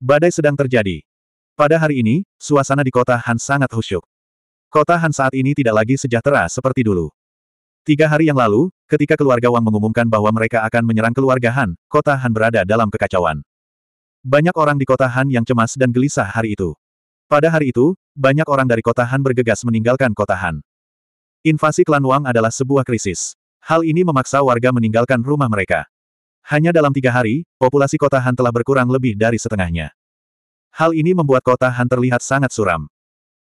Badai sedang terjadi. Pada hari ini, suasana di kota Han sangat khusyuk. Kota Han saat ini tidak lagi sejahtera seperti dulu. Tiga hari yang lalu, ketika keluarga Wang mengumumkan bahwa mereka akan menyerang keluarga Han, kota Han berada dalam kekacauan. Banyak orang di kota Han yang cemas dan gelisah hari itu. Pada hari itu, banyak orang dari kota Han bergegas meninggalkan kota Han. Invasi klan Wang adalah sebuah krisis. Hal ini memaksa warga meninggalkan rumah mereka. Hanya dalam tiga hari, populasi kota Han telah berkurang lebih dari setengahnya. Hal ini membuat kota Han terlihat sangat suram.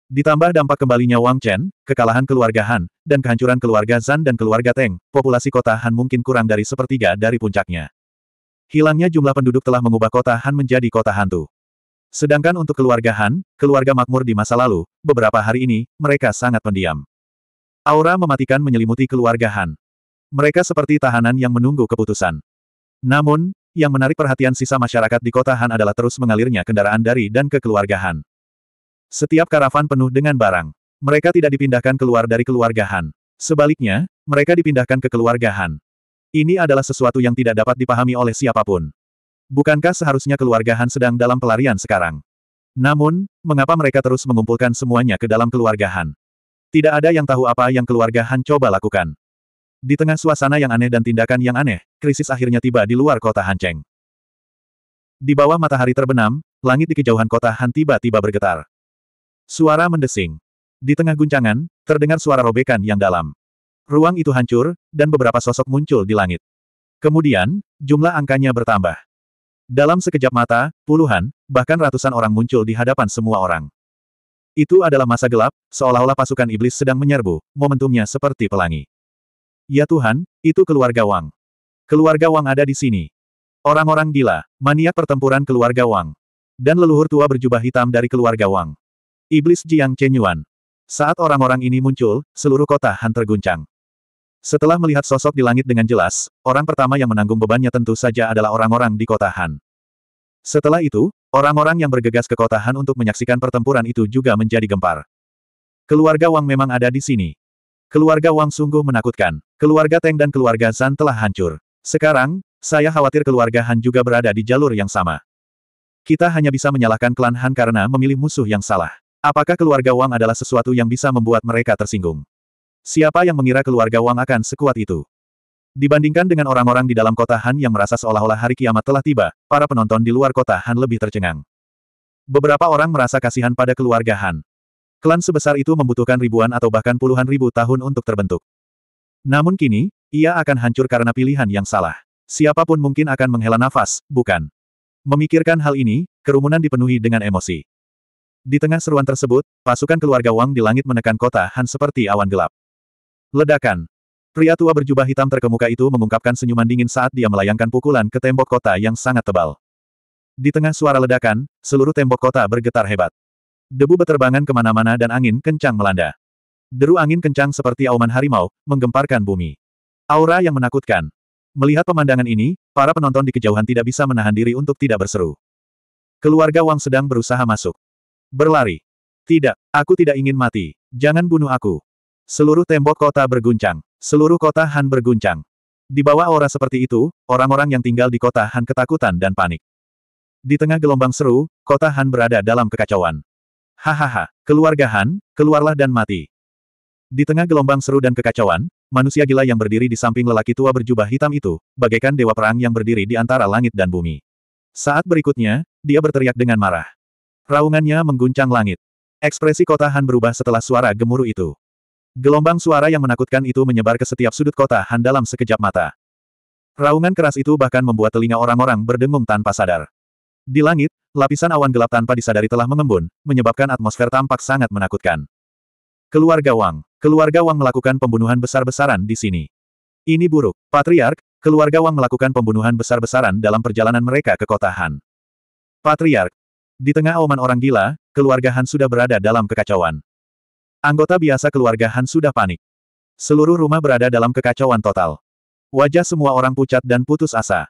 Ditambah dampak kembalinya Wang Chen, kekalahan keluarga Han, dan kehancuran keluarga Zan dan keluarga Teng, populasi kota Han mungkin kurang dari sepertiga dari puncaknya. Hilangnya jumlah penduduk telah mengubah kota Han menjadi kota hantu. Sedangkan untuk keluarga Han, keluarga makmur di masa lalu, beberapa hari ini, mereka sangat pendiam. Aura mematikan menyelimuti keluarga Han. Mereka seperti tahanan yang menunggu keputusan. Namun, yang menarik perhatian sisa masyarakat di kota Han adalah terus mengalirnya kendaraan dari dan ke keluarga Han. Setiap karavan penuh dengan barang. Mereka tidak dipindahkan keluar dari keluarga Han. Sebaliknya, mereka dipindahkan ke keluarga Han. Ini adalah sesuatu yang tidak dapat dipahami oleh siapapun. Bukankah seharusnya keluarga Han sedang dalam pelarian sekarang? Namun, mengapa mereka terus mengumpulkan semuanya ke dalam keluarga Han? Tidak ada yang tahu apa yang keluarga Han coba lakukan. Di tengah suasana yang aneh dan tindakan yang aneh, krisis akhirnya tiba di luar kota Hanceng. Di bawah matahari terbenam, langit di kejauhan kota Han tiba-tiba bergetar. Suara mendesing. Di tengah guncangan, terdengar suara robekan yang dalam. Ruang itu hancur, dan beberapa sosok muncul di langit. Kemudian, jumlah angkanya bertambah. Dalam sekejap mata, puluhan, bahkan ratusan orang muncul di hadapan semua orang. Itu adalah masa gelap, seolah-olah pasukan iblis sedang menyerbu, momentumnya seperti pelangi. Ya Tuhan, itu keluarga Wang. Keluarga Wang ada di sini. Orang-orang gila, maniak pertempuran keluarga Wang. Dan leluhur tua berjubah hitam dari keluarga Wang. Iblis Jiang Chenyuan. Saat orang-orang ini muncul, seluruh kota Han terguncang. Setelah melihat sosok di langit dengan jelas, orang pertama yang menanggung bebannya tentu saja adalah orang-orang di kota Han. Setelah itu, orang-orang yang bergegas ke kota Han untuk menyaksikan pertempuran itu juga menjadi gempar. Keluarga Wang memang ada di sini. Keluarga Wang sungguh menakutkan. Keluarga Teng dan keluarga Zan telah hancur. Sekarang, saya khawatir keluarga Han juga berada di jalur yang sama. Kita hanya bisa menyalahkan klan Han karena memilih musuh yang salah. Apakah keluarga Wang adalah sesuatu yang bisa membuat mereka tersinggung? Siapa yang mengira keluarga Wang akan sekuat itu? Dibandingkan dengan orang-orang di dalam kota Han yang merasa seolah-olah hari kiamat telah tiba, para penonton di luar kota Han lebih tercengang. Beberapa orang merasa kasihan pada keluarga Han. Klan sebesar itu membutuhkan ribuan atau bahkan puluhan ribu tahun untuk terbentuk. Namun kini, ia akan hancur karena pilihan yang salah. Siapapun mungkin akan menghela nafas, bukan? Memikirkan hal ini, kerumunan dipenuhi dengan emosi. Di tengah seruan tersebut, pasukan keluarga Wang di langit menekan kota Han seperti awan gelap. Ledakan. Pria tua berjubah hitam terkemuka itu mengungkapkan senyuman dingin saat dia melayangkan pukulan ke tembok kota yang sangat tebal. Di tengah suara ledakan, seluruh tembok kota bergetar hebat. Debu beterbangan kemana-mana dan angin kencang melanda. Deru angin kencang seperti auman harimau, menggemparkan bumi. Aura yang menakutkan. Melihat pemandangan ini, para penonton di kejauhan tidak bisa menahan diri untuk tidak berseru. Keluarga Wang sedang berusaha masuk. Berlari. Tidak, aku tidak ingin mati. Jangan bunuh aku. Seluruh tembok kota berguncang. Seluruh kota Han berguncang. Di bawah aura seperti itu, orang-orang yang tinggal di kota Han ketakutan dan panik. Di tengah gelombang seru, kota Han berada dalam kekacauan. Hahaha, keluarga Han, keluarlah dan mati. Di tengah gelombang seru dan kekacauan, manusia gila yang berdiri di samping lelaki tua berjubah hitam itu, bagaikan dewa perang yang berdiri di antara langit dan bumi. Saat berikutnya, dia berteriak dengan marah. Raungannya mengguncang langit. Ekspresi kota Han berubah setelah suara gemuruh itu. Gelombang suara yang menakutkan itu menyebar ke setiap sudut kota Han dalam sekejap mata. Raungan keras itu bahkan membuat telinga orang-orang berdengung tanpa sadar. Di langit, lapisan awan gelap tanpa disadari telah mengembun, menyebabkan atmosfer tampak sangat menakutkan. Keluarga Wang. Keluarga Wang melakukan pembunuhan besar-besaran di sini. Ini buruk. Patriark, keluarga Wang melakukan pembunuhan besar-besaran dalam perjalanan mereka ke kota Han. Patriark. Di tengah oman orang gila, keluarga Han sudah berada dalam kekacauan. Anggota biasa keluarga Han sudah panik. Seluruh rumah berada dalam kekacauan total. Wajah semua orang pucat dan putus asa.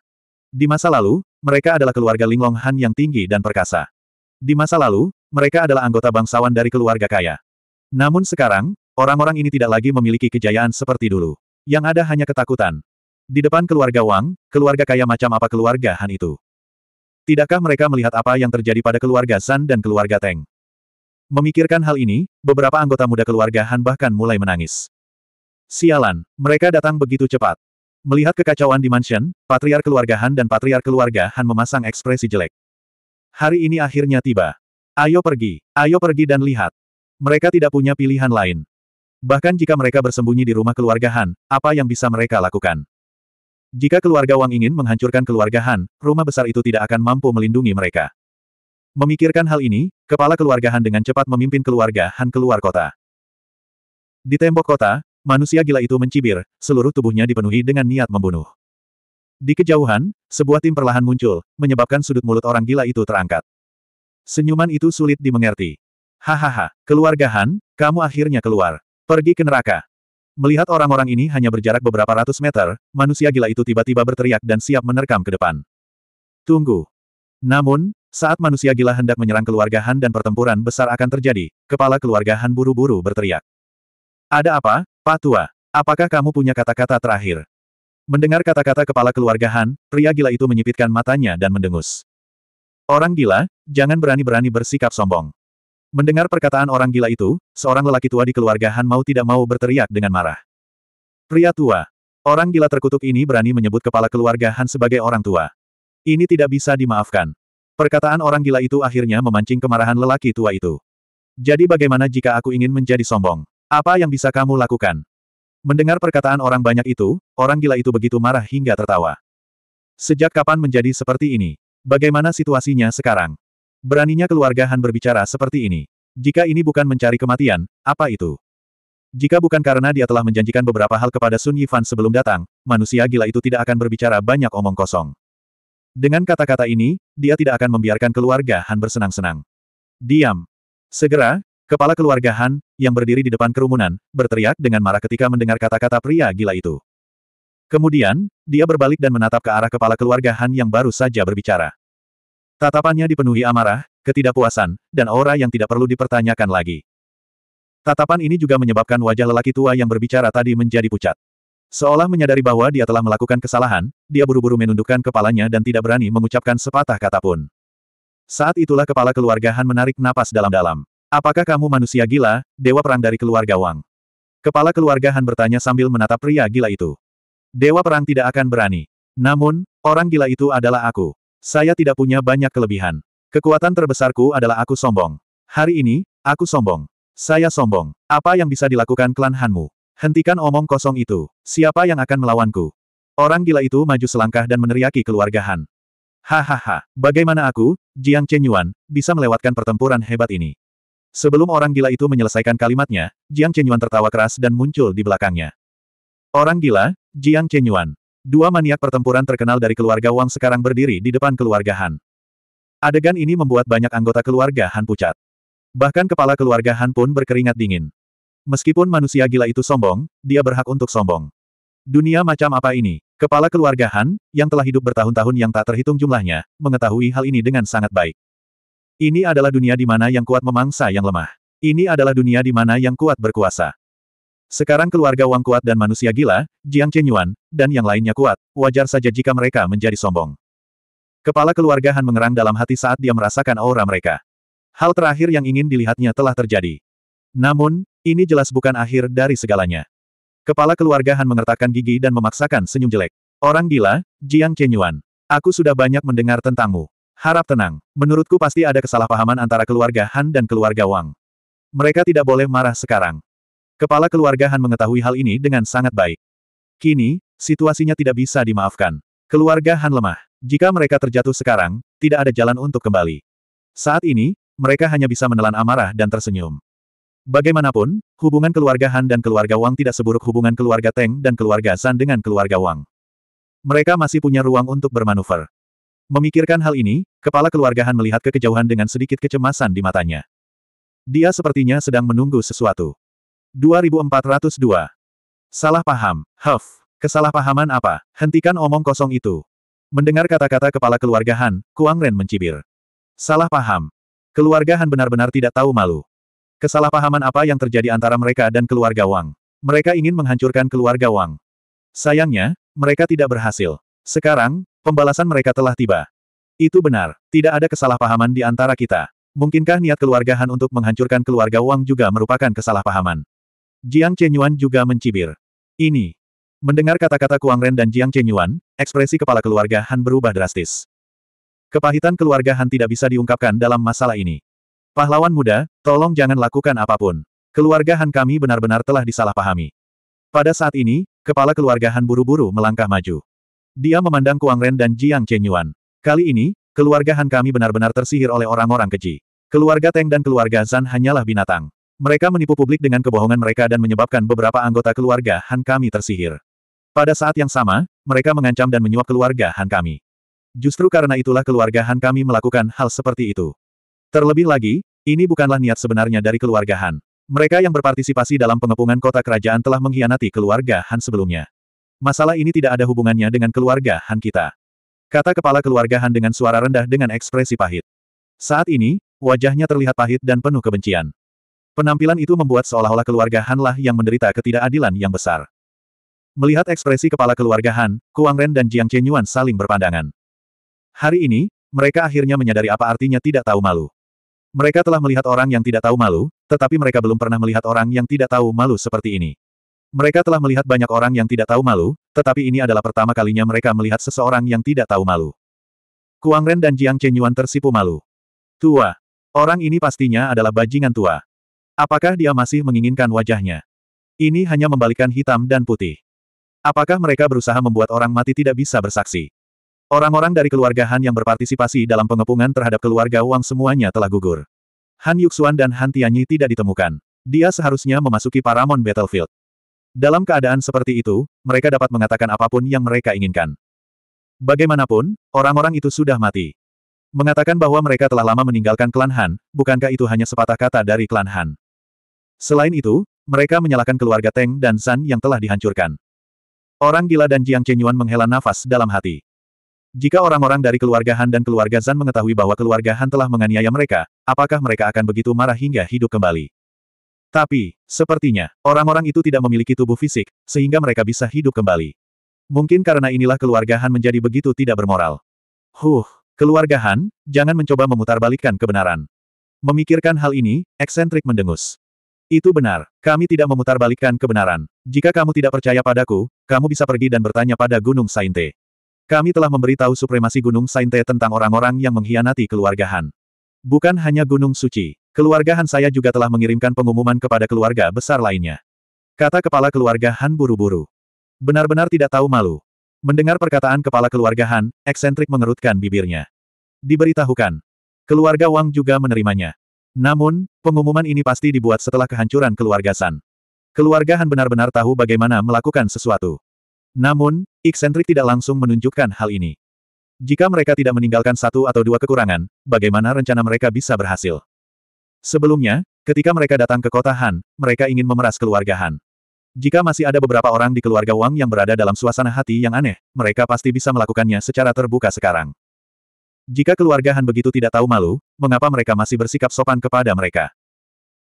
Di masa lalu, mereka adalah keluarga Linglong Han yang tinggi dan perkasa. Di masa lalu, mereka adalah anggota bangsawan dari keluarga kaya. Namun sekarang, orang-orang ini tidak lagi memiliki kejayaan seperti dulu. Yang ada hanya ketakutan. Di depan keluarga Wang, keluarga kaya macam apa keluarga Han itu? Tidakkah mereka melihat apa yang terjadi pada keluarga San dan keluarga Teng? Memikirkan hal ini, beberapa anggota muda keluarga Han bahkan mulai menangis. Sialan, mereka datang begitu cepat. Melihat kekacauan di mansion, patriar keluarga Han dan patriar keluarga Han memasang ekspresi jelek. Hari ini akhirnya tiba. Ayo pergi, ayo pergi dan lihat. Mereka tidak punya pilihan lain. Bahkan jika mereka bersembunyi di rumah keluarga Han, apa yang bisa mereka lakukan? Jika keluarga Wang ingin menghancurkan keluarga Han, rumah besar itu tidak akan mampu melindungi mereka. Memikirkan hal ini, kepala keluarga Han dengan cepat memimpin keluarga Han keluar kota. Di tembok kota, Manusia gila itu mencibir, seluruh tubuhnya dipenuhi dengan niat membunuh. Di kejauhan, sebuah tim perlahan muncul, menyebabkan sudut mulut orang gila itu terangkat. Senyuman itu sulit dimengerti. Hahaha, keluarga Han, kamu akhirnya keluar. Pergi ke neraka. Melihat orang-orang ini hanya berjarak beberapa ratus meter, manusia gila itu tiba-tiba berteriak dan siap menerkam ke depan. Tunggu. Namun, saat manusia gila hendak menyerang keluarga Han dan pertempuran besar akan terjadi, kepala keluarga Han buru-buru berteriak. Ada apa? Pak Tua, apakah kamu punya kata-kata terakhir? Mendengar kata-kata kepala keluarga Han, pria gila itu menyipitkan matanya dan mendengus. Orang gila, jangan berani-berani bersikap sombong. Mendengar perkataan orang gila itu, seorang lelaki tua di keluarga Han mau tidak mau berteriak dengan marah. Pria tua, orang gila terkutuk ini berani menyebut kepala keluarga Han sebagai orang tua. Ini tidak bisa dimaafkan. Perkataan orang gila itu akhirnya memancing kemarahan lelaki tua itu. Jadi bagaimana jika aku ingin menjadi sombong? Apa yang bisa kamu lakukan? Mendengar perkataan orang banyak itu, orang gila itu begitu marah hingga tertawa. Sejak kapan menjadi seperti ini? Bagaimana situasinya sekarang? Beraninya keluarga Han berbicara seperti ini. Jika ini bukan mencari kematian, apa itu? Jika bukan karena dia telah menjanjikan beberapa hal kepada Sun Yifan sebelum datang, manusia gila itu tidak akan berbicara banyak omong kosong. Dengan kata-kata ini, dia tidak akan membiarkan keluarga Han bersenang-senang. Diam. Segera, Kepala keluarga Han, yang berdiri di depan kerumunan, berteriak dengan marah ketika mendengar kata-kata pria gila itu. Kemudian, dia berbalik dan menatap ke arah kepala keluarga Han yang baru saja berbicara. Tatapannya dipenuhi amarah, ketidakpuasan, dan aura yang tidak perlu dipertanyakan lagi. Tatapan ini juga menyebabkan wajah lelaki tua yang berbicara tadi menjadi pucat. Seolah menyadari bahwa dia telah melakukan kesalahan, dia buru-buru menundukkan kepalanya dan tidak berani mengucapkan sepatah kata pun. Saat itulah kepala keluarga Han menarik napas dalam-dalam. Apakah kamu manusia gila, dewa perang dari keluarga Wang? Kepala keluarga Han bertanya sambil menatap pria gila itu. Dewa perang tidak akan berani. Namun, orang gila itu adalah aku. Saya tidak punya banyak kelebihan. Kekuatan terbesarku adalah aku sombong. Hari ini, aku sombong. Saya sombong. Apa yang bisa dilakukan klan Hanmu? Hentikan omong kosong itu. Siapa yang akan melawanku? Orang gila itu maju selangkah dan meneriaki keluarga Han. Hahaha, bagaimana aku, Jiang Chenyuan, bisa melewatkan pertempuran hebat ini? Sebelum orang gila itu menyelesaikan kalimatnya, Jiang Chenyuan tertawa keras dan muncul di belakangnya. Orang gila, Jiang Chenyuan. Dua maniak pertempuran terkenal dari keluarga Wang sekarang berdiri di depan keluarga Han. Adegan ini membuat banyak anggota keluarga Han pucat. Bahkan kepala keluarga Han pun berkeringat dingin. Meskipun manusia gila itu sombong, dia berhak untuk sombong. Dunia macam apa ini? Kepala keluarga Han, yang telah hidup bertahun-tahun yang tak terhitung jumlahnya, mengetahui hal ini dengan sangat baik. Ini adalah dunia di mana yang kuat memangsa yang lemah. Ini adalah dunia di mana yang kuat berkuasa. Sekarang keluarga Wang kuat dan manusia gila, Jiang Chenyuan, dan yang lainnya kuat, wajar saja jika mereka menjadi sombong. Kepala keluarga Han mengerang dalam hati saat dia merasakan aura mereka. Hal terakhir yang ingin dilihatnya telah terjadi. Namun, ini jelas bukan akhir dari segalanya. Kepala keluarga Han mengertakkan gigi dan memaksakan senyum jelek. Orang gila, Jiang Chenyuan. Aku sudah banyak mendengar tentangmu. Harap tenang, menurutku pasti ada kesalahpahaman antara keluarga Han dan keluarga Wang. Mereka tidak boleh marah sekarang. Kepala keluarga Han mengetahui hal ini dengan sangat baik. Kini, situasinya tidak bisa dimaafkan. Keluarga Han lemah. Jika mereka terjatuh sekarang, tidak ada jalan untuk kembali. Saat ini, mereka hanya bisa menelan amarah dan tersenyum. Bagaimanapun, hubungan keluarga Han dan keluarga Wang tidak seburuk hubungan keluarga Teng dan keluarga San dengan keluarga Wang. Mereka masih punya ruang untuk bermanuver. Memikirkan hal ini, kepala keluarga Han melihat ke kejauhan dengan sedikit kecemasan di matanya. Dia sepertinya sedang menunggu sesuatu. 2402. Salah paham, Huff. Kesalahpahaman apa? Hentikan omong kosong itu. Mendengar kata-kata kepala keluarga Han, Kuang Ren mencibir. Salah paham. Keluarga Han benar-benar tidak tahu malu. Kesalahpahaman apa yang terjadi antara mereka dan keluarga Wang? Mereka ingin menghancurkan keluarga Wang. Sayangnya, mereka tidak berhasil. Sekarang, Pembalasan mereka telah tiba. Itu benar, tidak ada kesalahpahaman di antara kita. Mungkinkah niat keluarga Han untuk menghancurkan keluarga Wang juga merupakan kesalahpahaman? Jiang Chenyuan juga mencibir. Ini. Mendengar kata-kata Kuang Ren dan Jiang Chenyuan, ekspresi kepala keluarga Han berubah drastis. Kepahitan keluarga Han tidak bisa diungkapkan dalam masalah ini. Pahlawan muda, tolong jangan lakukan apapun. Keluarga Han kami benar-benar telah disalahpahami. Pada saat ini, kepala keluarga Han buru-buru melangkah maju. Dia memandang Kuang Ren dan Jiang Chenyuan. Kali ini, keluarga Han kami benar-benar tersihir oleh orang-orang keji. Keluarga Teng dan keluarga Zan hanyalah binatang. Mereka menipu publik dengan kebohongan mereka dan menyebabkan beberapa anggota keluarga Han kami tersihir. Pada saat yang sama, mereka mengancam dan menyuap keluarga Han kami. Justru karena itulah keluarga Han kami melakukan hal seperti itu. Terlebih lagi, ini bukanlah niat sebenarnya dari keluarga Han. Mereka yang berpartisipasi dalam pengepungan kota kerajaan telah mengkhianati keluarga Han sebelumnya. Masalah ini tidak ada hubungannya dengan keluarga Han kita. Kata kepala keluarga Han dengan suara rendah dengan ekspresi pahit. Saat ini, wajahnya terlihat pahit dan penuh kebencian. Penampilan itu membuat seolah-olah keluarga Hanlah yang menderita ketidakadilan yang besar. Melihat ekspresi kepala keluarga Han, Kuang Ren dan Jiang Chenyuan saling berpandangan. Hari ini, mereka akhirnya menyadari apa artinya tidak tahu malu. Mereka telah melihat orang yang tidak tahu malu, tetapi mereka belum pernah melihat orang yang tidak tahu malu seperti ini. Mereka telah melihat banyak orang yang tidak tahu malu, tetapi ini adalah pertama kalinya mereka melihat seseorang yang tidak tahu malu. Kuang Ren dan Jiang Chenyuan tersipu malu. Tua. Orang ini pastinya adalah bajingan tua. Apakah dia masih menginginkan wajahnya? Ini hanya membalikan hitam dan putih. Apakah mereka berusaha membuat orang mati tidak bisa bersaksi? Orang-orang dari keluarga Han yang berpartisipasi dalam pengepungan terhadap keluarga Wang semuanya telah gugur. Han Yuxuan dan Han Tianyi tidak ditemukan. Dia seharusnya memasuki Paramount Battlefield. Dalam keadaan seperti itu, mereka dapat mengatakan apapun yang mereka inginkan. Bagaimanapun, orang-orang itu sudah mati. Mengatakan bahwa mereka telah lama meninggalkan klan Han, bukankah itu hanya sepatah kata dari klan Han? Selain itu, mereka menyalahkan keluarga Teng dan San yang telah dihancurkan. Orang gila dan Jiang Chenyuan menghela nafas dalam hati. Jika orang-orang dari keluarga Han dan keluarga Zan mengetahui bahwa keluarga Han telah menganiaya mereka, apakah mereka akan begitu marah hingga hidup kembali? Tapi, sepertinya, orang-orang itu tidak memiliki tubuh fisik, sehingga mereka bisa hidup kembali. Mungkin karena inilah keluarga Han menjadi begitu tidak bermoral. Huh, keluarga Han, jangan mencoba memutarbalikkan kebenaran. Memikirkan hal ini, eksentrik mendengus. Itu benar, kami tidak memutarbalikkan kebenaran. Jika kamu tidak percaya padaku, kamu bisa pergi dan bertanya pada Gunung Sainte. Kami telah memberitahu supremasi Gunung Sainte tentang orang-orang yang mengkhianati keluarga Han. Bukan hanya Gunung Suci, Keluarga Han saya juga telah mengirimkan pengumuman kepada keluarga besar lainnya. Kata kepala keluarga Han buru-buru. Benar-benar tidak tahu malu. Mendengar perkataan kepala keluarga Han, eksentrik mengerutkan bibirnya. Diberitahukan. Keluarga Wang juga menerimanya. Namun, pengumuman ini pasti dibuat setelah kehancuran keluarga San. Keluarga Han benar-benar tahu bagaimana melakukan sesuatu. Namun, eksentrik tidak langsung menunjukkan hal ini. Jika mereka tidak meninggalkan satu atau dua kekurangan, bagaimana rencana mereka bisa berhasil? Sebelumnya, ketika mereka datang ke kota Han, mereka ingin memeras keluarga Han. Jika masih ada beberapa orang di keluarga Wang yang berada dalam suasana hati yang aneh, mereka pasti bisa melakukannya secara terbuka sekarang. Jika keluarga Han begitu tidak tahu malu, mengapa mereka masih bersikap sopan kepada mereka?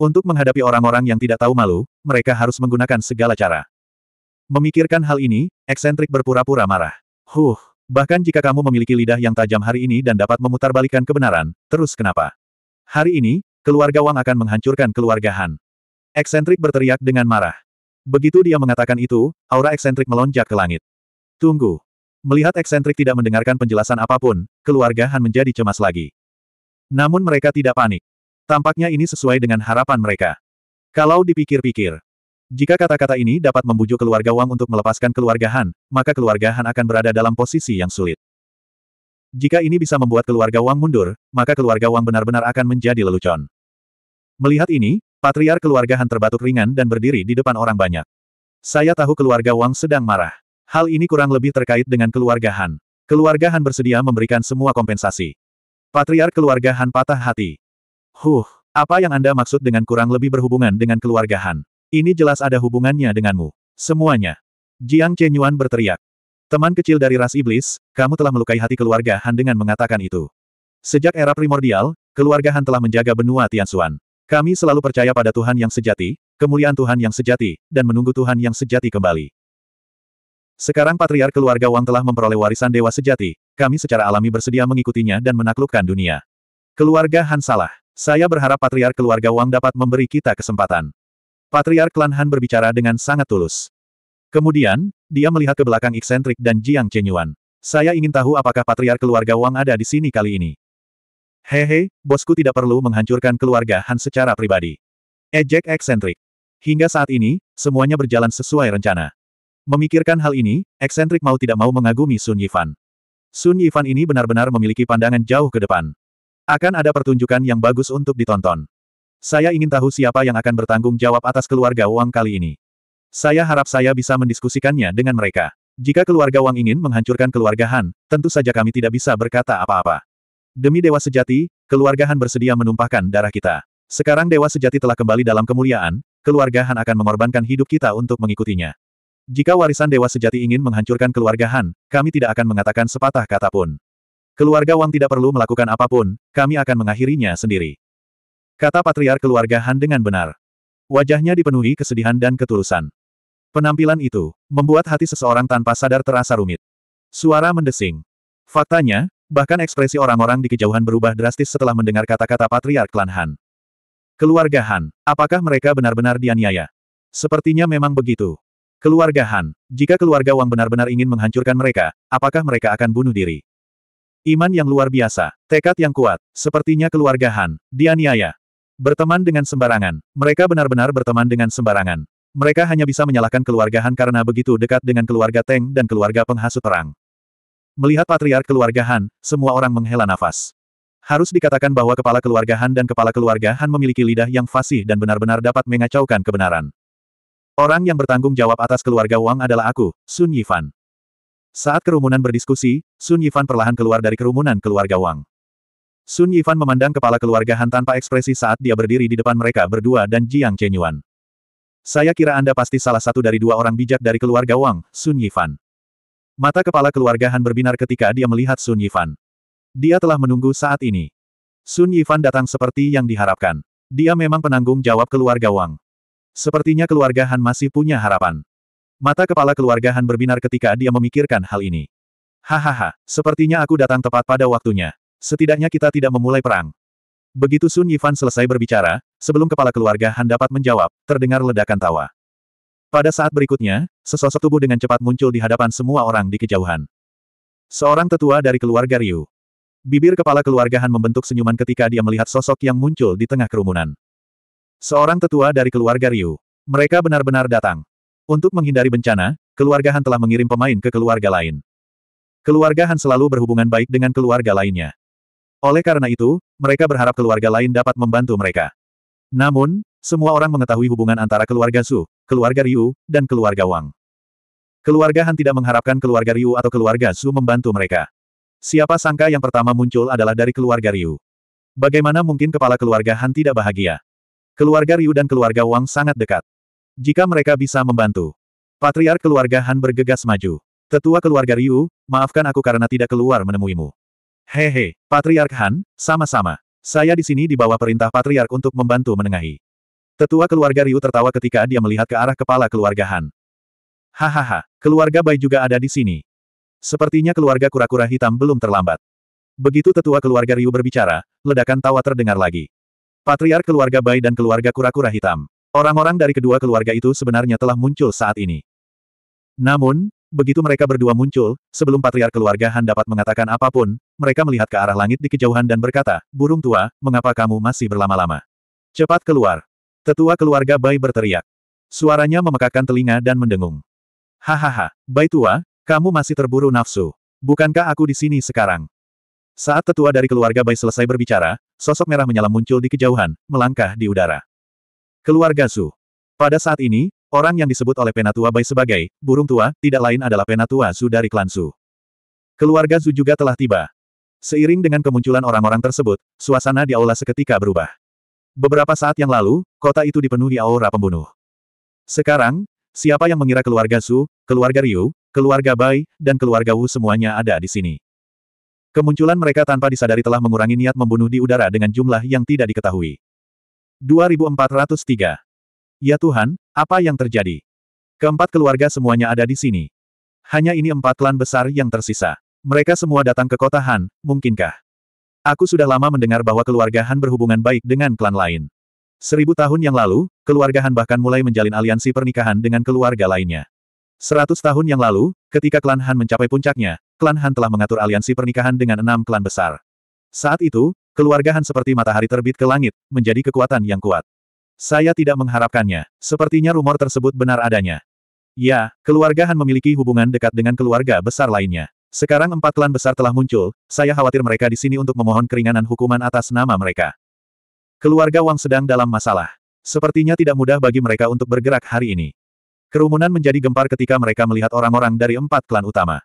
Untuk menghadapi orang-orang yang tidak tahu malu, mereka harus menggunakan segala cara. Memikirkan hal ini, eksentrik berpura-pura marah. Huh, bahkan jika kamu memiliki lidah yang tajam hari ini dan dapat memutarbalikkan kebenaran, terus kenapa? Hari ini, Keluarga Wang akan menghancurkan keluarga Han. Eksentrik berteriak dengan marah. Begitu dia mengatakan itu, aura eksentrik melonjak ke langit. Tunggu. Melihat eksentrik tidak mendengarkan penjelasan apapun, keluarga Han menjadi cemas lagi. Namun mereka tidak panik. Tampaknya ini sesuai dengan harapan mereka. Kalau dipikir-pikir, jika kata-kata ini dapat membujuk keluarga Wang untuk melepaskan keluarga Han, maka keluarga Han akan berada dalam posisi yang sulit. Jika ini bisa membuat keluarga Wang mundur, maka keluarga Wang benar-benar akan menjadi lelucon. Melihat ini, patriar keluarga Han terbatuk ringan dan berdiri di depan orang banyak. Saya tahu keluarga Wang sedang marah. Hal ini kurang lebih terkait dengan keluarga Han. Keluarga Han bersedia memberikan semua kompensasi. Patriar keluarga Han patah hati. Huh, apa yang Anda maksud dengan kurang lebih berhubungan dengan keluarga Han? Ini jelas ada hubungannya denganmu. Semuanya. Jiang Chenyuan berteriak. Teman kecil dari ras iblis, kamu telah melukai hati keluarga Han dengan mengatakan itu. Sejak era primordial, keluarga Han telah menjaga benua Tianxuan. Kami selalu percaya pada Tuhan yang sejati, kemuliaan Tuhan yang sejati, dan menunggu Tuhan yang sejati kembali. Sekarang patriar keluarga Wang telah memperoleh warisan dewa sejati, kami secara alami bersedia mengikutinya dan menaklukkan dunia. Keluarga Han salah. Saya berharap patriar keluarga Wang dapat memberi kita kesempatan. Patriar klan Han berbicara dengan sangat tulus. Kemudian, dia melihat ke belakang eksentrik dan Jiang Chenyuan. Saya ingin tahu apakah patriar keluarga Wang ada di sini kali ini. Hehe, bosku tidak perlu menghancurkan keluarga Han secara pribadi. Ejek eksentrik. Hingga saat ini, semuanya berjalan sesuai rencana. Memikirkan hal ini, eksentrik mau tidak mau mengagumi Sun Yifan. Sun Yifan ini benar-benar memiliki pandangan jauh ke depan. Akan ada pertunjukan yang bagus untuk ditonton. Saya ingin tahu siapa yang akan bertanggung jawab atas keluarga Wang kali ini. Saya harap saya bisa mendiskusikannya dengan mereka. Jika keluarga Wang ingin menghancurkan keluarga Han, tentu saja kami tidak bisa berkata apa-apa. Demi Dewa Sejati, keluarga Han bersedia menumpahkan darah kita. Sekarang Dewa Sejati telah kembali dalam kemuliaan, keluarga Han akan mengorbankan hidup kita untuk mengikutinya. Jika warisan Dewa Sejati ingin menghancurkan keluarga Han, kami tidak akan mengatakan sepatah kata pun. Keluarga Wang tidak perlu melakukan apapun, kami akan mengakhirinya sendiri. Kata patriar keluarga Han dengan benar. Wajahnya dipenuhi kesedihan dan ketulusan. Penampilan itu, membuat hati seseorang tanpa sadar terasa rumit. Suara mendesing. Faktanya, bahkan ekspresi orang-orang di kejauhan berubah drastis setelah mendengar kata-kata Patriark Klan Han. Keluarga Han, apakah mereka benar-benar dianiaya? Sepertinya memang begitu. Keluarga Han, jika keluarga Wang benar-benar ingin menghancurkan mereka, apakah mereka akan bunuh diri? Iman yang luar biasa, tekad yang kuat, sepertinya keluarga Han, dianiaya. Berteman dengan sembarangan, mereka benar-benar berteman dengan sembarangan. Mereka hanya bisa menyalahkan keluarga Han karena begitu dekat dengan keluarga Teng dan keluarga penghasut perang. Melihat patriark keluarga Han, semua orang menghela nafas. Harus dikatakan bahwa kepala keluarga Han dan kepala keluarga Han memiliki lidah yang fasih dan benar-benar dapat mengacaukan kebenaran. Orang yang bertanggung jawab atas keluarga Wang adalah aku, Sun Yifan. Saat kerumunan berdiskusi, Sun Yifan perlahan keluar dari kerumunan keluarga Wang. Sun Yifan memandang kepala keluarga Han tanpa ekspresi saat dia berdiri di depan mereka berdua dan Jiang Chenyuan. Saya kira Anda pasti salah satu dari dua orang bijak dari keluarga Wang, Sun Yifan. Mata kepala keluarga Han berbinar ketika dia melihat Sun Yifan. Dia telah menunggu saat ini. Sun Yifan datang seperti yang diharapkan. Dia memang penanggung jawab keluarga Wang. Sepertinya keluarga Han masih punya harapan. Mata kepala keluarga Han berbinar ketika dia memikirkan hal ini. Hahaha, sepertinya aku datang tepat pada waktunya. Setidaknya kita tidak memulai perang. Begitu Sun Yifan selesai berbicara, sebelum kepala keluarga Han dapat menjawab, terdengar ledakan tawa. Pada saat berikutnya, sesosok tubuh dengan cepat muncul di hadapan semua orang di kejauhan. Seorang tetua dari keluarga Ryu. Bibir kepala keluarga Han membentuk senyuman ketika dia melihat sosok yang muncul di tengah kerumunan. Seorang tetua dari keluarga Ryu. Mereka benar-benar datang. Untuk menghindari bencana, keluarga Han telah mengirim pemain ke keluarga lain. Keluarga Han selalu berhubungan baik dengan keluarga lainnya. Oleh karena itu, mereka berharap keluarga lain dapat membantu mereka. Namun, semua orang mengetahui hubungan antara keluarga Su, keluarga Ryu, dan keluarga Wang. Keluarga Han tidak mengharapkan keluarga Ryu atau keluarga Su membantu mereka. Siapa sangka yang pertama muncul adalah dari keluarga Ryu. Bagaimana mungkin kepala keluarga Han tidak bahagia? Keluarga Ryu dan keluarga Wang sangat dekat. Jika mereka bisa membantu. Patriark keluarga Han bergegas maju. Tetua keluarga Ryu, maafkan aku karena tidak keluar menemuimu. Hehe, Patriark Han, sama-sama. Saya di sini di bawah perintah Patriark untuk membantu menengahi. Tetua keluarga Ryu tertawa ketika dia melihat ke arah kepala keluarga Han. Hahaha, keluarga Bai juga ada di sini. Sepertinya keluarga kura-kura hitam belum terlambat. Begitu tetua keluarga Ryu berbicara, ledakan tawa terdengar lagi. Patriark keluarga Bai dan keluarga kura-kura hitam. Orang-orang dari kedua keluarga itu sebenarnya telah muncul saat ini. Namun, Begitu mereka berdua muncul, sebelum patriar keluarga Han dapat mengatakan apapun, mereka melihat ke arah langit di kejauhan dan berkata, Burung tua, mengapa kamu masih berlama-lama? Cepat keluar. Tetua keluarga Bai berteriak. Suaranya memekakan telinga dan mendengung. Hahaha, Bai tua, kamu masih terburu nafsu. Bukankah aku di sini sekarang? Saat tetua dari keluarga Bai selesai berbicara, sosok merah menyala muncul di kejauhan, melangkah di udara. Keluarga Su. Pada saat ini, Orang yang disebut oleh Penatua Bai sebagai burung tua, tidak lain adalah Penatua Su dari klan Su. Keluarga Su juga telah tiba. Seiring dengan kemunculan orang-orang tersebut, suasana di aula seketika berubah. Beberapa saat yang lalu, kota itu dipenuhi aura pembunuh. Sekarang, siapa yang mengira keluarga Su, keluarga Ryu, keluarga Bai, dan keluarga Wu semuanya ada di sini. Kemunculan mereka tanpa disadari telah mengurangi niat membunuh di udara dengan jumlah yang tidak diketahui. 2403. Ya Tuhan, apa yang terjadi? Keempat keluarga semuanya ada di sini. Hanya ini empat klan besar yang tersisa. Mereka semua datang ke kota Han, mungkinkah? Aku sudah lama mendengar bahwa keluarga Han berhubungan baik dengan klan lain. Seribu tahun yang lalu, keluarga Han bahkan mulai menjalin aliansi pernikahan dengan keluarga lainnya. Seratus tahun yang lalu, ketika klan Han mencapai puncaknya, klan Han telah mengatur aliansi pernikahan dengan enam klan besar. Saat itu, keluarga Han seperti matahari terbit ke langit, menjadi kekuatan yang kuat. Saya tidak mengharapkannya. Sepertinya rumor tersebut benar adanya. Ya, keluarga Han memiliki hubungan dekat dengan keluarga besar lainnya. Sekarang empat klan besar telah muncul, saya khawatir mereka di sini untuk memohon keringanan hukuman atas nama mereka. Keluarga Wang sedang dalam masalah. Sepertinya tidak mudah bagi mereka untuk bergerak hari ini. Kerumunan menjadi gempar ketika mereka melihat orang-orang dari empat klan utama.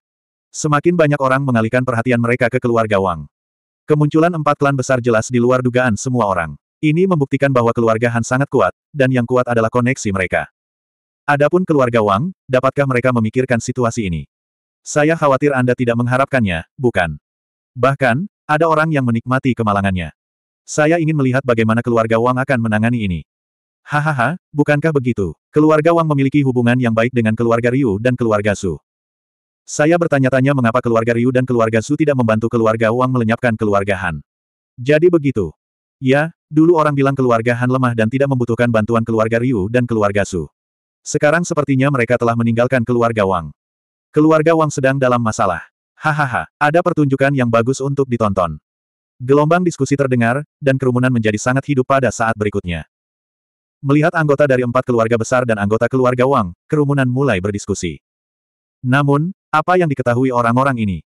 Semakin banyak orang mengalihkan perhatian mereka ke keluarga Wang. Kemunculan empat klan besar jelas di luar dugaan semua orang. Ini membuktikan bahwa keluarga Han sangat kuat, dan yang kuat adalah koneksi mereka. Adapun keluarga Wang, dapatkah mereka memikirkan situasi ini? Saya khawatir Anda tidak mengharapkannya, bukan? Bahkan, ada orang yang menikmati kemalangannya. Saya ingin melihat bagaimana keluarga Wang akan menangani ini. Hahaha, bukankah begitu? Keluarga Wang memiliki hubungan yang baik dengan keluarga Ryu dan keluarga Su. Saya bertanya-tanya mengapa keluarga Ryu dan keluarga Su tidak membantu keluarga Wang melenyapkan keluarga Han. Jadi begitu, Ya, dulu orang bilang keluarga Han lemah dan tidak membutuhkan bantuan keluarga Ryu dan keluarga Su. Sekarang sepertinya mereka telah meninggalkan keluarga Wang. Keluarga Wang sedang dalam masalah. Hahaha, ada pertunjukan yang bagus untuk ditonton. Gelombang diskusi terdengar, dan kerumunan menjadi sangat hidup pada saat berikutnya. Melihat anggota dari empat keluarga besar dan anggota keluarga Wang, kerumunan mulai berdiskusi. Namun, apa yang diketahui orang-orang ini?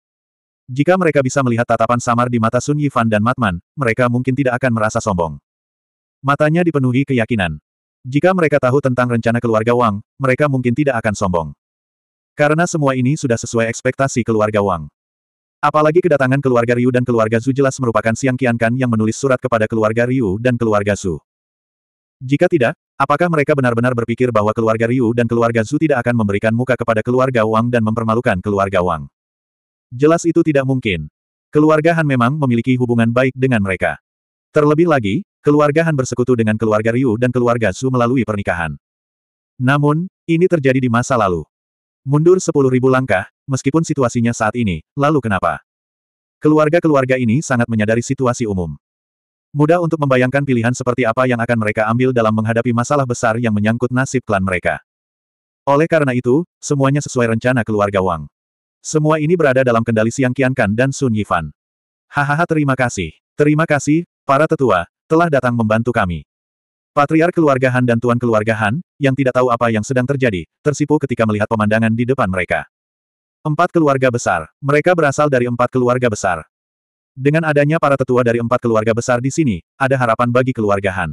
Jika mereka bisa melihat tatapan samar di mata Sun Yifan dan Matman, mereka mungkin tidak akan merasa sombong. Matanya dipenuhi keyakinan. Jika mereka tahu tentang rencana keluarga Wang, mereka mungkin tidak akan sombong. Karena semua ini sudah sesuai ekspektasi keluarga Wang. Apalagi kedatangan keluarga Ryu dan keluarga Zhu jelas merupakan Siang kiankan yang menulis surat kepada keluarga Ryu dan keluarga Zhu. Jika tidak, apakah mereka benar-benar berpikir bahwa keluarga Ryu dan keluarga Zhu tidak akan memberikan muka kepada keluarga Wang dan mempermalukan keluarga Wang? Jelas itu tidak mungkin. Keluarga Han memang memiliki hubungan baik dengan mereka. Terlebih lagi, keluarga Han bersekutu dengan keluarga Ryu dan keluarga Su melalui pernikahan. Namun, ini terjadi di masa lalu. Mundur 10.000 langkah, meskipun situasinya saat ini, lalu kenapa? Keluarga-keluarga ini sangat menyadari situasi umum. Mudah untuk membayangkan pilihan seperti apa yang akan mereka ambil dalam menghadapi masalah besar yang menyangkut nasib klan mereka. Oleh karena itu, semuanya sesuai rencana keluarga Wang. Semua ini berada dalam kendali Siang Kian Kan dan Sun Yifan. Hahaha terima kasih. Terima kasih, para tetua, telah datang membantu kami. Patriar keluarga Han dan tuan keluarga Han, yang tidak tahu apa yang sedang terjadi, tersipu ketika melihat pemandangan di depan mereka. Empat keluarga besar. Mereka berasal dari empat keluarga besar. Dengan adanya para tetua dari empat keluarga besar di sini, ada harapan bagi keluarga Han.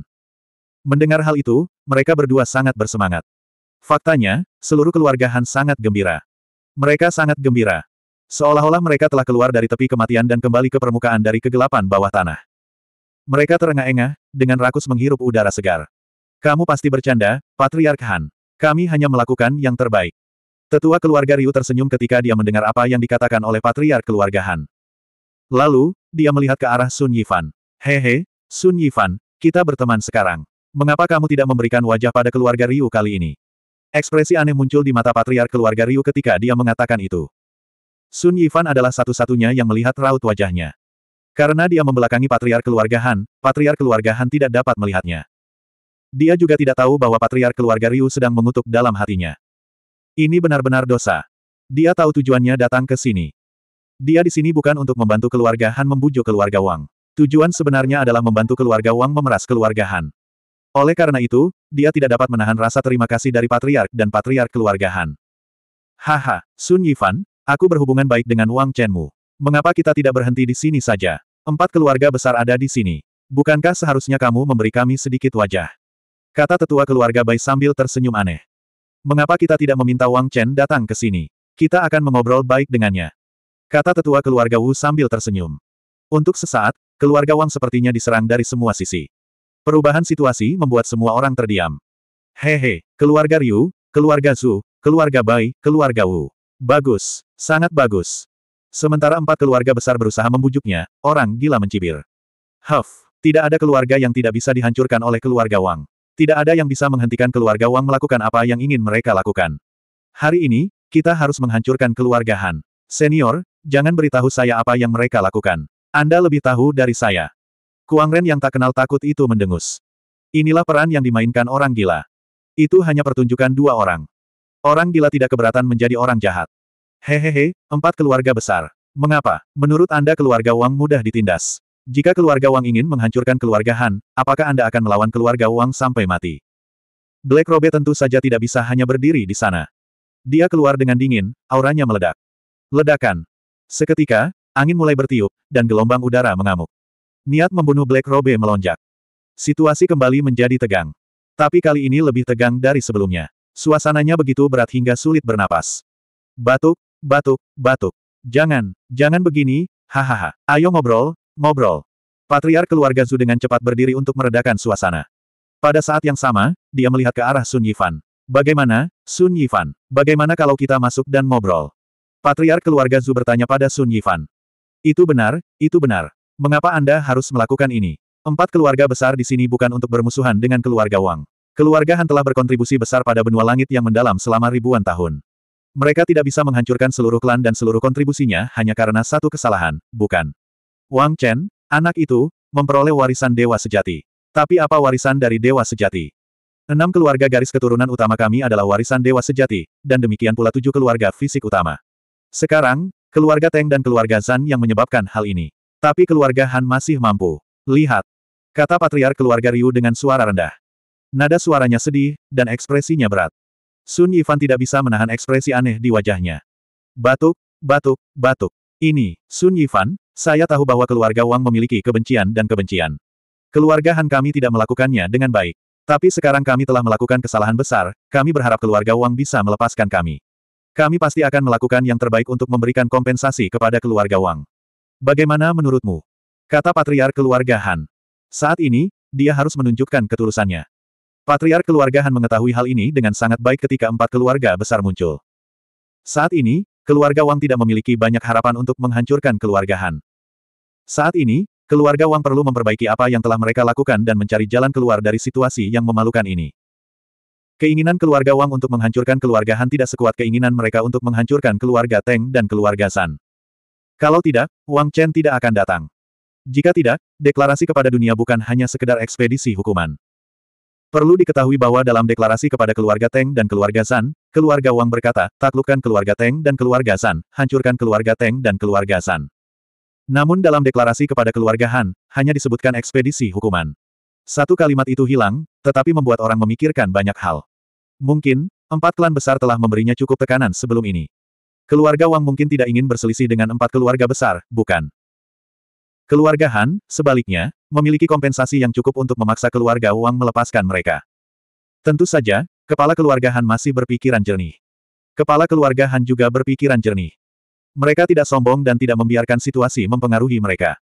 Mendengar hal itu, mereka berdua sangat bersemangat. Faktanya, seluruh keluarga Han sangat gembira. Mereka sangat gembira. Seolah-olah mereka telah keluar dari tepi kematian dan kembali ke permukaan dari kegelapan bawah tanah. Mereka terengah-engah, dengan rakus menghirup udara segar. Kamu pasti bercanda, Patriark Han. Kami hanya melakukan yang terbaik. Tetua keluarga Ryu tersenyum ketika dia mendengar apa yang dikatakan oleh Patriark keluarga Han. Lalu, dia melihat ke arah Sun Yifan. Hehe, Sun Yifan, kita berteman sekarang. Mengapa kamu tidak memberikan wajah pada keluarga Ryu kali ini? Ekspresi aneh muncul di mata patriar keluarga Ryu ketika dia mengatakan itu. Sun Yifan adalah satu-satunya yang melihat raut wajahnya. Karena dia membelakangi patriar keluarga Han, patriar keluarga Han tidak dapat melihatnya. Dia juga tidak tahu bahwa patriar keluarga Ryu sedang mengutuk dalam hatinya. Ini benar-benar dosa. Dia tahu tujuannya datang ke sini. Dia di sini bukan untuk membantu keluarga Han membujuk keluarga Wang. Tujuan sebenarnya adalah membantu keluarga Wang memeras keluarga Han. Oleh karena itu, dia tidak dapat menahan rasa terima kasih dari patriark dan patriark keluarga Han. Haha, Sun Yifan, aku berhubungan baik dengan Wang Chenmu. Mengapa kita tidak berhenti di sini saja? Empat keluarga besar ada di sini. Bukankah seharusnya kamu memberi kami sedikit wajah? Kata tetua keluarga Bai sambil tersenyum aneh. Mengapa kita tidak meminta Wang Chen datang ke sini? Kita akan mengobrol baik dengannya. Kata tetua keluarga Wu sambil tersenyum. Untuk sesaat, keluarga Wang sepertinya diserang dari semua sisi. Perubahan situasi membuat semua orang terdiam. Hehe, keluarga Ryu, keluarga Zhu, keluarga Bai, keluarga Wu. Bagus, sangat bagus. Sementara empat keluarga besar berusaha membujuknya, orang gila mencibir. Huff, tidak ada keluarga yang tidak bisa dihancurkan oleh keluarga Wang. Tidak ada yang bisa menghentikan keluarga Wang melakukan apa yang ingin mereka lakukan. Hari ini, kita harus menghancurkan keluarga Han. Senior, jangan beritahu saya apa yang mereka lakukan. Anda lebih tahu dari saya. Kuang Ren yang tak kenal takut itu mendengus. Inilah peran yang dimainkan orang gila. Itu hanya pertunjukan dua orang. Orang gila tidak keberatan menjadi orang jahat. Hehehe, empat keluarga besar. Mengapa, menurut Anda keluarga Wang mudah ditindas? Jika keluarga Wang ingin menghancurkan keluarga Han, apakah Anda akan melawan keluarga Wang sampai mati? Black Robe tentu saja tidak bisa hanya berdiri di sana. Dia keluar dengan dingin, auranya meledak. Ledakan. Seketika, angin mulai bertiup, dan gelombang udara mengamuk. Niat membunuh Black Robe melonjak. Situasi kembali menjadi tegang. Tapi kali ini lebih tegang dari sebelumnya. Suasananya begitu berat hingga sulit bernapas. Batuk, batuk, batuk. Jangan, jangan begini, hahaha. Ayo ngobrol, ngobrol. Patriar keluarga Zhu dengan cepat berdiri untuk meredakan suasana. Pada saat yang sama, dia melihat ke arah Sun Yifan. Bagaimana, Sun Yifan? Bagaimana kalau kita masuk dan ngobrol? Patriar keluarga Zhu bertanya pada Sun Yifan. Itu benar, itu benar. Mengapa Anda harus melakukan ini? Empat keluarga besar di sini bukan untuk bermusuhan dengan keluarga Wang. Keluarga Han telah berkontribusi besar pada benua langit yang mendalam selama ribuan tahun. Mereka tidak bisa menghancurkan seluruh klan dan seluruh kontribusinya hanya karena satu kesalahan, bukan? Wang Chen, anak itu, memperoleh warisan dewa sejati. Tapi apa warisan dari dewa sejati? Enam keluarga garis keturunan utama kami adalah warisan dewa sejati, dan demikian pula tujuh keluarga fisik utama. Sekarang, keluarga Teng dan keluarga Zan yang menyebabkan hal ini. Tapi keluarga Han masih mampu. Lihat. Kata patriar keluarga Ryu dengan suara rendah. Nada suaranya sedih, dan ekspresinya berat. Sun Yifan tidak bisa menahan ekspresi aneh di wajahnya. Batuk, batuk, batuk. Ini, Sun Yifan, saya tahu bahwa keluarga Wang memiliki kebencian dan kebencian. Keluarga Han kami tidak melakukannya dengan baik. Tapi sekarang kami telah melakukan kesalahan besar, kami berharap keluarga Wang bisa melepaskan kami. Kami pasti akan melakukan yang terbaik untuk memberikan kompensasi kepada keluarga Wang. Bagaimana menurutmu? Kata patriar keluarga Han. Saat ini, dia harus menunjukkan ketulusannya. Patriar keluarga Han mengetahui hal ini dengan sangat baik ketika empat keluarga besar muncul. Saat ini, keluarga Wang tidak memiliki banyak harapan untuk menghancurkan keluarga Han. Saat ini, keluarga Wang perlu memperbaiki apa yang telah mereka lakukan dan mencari jalan keluar dari situasi yang memalukan ini. Keinginan keluarga Wang untuk menghancurkan keluarga Han tidak sekuat keinginan mereka untuk menghancurkan keluarga Teng dan keluarga San. Kalau tidak, Wang Chen tidak akan datang. Jika tidak, deklarasi kepada dunia bukan hanya sekedar ekspedisi hukuman. Perlu diketahui bahwa dalam deklarasi kepada keluarga Teng dan keluarga Zan, keluarga Wang berkata, taklukkan keluarga Teng dan keluarga Zan, hancurkan keluarga Teng dan keluarga Zan. Namun dalam deklarasi kepada keluarga Han, hanya disebutkan ekspedisi hukuman. Satu kalimat itu hilang, tetapi membuat orang memikirkan banyak hal. Mungkin, empat klan besar telah memberinya cukup tekanan sebelum ini. Keluarga Wang mungkin tidak ingin berselisih dengan empat keluarga besar, bukan? Keluarga Han, sebaliknya, memiliki kompensasi yang cukup untuk memaksa keluarga Wang melepaskan mereka. Tentu saja, kepala keluarga Han masih berpikiran jernih. Kepala keluarga Han juga berpikiran jernih. Mereka tidak sombong dan tidak membiarkan situasi mempengaruhi mereka.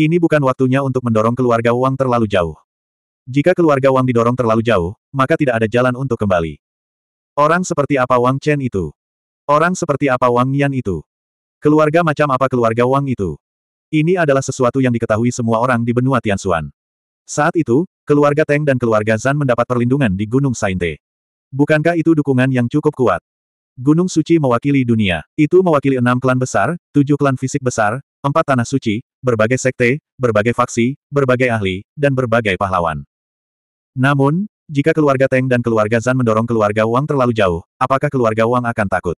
Ini bukan waktunya untuk mendorong keluarga Wang terlalu jauh. Jika keluarga Wang didorong terlalu jauh, maka tidak ada jalan untuk kembali. Orang seperti apa Wang Chen itu? Orang seperti apa Wang Yan itu? Keluarga macam apa keluarga Wang itu? Ini adalah sesuatu yang diketahui semua orang di benua Tianxuan. Saat itu, keluarga Teng dan keluarga Zan mendapat perlindungan di Gunung Sainte. Bukankah itu dukungan yang cukup kuat? Gunung Suci mewakili dunia. Itu mewakili enam klan besar, tujuh klan fisik besar, empat tanah suci, berbagai sekte, berbagai faksi, berbagai ahli, dan berbagai pahlawan. Namun, jika keluarga Teng dan keluarga Zan mendorong keluarga Wang terlalu jauh, apakah keluarga Wang akan takut?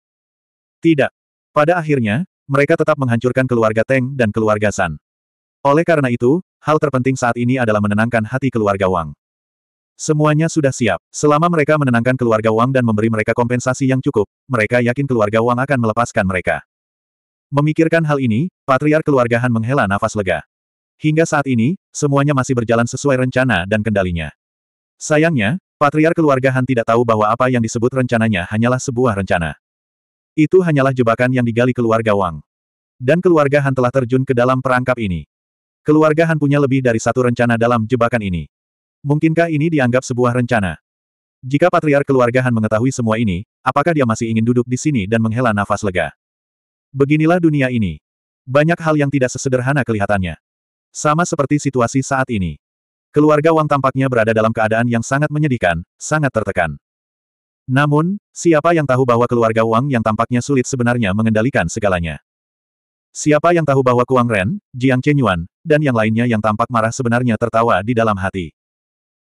Tidak. Pada akhirnya, mereka tetap menghancurkan keluarga Teng dan keluarga San. Oleh karena itu, hal terpenting saat ini adalah menenangkan hati keluarga Wang. Semuanya sudah siap. Selama mereka menenangkan keluarga Wang dan memberi mereka kompensasi yang cukup, mereka yakin keluarga Wang akan melepaskan mereka. Memikirkan hal ini, patriar keluarga Han menghela nafas lega. Hingga saat ini, semuanya masih berjalan sesuai rencana dan kendalinya. Sayangnya, patriar keluarga Han tidak tahu bahwa apa yang disebut rencananya hanyalah sebuah rencana. Itu hanyalah jebakan yang digali keluarga Wang. Dan keluarga Han telah terjun ke dalam perangkap ini. Keluarga Han punya lebih dari satu rencana dalam jebakan ini. Mungkinkah ini dianggap sebuah rencana? Jika Patriar keluarga Han mengetahui semua ini, apakah dia masih ingin duduk di sini dan menghela nafas lega? Beginilah dunia ini. Banyak hal yang tidak sesederhana kelihatannya. Sama seperti situasi saat ini. Keluarga Wang tampaknya berada dalam keadaan yang sangat menyedihkan, sangat tertekan. Namun, siapa yang tahu bahwa keluarga Wang yang tampaknya sulit sebenarnya mengendalikan segalanya? Siapa yang tahu bahwa Kuang Ren, Jiang Chenyuan, dan yang lainnya yang tampak marah sebenarnya tertawa di dalam hati?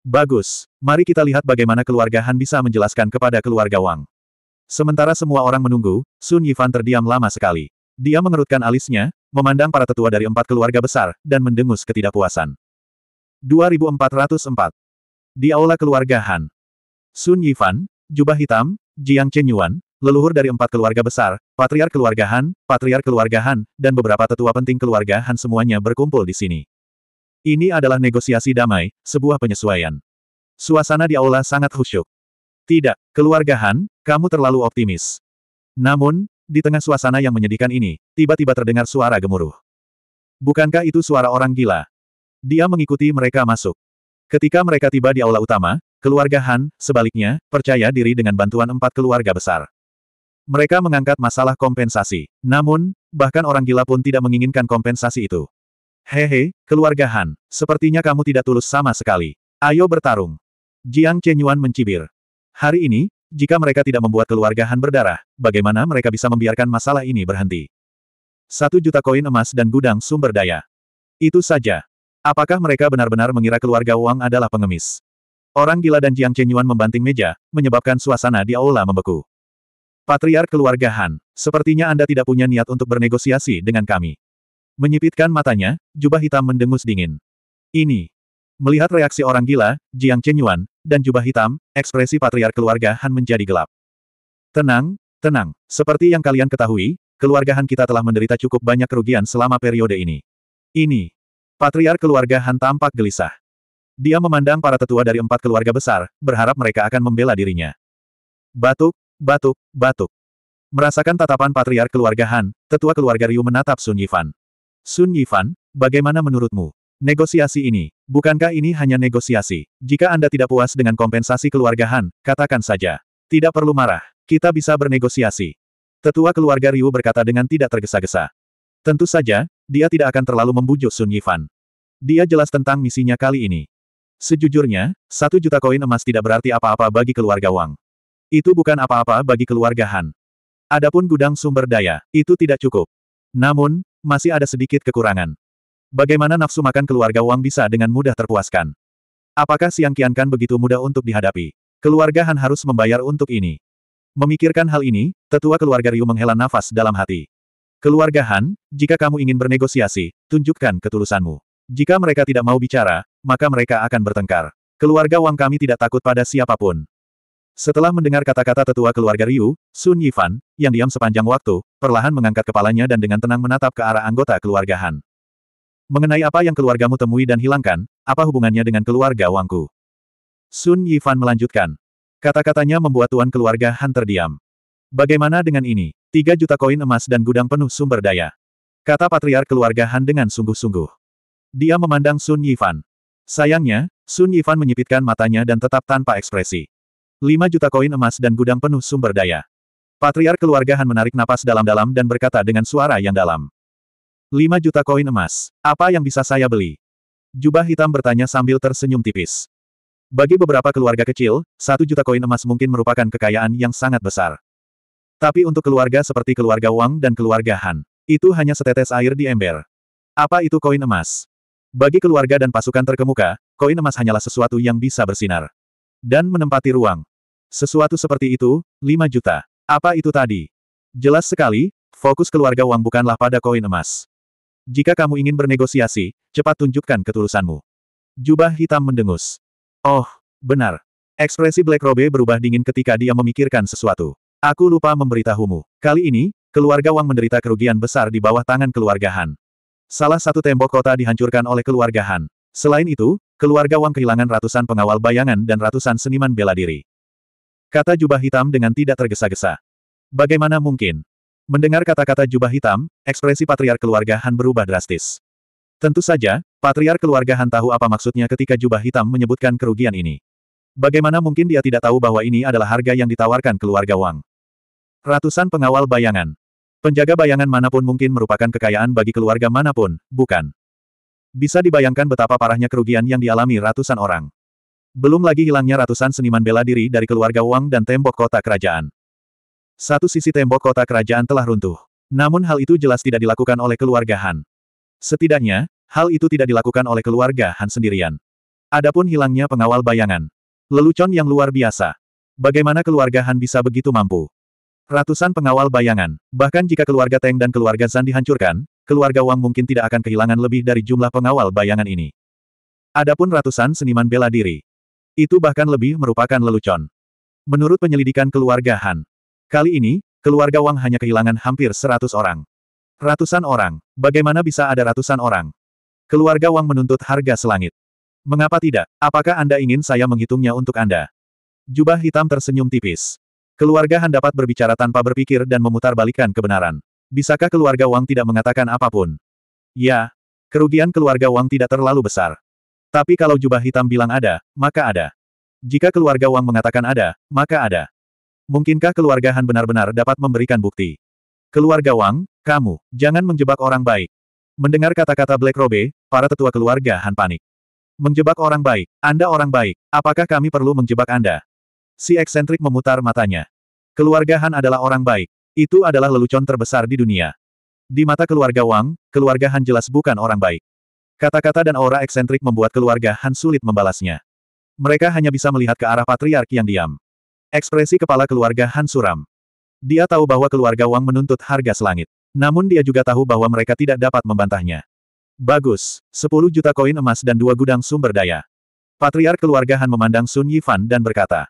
Bagus, mari kita lihat bagaimana keluarga Han bisa menjelaskan kepada keluarga Wang. Sementara semua orang menunggu, Sun Yifan terdiam lama sekali. Dia mengerutkan alisnya, memandang para tetua dari empat keluarga besar, dan mendengus ketidakpuasan. 2404 Di aula keluarga Han, Sun Yifan, Jubah Hitam, Jiang Chenyuan, leluhur dari empat keluarga besar, patriar keluarga Han, patriar keluarga Han, dan beberapa tetua penting keluarga Han semuanya berkumpul di sini. Ini adalah negosiasi damai, sebuah penyesuaian. Suasana di aula sangat khusyuk. Tidak, keluarga Han, kamu terlalu optimis. Namun, di tengah suasana yang menyedihkan ini, tiba-tiba terdengar suara gemuruh. Bukankah itu suara orang gila? Dia mengikuti mereka masuk. Ketika mereka tiba di aula utama, Keluarga Han, sebaliknya, percaya diri dengan bantuan empat keluarga besar. Mereka mengangkat masalah kompensasi. Namun, bahkan orang gila pun tidak menginginkan kompensasi itu. Hehe, keluarga Han, sepertinya kamu tidak tulus sama sekali. Ayo bertarung. Jiang Chenyuan mencibir. Hari ini, jika mereka tidak membuat keluarga Han berdarah, bagaimana mereka bisa membiarkan masalah ini berhenti? Satu juta koin emas dan gudang sumber daya. Itu saja. Apakah mereka benar-benar mengira keluarga Wang adalah pengemis? Orang gila dan Jiang Chenyuan membanting meja, menyebabkan suasana di aula membeku. Patriark keluarga Han, sepertinya Anda tidak punya niat untuk bernegosiasi dengan kami. Menyipitkan matanya, jubah hitam mendengus dingin. Ini. Melihat reaksi orang gila, Jiang Chenyuan, dan jubah hitam, ekspresi patriark keluarga Han menjadi gelap. Tenang, tenang. Seperti yang kalian ketahui, keluarga Han kita telah menderita cukup banyak kerugian selama periode ini. Ini. Patriark keluarga Han tampak gelisah. Dia memandang para tetua dari empat keluarga besar, berharap mereka akan membela dirinya. Batuk, batuk, batuk. Merasakan tatapan patriark keluarga Han, tetua keluarga Ryu menatap Sun Yifan. Sun Yifan, bagaimana menurutmu? Negosiasi ini, bukankah ini hanya negosiasi? Jika Anda tidak puas dengan kompensasi keluarga Han, katakan saja. Tidak perlu marah, kita bisa bernegosiasi. Tetua keluarga Ryu berkata dengan tidak tergesa-gesa. Tentu saja, dia tidak akan terlalu membujuk Sun Yifan. Dia jelas tentang misinya kali ini. Sejujurnya, satu juta koin emas tidak berarti apa-apa bagi keluarga Wang. Itu bukan apa-apa bagi keluarga Han. Adapun gudang sumber daya, itu tidak cukup. Namun, masih ada sedikit kekurangan. Bagaimana nafsu makan keluarga Wang bisa dengan mudah terpuaskan? Apakah Siang Kiankan begitu mudah untuk dihadapi? Keluarga Han harus membayar untuk ini. Memikirkan hal ini, tetua keluarga Ryu menghela nafas dalam hati. Keluarga Han, jika kamu ingin bernegosiasi, tunjukkan ketulusanmu. Jika mereka tidak mau bicara, maka mereka akan bertengkar. Keluarga Wang kami tidak takut pada siapapun. Setelah mendengar kata-kata tetua keluarga Ryu, Sun Yifan, yang diam sepanjang waktu, perlahan mengangkat kepalanya dan dengan tenang menatap ke arah anggota keluarga Han. Mengenai apa yang keluargamu temui dan hilangkan, apa hubungannya dengan keluarga Wangku? Sun Yifan melanjutkan. Kata-katanya membuat tuan keluarga Han terdiam. Bagaimana dengan ini? Tiga juta koin emas dan gudang penuh sumber daya. Kata patriar keluarga Han dengan sungguh-sungguh. Dia memandang Sun Yifan. Sayangnya, Sun Yifan menyipitkan matanya dan tetap tanpa ekspresi. 5 juta koin emas dan gudang penuh sumber daya. Patriar keluarga Han menarik napas dalam-dalam dan berkata dengan suara yang dalam. 5 juta koin emas. Apa yang bisa saya beli? Jubah hitam bertanya sambil tersenyum tipis. Bagi beberapa keluarga kecil, satu juta koin emas mungkin merupakan kekayaan yang sangat besar. Tapi untuk keluarga seperti keluarga Wang dan keluarga Han, itu hanya setetes air di ember. Apa itu koin emas? Bagi keluarga dan pasukan terkemuka, koin emas hanyalah sesuatu yang bisa bersinar. Dan menempati ruang. Sesuatu seperti itu, 5 juta. Apa itu tadi? Jelas sekali, fokus keluarga Wang bukanlah pada koin emas. Jika kamu ingin bernegosiasi, cepat tunjukkan ketulusanmu. Jubah hitam mendengus. Oh, benar. Ekspresi Black Robe berubah dingin ketika dia memikirkan sesuatu. Aku lupa memberitahumu. Kali ini, keluarga Wang menderita kerugian besar di bawah tangan keluarga Han. Salah satu tembok kota dihancurkan oleh keluarga Han. Selain itu, keluarga Wang kehilangan ratusan pengawal bayangan dan ratusan seniman bela diri. Kata jubah hitam dengan tidak tergesa-gesa. Bagaimana mungkin? Mendengar kata-kata jubah hitam, ekspresi patriar keluarga Han berubah drastis. Tentu saja, patriar keluarga Han tahu apa maksudnya ketika jubah hitam menyebutkan kerugian ini. Bagaimana mungkin dia tidak tahu bahwa ini adalah harga yang ditawarkan keluarga Wang? Ratusan pengawal bayangan. Penjaga bayangan manapun mungkin merupakan kekayaan bagi keluarga manapun, bukan? Bisa dibayangkan betapa parahnya kerugian yang dialami ratusan orang. Belum lagi hilangnya ratusan seniman bela diri dari keluarga Wang dan tembok kota kerajaan. Satu sisi tembok kota kerajaan telah runtuh. Namun hal itu jelas tidak dilakukan oleh keluarga Han. Setidaknya, hal itu tidak dilakukan oleh keluarga Han sendirian. Adapun hilangnya pengawal bayangan. Lelucon yang luar biasa. Bagaimana keluarga Han bisa begitu mampu? Ratusan pengawal bayangan, bahkan jika keluarga Teng dan keluarga Zan dihancurkan, keluarga Wang mungkin tidak akan kehilangan lebih dari jumlah pengawal bayangan ini. Adapun ratusan seniman bela diri. Itu bahkan lebih merupakan lelucon. Menurut penyelidikan keluarga Han, kali ini, keluarga Wang hanya kehilangan hampir seratus orang. Ratusan orang, bagaimana bisa ada ratusan orang? Keluarga Wang menuntut harga selangit. Mengapa tidak? Apakah Anda ingin saya menghitungnya untuk Anda? Jubah hitam tersenyum tipis. Keluarga Han dapat berbicara tanpa berpikir dan memutarbalikkan kebenaran. Bisakah keluarga Wang tidak mengatakan apapun? Ya, kerugian keluarga Wang tidak terlalu besar. Tapi kalau jubah hitam bilang ada, maka ada. Jika keluarga Wang mengatakan ada, maka ada. Mungkinkah keluarga Han benar-benar dapat memberikan bukti? Keluarga Wang, kamu, jangan menjebak orang baik. Mendengar kata-kata Black Robe, para tetua keluarga Han panik. Menjebak orang baik, Anda orang baik, apakah kami perlu menjebak Anda? Si eksentrik memutar matanya. Keluarga Han adalah orang baik. Itu adalah lelucon terbesar di dunia. Di mata keluarga Wang, keluarga Han jelas bukan orang baik. Kata-kata dan aura eksentrik membuat keluarga Han sulit membalasnya. Mereka hanya bisa melihat ke arah patriark yang diam. Ekspresi kepala keluarga Han suram. Dia tahu bahwa keluarga Wang menuntut harga selangit. Namun dia juga tahu bahwa mereka tidak dapat membantahnya. Bagus, 10 juta koin emas dan dua gudang sumber daya. Patriark keluarga Han memandang Sun Yifan dan berkata,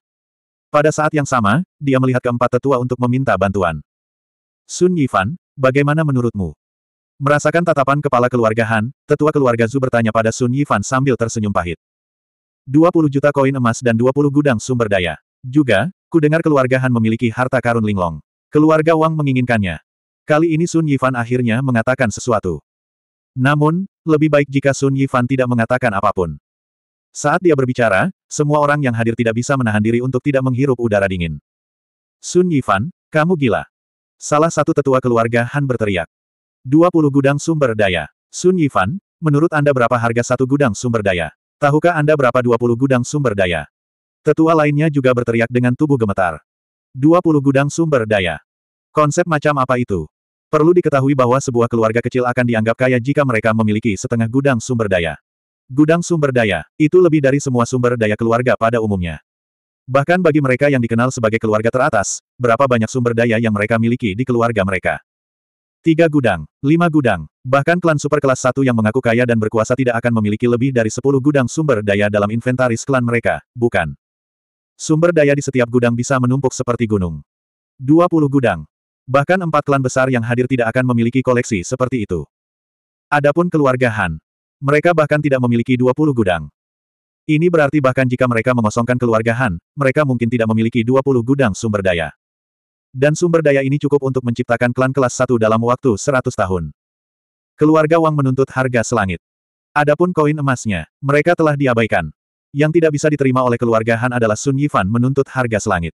pada saat yang sama, dia melihat keempat tetua untuk meminta bantuan. Sun Yifan, bagaimana menurutmu? Merasakan tatapan kepala keluarga Han, tetua keluarga Zhu bertanya pada Sun Yifan sambil tersenyum pahit. 20 juta koin emas dan 20 gudang sumber daya. Juga, kudengar keluarga Han memiliki harta karun linglong. Keluarga Wang menginginkannya. Kali ini Sun Yifan akhirnya mengatakan sesuatu. Namun, lebih baik jika Sun Yifan tidak mengatakan apapun. Saat dia berbicara, semua orang yang hadir tidak bisa menahan diri untuk tidak menghirup udara dingin. Sun Yifan, kamu gila. Salah satu tetua keluarga Han berteriak. 20 gudang sumber daya. Sun Yifan, menurut Anda berapa harga satu gudang sumber daya? Tahukah Anda berapa 20 gudang sumber daya? Tetua lainnya juga berteriak dengan tubuh gemetar. 20 gudang sumber daya. Konsep macam apa itu? Perlu diketahui bahwa sebuah keluarga kecil akan dianggap kaya jika mereka memiliki setengah gudang sumber daya. Gudang sumber daya, itu lebih dari semua sumber daya keluarga pada umumnya. Bahkan bagi mereka yang dikenal sebagai keluarga teratas, berapa banyak sumber daya yang mereka miliki di keluarga mereka. Tiga gudang, lima gudang, bahkan klan super kelas satu yang mengaku kaya dan berkuasa tidak akan memiliki lebih dari sepuluh gudang sumber daya dalam inventaris klan mereka, bukan. Sumber daya di setiap gudang bisa menumpuk seperti gunung. Dua puluh gudang. Bahkan empat klan besar yang hadir tidak akan memiliki koleksi seperti itu. Adapun keluarga Han, mereka bahkan tidak memiliki 20 gudang. Ini berarti bahkan jika mereka mengosongkan keluarga Han, mereka mungkin tidak memiliki 20 gudang sumber daya. Dan sumber daya ini cukup untuk menciptakan klan kelas 1 dalam waktu 100 tahun. Keluarga Wang menuntut harga selangit. Adapun koin emasnya, mereka telah diabaikan. Yang tidak bisa diterima oleh keluarga Han adalah Sun Yifan menuntut harga selangit.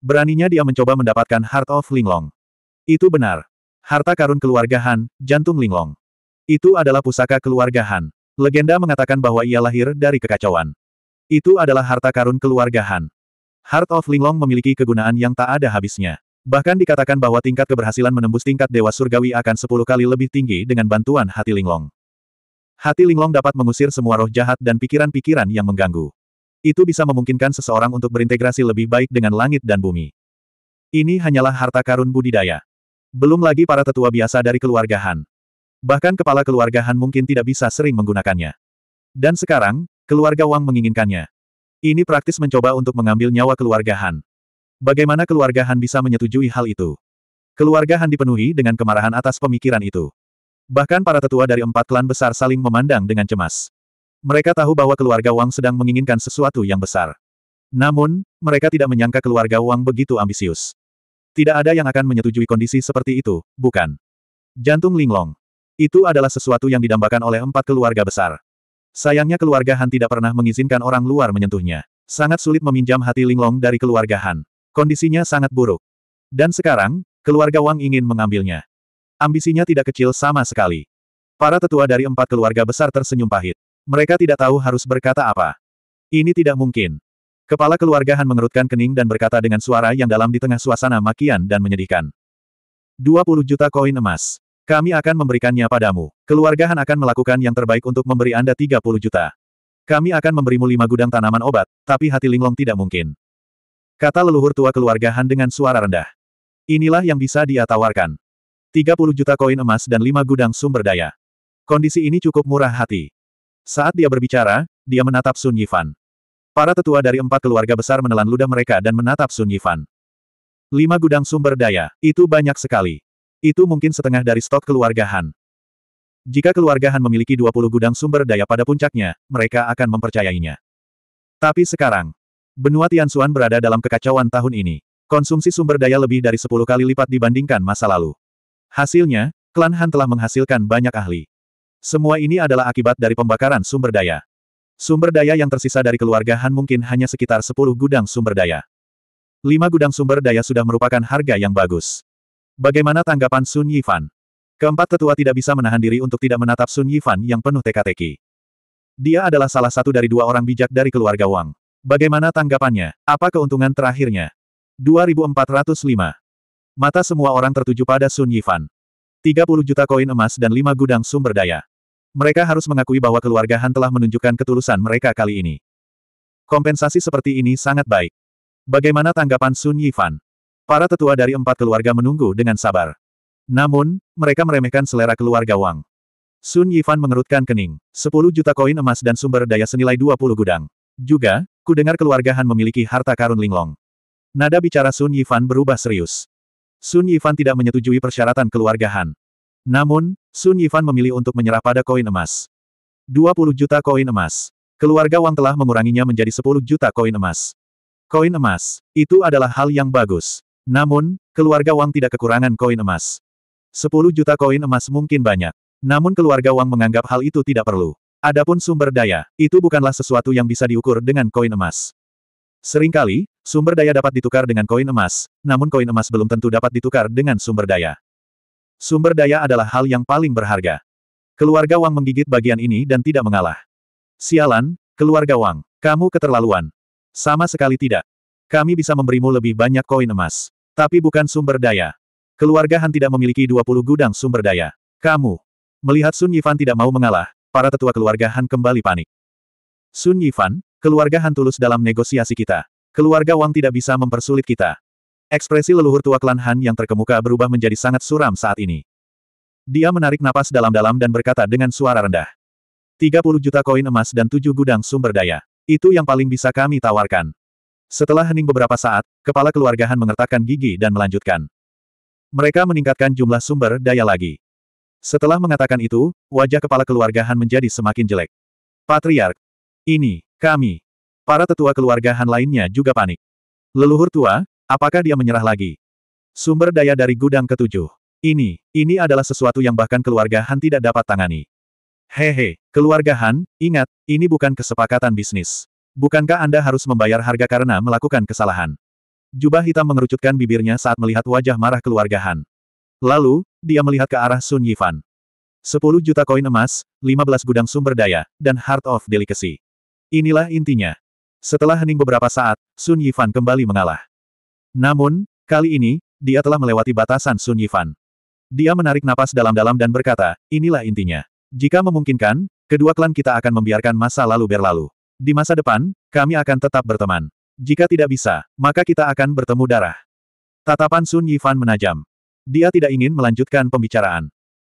Beraninya dia mencoba mendapatkan Heart of Linglong. Itu benar. Harta karun keluarga Han, jantung Linglong. Itu adalah pusaka keluarga Han. Legenda mengatakan bahwa ia lahir dari kekacauan. Itu adalah harta karun keluarga Han. Heart of Linglong memiliki kegunaan yang tak ada habisnya. Bahkan dikatakan bahwa tingkat keberhasilan menembus tingkat Dewa Surgawi akan 10 kali lebih tinggi dengan bantuan hati Linglong. Hati Linglong dapat mengusir semua roh jahat dan pikiran-pikiran yang mengganggu. Itu bisa memungkinkan seseorang untuk berintegrasi lebih baik dengan langit dan bumi. Ini hanyalah harta karun budidaya. Belum lagi para tetua biasa dari keluarga Han. Bahkan kepala keluarga Han mungkin tidak bisa sering menggunakannya. Dan sekarang, keluarga Wang menginginkannya. Ini praktis mencoba untuk mengambil nyawa keluarga Han. Bagaimana keluarga Han bisa menyetujui hal itu? Keluarga Han dipenuhi dengan kemarahan atas pemikiran itu. Bahkan para tetua dari empat klan besar saling memandang dengan cemas. Mereka tahu bahwa keluarga Wang sedang menginginkan sesuatu yang besar. Namun, mereka tidak menyangka keluarga Wang begitu ambisius. Tidak ada yang akan menyetujui kondisi seperti itu, bukan? Jantung linglong. Itu adalah sesuatu yang didambakan oleh empat keluarga besar. Sayangnya keluarga Han tidak pernah mengizinkan orang luar menyentuhnya. Sangat sulit meminjam hati Linglong dari keluarga Han. Kondisinya sangat buruk. Dan sekarang, keluarga Wang ingin mengambilnya. Ambisinya tidak kecil sama sekali. Para tetua dari empat keluarga besar tersenyum pahit. Mereka tidak tahu harus berkata apa. Ini tidak mungkin. Kepala keluarga Han mengerutkan kening dan berkata dengan suara yang dalam di tengah suasana makian dan menyedihkan. 20 juta koin emas. Kami akan memberikannya padamu. Keluarga Han akan melakukan yang terbaik untuk memberi Anda 30 juta. Kami akan memberimu lima gudang tanaman obat, tapi hati Linglong tidak mungkin. Kata leluhur tua keluarga Han dengan suara rendah. Inilah yang bisa dia tawarkan. 30 juta koin emas dan lima gudang sumber daya. Kondisi ini cukup murah hati. Saat dia berbicara, dia menatap Sun Yifan. Para tetua dari empat keluarga besar menelan ludah mereka dan menatap Sun Yifan. Lima gudang sumber daya, itu banyak sekali. Itu mungkin setengah dari stok keluarga Han. Jika keluarga Han memiliki 20 gudang sumber daya pada puncaknya, mereka akan mempercayainya. Tapi sekarang, benua Tianxuan berada dalam kekacauan tahun ini. Konsumsi sumber daya lebih dari 10 kali lipat dibandingkan masa lalu. Hasilnya, klan Han telah menghasilkan banyak ahli. Semua ini adalah akibat dari pembakaran sumber daya. Sumber daya yang tersisa dari keluarga Han mungkin hanya sekitar 10 gudang sumber daya. Lima gudang sumber daya sudah merupakan harga yang bagus. Bagaimana tanggapan Sun Yifan? Keempat tetua tidak bisa menahan diri untuk tidak menatap Sun Yifan yang penuh teka-teki. Dia adalah salah satu dari dua orang bijak dari keluarga Wang. Bagaimana tanggapannya? Apa keuntungan terakhirnya? 2405. Mata semua orang tertuju pada Sun Yifan. 30 juta koin emas dan 5 gudang sumber daya. Mereka harus mengakui bahwa keluarga Han telah menunjukkan ketulusan mereka kali ini. Kompensasi seperti ini sangat baik. Bagaimana tanggapan Sun Yifan? Para tetua dari empat keluarga menunggu dengan sabar. Namun, mereka meremehkan selera keluarga Wang. Sun Yifan mengerutkan kening. Sepuluh juta koin emas dan sumber daya senilai dua puluh gudang. Juga, ku dengar keluarga Han memiliki harta karun linglong. Nada bicara Sun Yifan berubah serius. Sun Yifan tidak menyetujui persyaratan keluarga Han. Namun, Sun Yifan memilih untuk menyerah pada koin emas. 20 juta koin emas. Keluarga Wang telah menguranginya menjadi 10 juta koin emas. Koin emas, itu adalah hal yang bagus. Namun, keluarga Wang tidak kekurangan koin emas. 10 juta koin emas mungkin banyak. Namun keluarga Wang menganggap hal itu tidak perlu. Adapun sumber daya, itu bukanlah sesuatu yang bisa diukur dengan koin emas. Seringkali, sumber daya dapat ditukar dengan koin emas, namun koin emas belum tentu dapat ditukar dengan sumber daya. Sumber daya adalah hal yang paling berharga. Keluarga Wang menggigit bagian ini dan tidak mengalah. Sialan, keluarga Wang, kamu keterlaluan. Sama sekali tidak. Kami bisa memberimu lebih banyak koin emas. Tapi bukan sumber daya. Keluarga Han tidak memiliki 20 gudang sumber daya. Kamu. Melihat Sun Yifan tidak mau mengalah, para tetua keluarga Han kembali panik. Sun Yifan, keluarga Han tulus dalam negosiasi kita. Keluarga Wang tidak bisa mempersulit kita. Ekspresi leluhur tua klan Han yang terkemuka berubah menjadi sangat suram saat ini. Dia menarik napas dalam-dalam dan berkata dengan suara rendah. 30 juta koin emas dan 7 gudang sumber daya. Itu yang paling bisa kami tawarkan. Setelah hening beberapa saat, kepala keluarga Han mengertakkan gigi dan melanjutkan. Mereka meningkatkan jumlah sumber daya lagi. Setelah mengatakan itu, wajah kepala keluarga Han menjadi semakin jelek. Patriark, ini, kami. Para tetua keluarga Han lainnya juga panik. Leluhur tua, apakah dia menyerah lagi? Sumber daya dari gudang ketujuh. Ini, ini adalah sesuatu yang bahkan keluarga Han tidak dapat tangani. Hehe, keluarga Han, ingat, ini bukan kesepakatan bisnis. Bukankah Anda harus membayar harga karena melakukan kesalahan? Jubah hitam mengerucutkan bibirnya saat melihat wajah marah keluarga Han. Lalu, dia melihat ke arah Sun Yifan. 10 juta koin emas, 15 gudang sumber daya, dan Heart of Delicacy. Inilah intinya. Setelah hening beberapa saat, Sun Yifan kembali mengalah. Namun, kali ini, dia telah melewati batasan Sun Yifan. Dia menarik napas dalam-dalam dan berkata, inilah intinya. Jika memungkinkan, kedua klan kita akan membiarkan masa lalu berlalu. Di masa depan, kami akan tetap berteman. Jika tidak bisa, maka kita akan bertemu darah. Tatapan Sun Yifan menajam. Dia tidak ingin melanjutkan pembicaraan.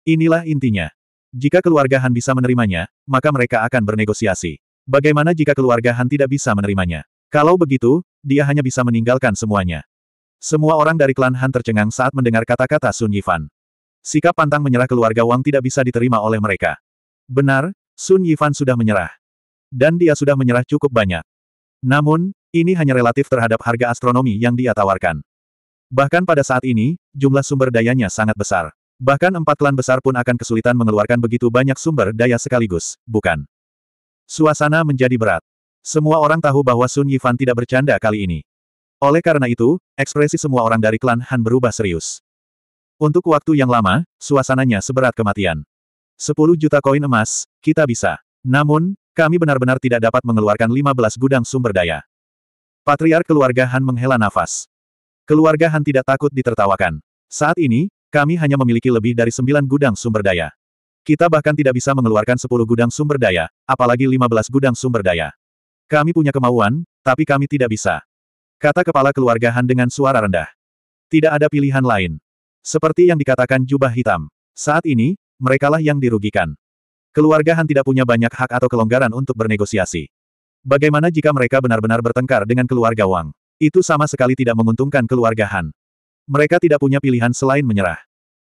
Inilah intinya. Jika keluarga Han bisa menerimanya, maka mereka akan bernegosiasi. Bagaimana jika keluarga Han tidak bisa menerimanya? Kalau begitu, dia hanya bisa meninggalkan semuanya. Semua orang dari klan Han tercengang saat mendengar kata-kata Sun Yifan. Sikap pantang menyerah keluarga Wang tidak bisa diterima oleh mereka. Benar, Sun Yifan sudah menyerah. Dan dia sudah menyerah cukup banyak. Namun, ini hanya relatif terhadap harga astronomi yang dia tawarkan. Bahkan pada saat ini, jumlah sumber dayanya sangat besar. Bahkan empat klan besar pun akan kesulitan mengeluarkan begitu banyak sumber daya sekaligus, bukan? Suasana menjadi berat. Semua orang tahu bahwa Sun Yifan tidak bercanda kali ini. Oleh karena itu, ekspresi semua orang dari klan Han berubah serius. Untuk waktu yang lama, suasananya seberat kematian. 10 juta koin emas, kita bisa. Namun, kami benar-benar tidak dapat mengeluarkan 15 gudang sumber daya. Patriark keluarga Han menghela nafas. Keluarga Han tidak takut ditertawakan. Saat ini, kami hanya memiliki lebih dari 9 gudang sumber daya. Kita bahkan tidak bisa mengeluarkan 10 gudang sumber daya, apalagi 15 gudang sumber daya. Kami punya kemauan, tapi kami tidak bisa. Kata kepala keluarga Han dengan suara rendah. Tidak ada pilihan lain. Seperti yang dikatakan jubah hitam. Saat ini, merekalah yang dirugikan. Keluarga Han tidak punya banyak hak atau kelonggaran untuk bernegosiasi. Bagaimana jika mereka benar-benar bertengkar dengan keluarga Wang? Itu sama sekali tidak menguntungkan keluarga Han. Mereka tidak punya pilihan selain menyerah.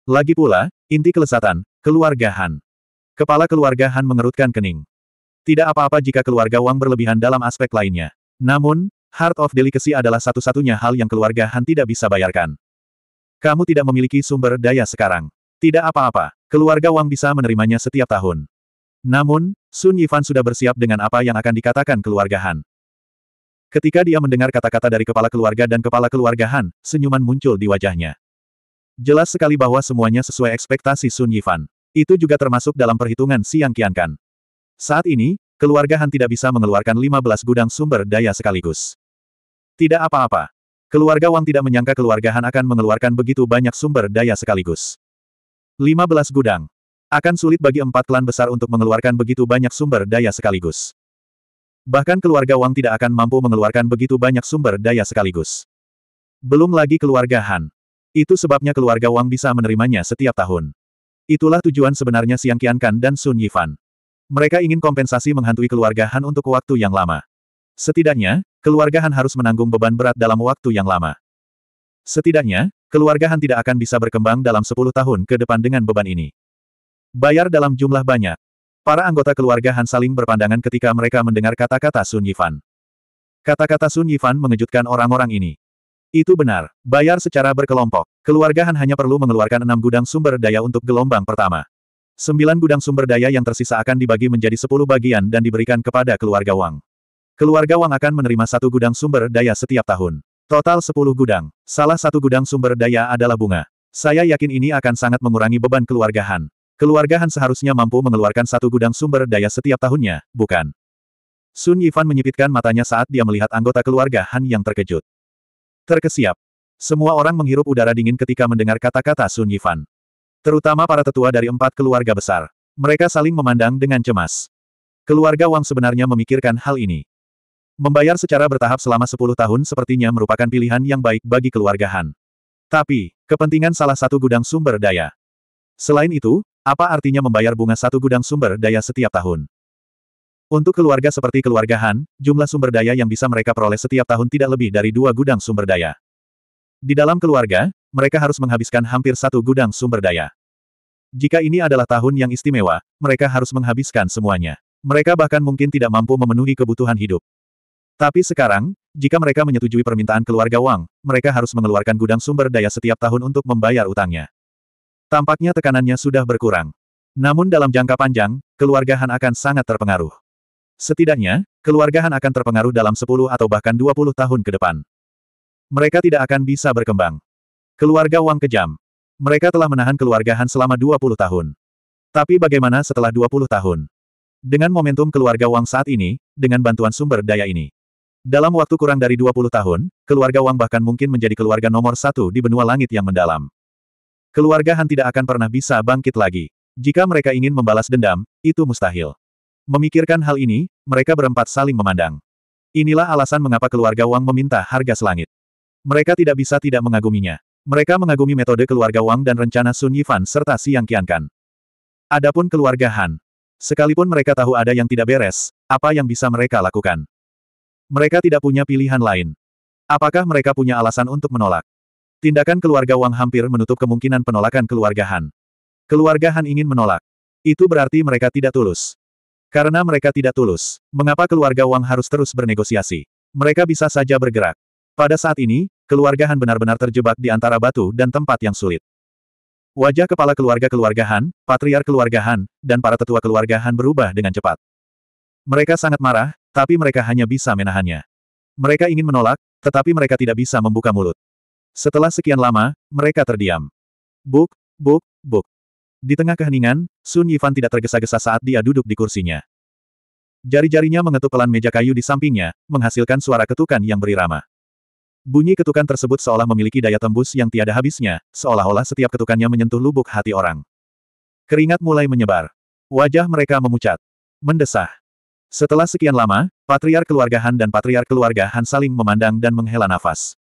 Lagi pula, inti kelesatan, keluarga Han. Kepala keluarga Han mengerutkan kening. Tidak apa-apa jika keluarga Wang berlebihan dalam aspek lainnya. Namun, Heart of Delicacy adalah satu-satunya hal yang keluarga Han tidak bisa bayarkan. Kamu tidak memiliki sumber daya sekarang. Tidak apa-apa, keluarga Wang bisa menerimanya setiap tahun. Namun, Sun Yifan sudah bersiap dengan apa yang akan dikatakan keluarga Han. Ketika dia mendengar kata-kata dari kepala keluarga dan kepala keluarga Han, senyuman muncul di wajahnya. Jelas sekali bahwa semuanya sesuai ekspektasi Sun Yifan. Itu juga termasuk dalam perhitungan Siang Kiankan. Saat ini, keluarga Han tidak bisa mengeluarkan 15 gudang sumber daya sekaligus. Tidak apa-apa. Keluarga Wang tidak menyangka keluarga Han akan mengeluarkan begitu banyak sumber daya sekaligus. 15 gudang. Akan sulit bagi empat klan besar untuk mengeluarkan begitu banyak sumber daya sekaligus. Bahkan keluarga Wang tidak akan mampu mengeluarkan begitu banyak sumber daya sekaligus. Belum lagi keluarga Han. Itu sebabnya keluarga Wang bisa menerimanya setiap tahun. Itulah tujuan sebenarnya Siang Qiankan dan Sun Yifan. Mereka ingin kompensasi menghantui keluarga Han untuk waktu yang lama. Setidaknya, keluarga Han harus menanggung beban berat dalam waktu yang lama. Setidaknya, keluarga Han tidak akan bisa berkembang dalam 10 tahun ke depan dengan beban ini. Bayar dalam jumlah banyak. Para anggota keluarga Han saling berpandangan ketika mereka mendengar kata-kata Sun Yifan. Kata-kata Sun Yifan mengejutkan orang-orang ini. Itu benar, bayar secara berkelompok. Keluarga Han hanya perlu mengeluarkan enam gudang sumber daya untuk gelombang pertama. Sembilan gudang sumber daya yang tersisa akan dibagi menjadi sepuluh bagian dan diberikan kepada keluarga Wang. Keluarga Wang akan menerima satu gudang sumber daya setiap tahun. Total sepuluh gudang. Salah satu gudang sumber daya adalah bunga. Saya yakin ini akan sangat mengurangi beban keluarga Han. Keluarga Han seharusnya mampu mengeluarkan satu gudang sumber daya setiap tahunnya, bukan? Sun Yifan menyipitkan matanya saat dia melihat anggota keluarga Han yang terkejut. Terkesiap. Semua orang menghirup udara dingin ketika mendengar kata-kata Sun Yifan. Terutama para tetua dari empat keluarga besar. Mereka saling memandang dengan cemas. Keluarga Wang sebenarnya memikirkan hal ini. Membayar secara bertahap selama sepuluh tahun sepertinya merupakan pilihan yang baik bagi keluarga Han. Tapi, kepentingan salah satu gudang sumber daya. Selain itu, apa artinya membayar bunga satu gudang sumber daya setiap tahun? Untuk keluarga seperti keluarga Han, jumlah sumber daya yang bisa mereka peroleh setiap tahun tidak lebih dari dua gudang sumber daya. Di dalam keluarga, mereka harus menghabiskan hampir satu gudang sumber daya. Jika ini adalah tahun yang istimewa, mereka harus menghabiskan semuanya. Mereka bahkan mungkin tidak mampu memenuhi kebutuhan hidup. Tapi sekarang, jika mereka menyetujui permintaan keluarga Wang, mereka harus mengeluarkan gudang sumber daya setiap tahun untuk membayar utangnya. Tampaknya tekanannya sudah berkurang. Namun dalam jangka panjang, keluarga Han akan sangat terpengaruh. Setidaknya, keluarga Han akan terpengaruh dalam 10 atau bahkan 20 tahun ke depan. Mereka tidak akan bisa berkembang. Keluarga Wang kejam. Mereka telah menahan keluarga Han selama 20 tahun. Tapi bagaimana setelah 20 tahun? Dengan momentum keluarga Wang saat ini, dengan bantuan sumber daya ini. Dalam waktu kurang dari 20 tahun, keluarga Wang bahkan mungkin menjadi keluarga nomor satu di benua langit yang mendalam. Keluarga Han tidak akan pernah bisa bangkit lagi. Jika mereka ingin membalas dendam, itu mustahil. Memikirkan hal ini, mereka berempat saling memandang. Inilah alasan mengapa keluarga Wang meminta harga selangit. Mereka tidak bisa tidak mengaguminya. Mereka mengagumi metode keluarga Wang dan rencana Sun Yifan serta Siang kiankan. Adapun keluarga Han. Sekalipun mereka tahu ada yang tidak beres, apa yang bisa mereka lakukan? Mereka tidak punya pilihan lain. Apakah mereka punya alasan untuk menolak? Tindakan keluarga Wang hampir menutup kemungkinan penolakan keluarga Han. Keluarga Han ingin menolak. Itu berarti mereka tidak tulus. Karena mereka tidak tulus, mengapa keluarga Wang harus terus bernegosiasi? Mereka bisa saja bergerak. Pada saat ini, keluarga Han benar-benar terjebak di antara batu dan tempat yang sulit. Wajah kepala keluarga-keluarga Han, patriar keluarga Han, dan para tetua keluarga Han berubah dengan cepat. Mereka sangat marah, tapi mereka hanya bisa menahannya. Mereka ingin menolak, tetapi mereka tidak bisa membuka mulut. Setelah sekian lama, mereka terdiam. Buk, buk, buk. Di tengah keheningan, Sun Yifan tidak tergesa-gesa saat dia duduk di kursinya. Jari-jarinya mengetuk pelan meja kayu di sampingnya, menghasilkan suara ketukan yang berirama. Bunyi ketukan tersebut seolah memiliki daya tembus yang tiada habisnya, seolah-olah setiap ketukannya menyentuh lubuk hati orang. Keringat mulai menyebar. Wajah mereka memucat. Mendesah. Setelah sekian lama, patriar keluarga Han dan patriar keluarga Han saling memandang dan menghela nafas.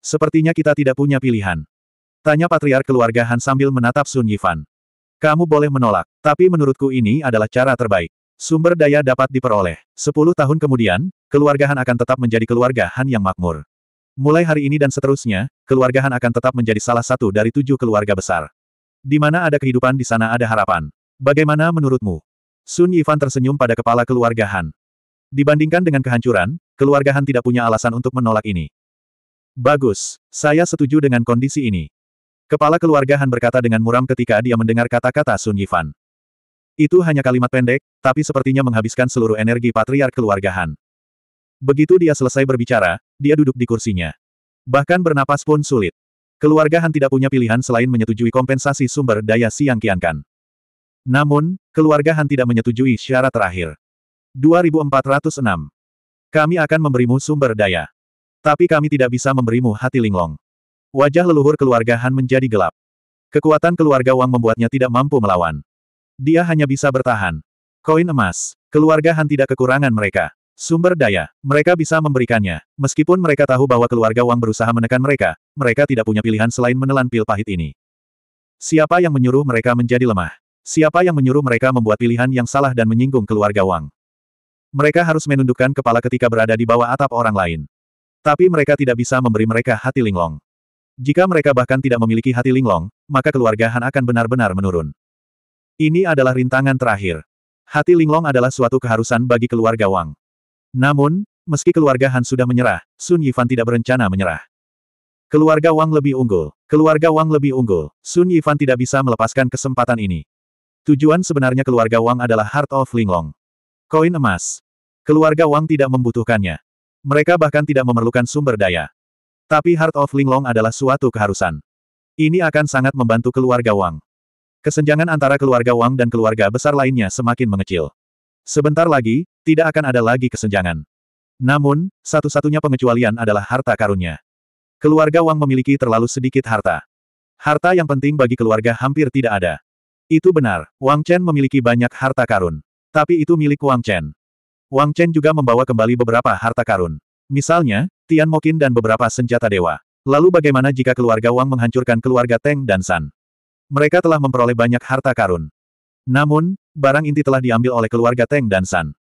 Sepertinya kita tidak punya pilihan. Tanya patriar keluarga Han sambil menatap Sun Yifan. Kamu boleh menolak, tapi menurutku ini adalah cara terbaik. Sumber daya dapat diperoleh. Sepuluh tahun kemudian, keluarga Han akan tetap menjadi keluarga Han yang makmur. Mulai hari ini dan seterusnya, keluarga Han akan tetap menjadi salah satu dari tujuh keluarga besar. Di mana ada kehidupan di sana ada harapan. Bagaimana menurutmu? Sun Yifan tersenyum pada kepala keluarga Han. Dibandingkan dengan kehancuran, keluarga Han tidak punya alasan untuk menolak ini. Bagus, saya setuju dengan kondisi ini. Kepala keluarga Han berkata dengan muram ketika dia mendengar kata-kata Sun Yifan. Itu hanya kalimat pendek, tapi sepertinya menghabiskan seluruh energi patriark keluarga Han. Begitu dia selesai berbicara, dia duduk di kursinya. Bahkan bernapas pun sulit. Keluarga Han tidak punya pilihan selain menyetujui kompensasi sumber daya siang kiankan. Namun, keluarga Han tidak menyetujui syarat terakhir. 2406. Kami akan memberimu sumber daya. Tapi kami tidak bisa memberimu hati linglong. Wajah leluhur keluarga Han menjadi gelap. Kekuatan keluarga Wang membuatnya tidak mampu melawan. Dia hanya bisa bertahan. Koin emas. Keluarga Han tidak kekurangan mereka. Sumber daya. Mereka bisa memberikannya. Meskipun mereka tahu bahwa keluarga Wang berusaha menekan mereka, mereka tidak punya pilihan selain menelan pil pahit ini. Siapa yang menyuruh mereka menjadi lemah? Siapa yang menyuruh mereka membuat pilihan yang salah dan menyinggung keluarga Wang? Mereka harus menundukkan kepala ketika berada di bawah atap orang lain. Tapi mereka tidak bisa memberi mereka hati linglong. Jika mereka bahkan tidak memiliki hati linglong, maka keluarga Han akan benar-benar menurun. Ini adalah rintangan terakhir. Hati linglong adalah suatu keharusan bagi keluarga Wang. Namun, meski keluarga Han sudah menyerah, Sun Yifan tidak berencana menyerah. Keluarga Wang lebih unggul. Keluarga Wang lebih unggul. Sun Yifan tidak bisa melepaskan kesempatan ini. Tujuan sebenarnya keluarga Wang adalah Heart of Linglong. Koin emas. Keluarga Wang tidak membutuhkannya. Mereka bahkan tidak memerlukan sumber daya. Tapi Heart of Linglong adalah suatu keharusan. Ini akan sangat membantu keluarga Wang. Kesenjangan antara keluarga Wang dan keluarga besar lainnya semakin mengecil. Sebentar lagi, tidak akan ada lagi kesenjangan. Namun, satu-satunya pengecualian adalah harta karunnya. Keluarga Wang memiliki terlalu sedikit harta. Harta yang penting bagi keluarga hampir tidak ada. Itu benar, Wang Chen memiliki banyak harta karun. Tapi itu milik Wang Chen. Wang Chen juga membawa kembali beberapa harta karun. Misalnya, Tian Mokin dan beberapa senjata dewa. Lalu bagaimana jika keluarga Wang menghancurkan keluarga Teng dan San? Mereka telah memperoleh banyak harta karun. Namun, barang inti telah diambil oleh keluarga Teng dan San.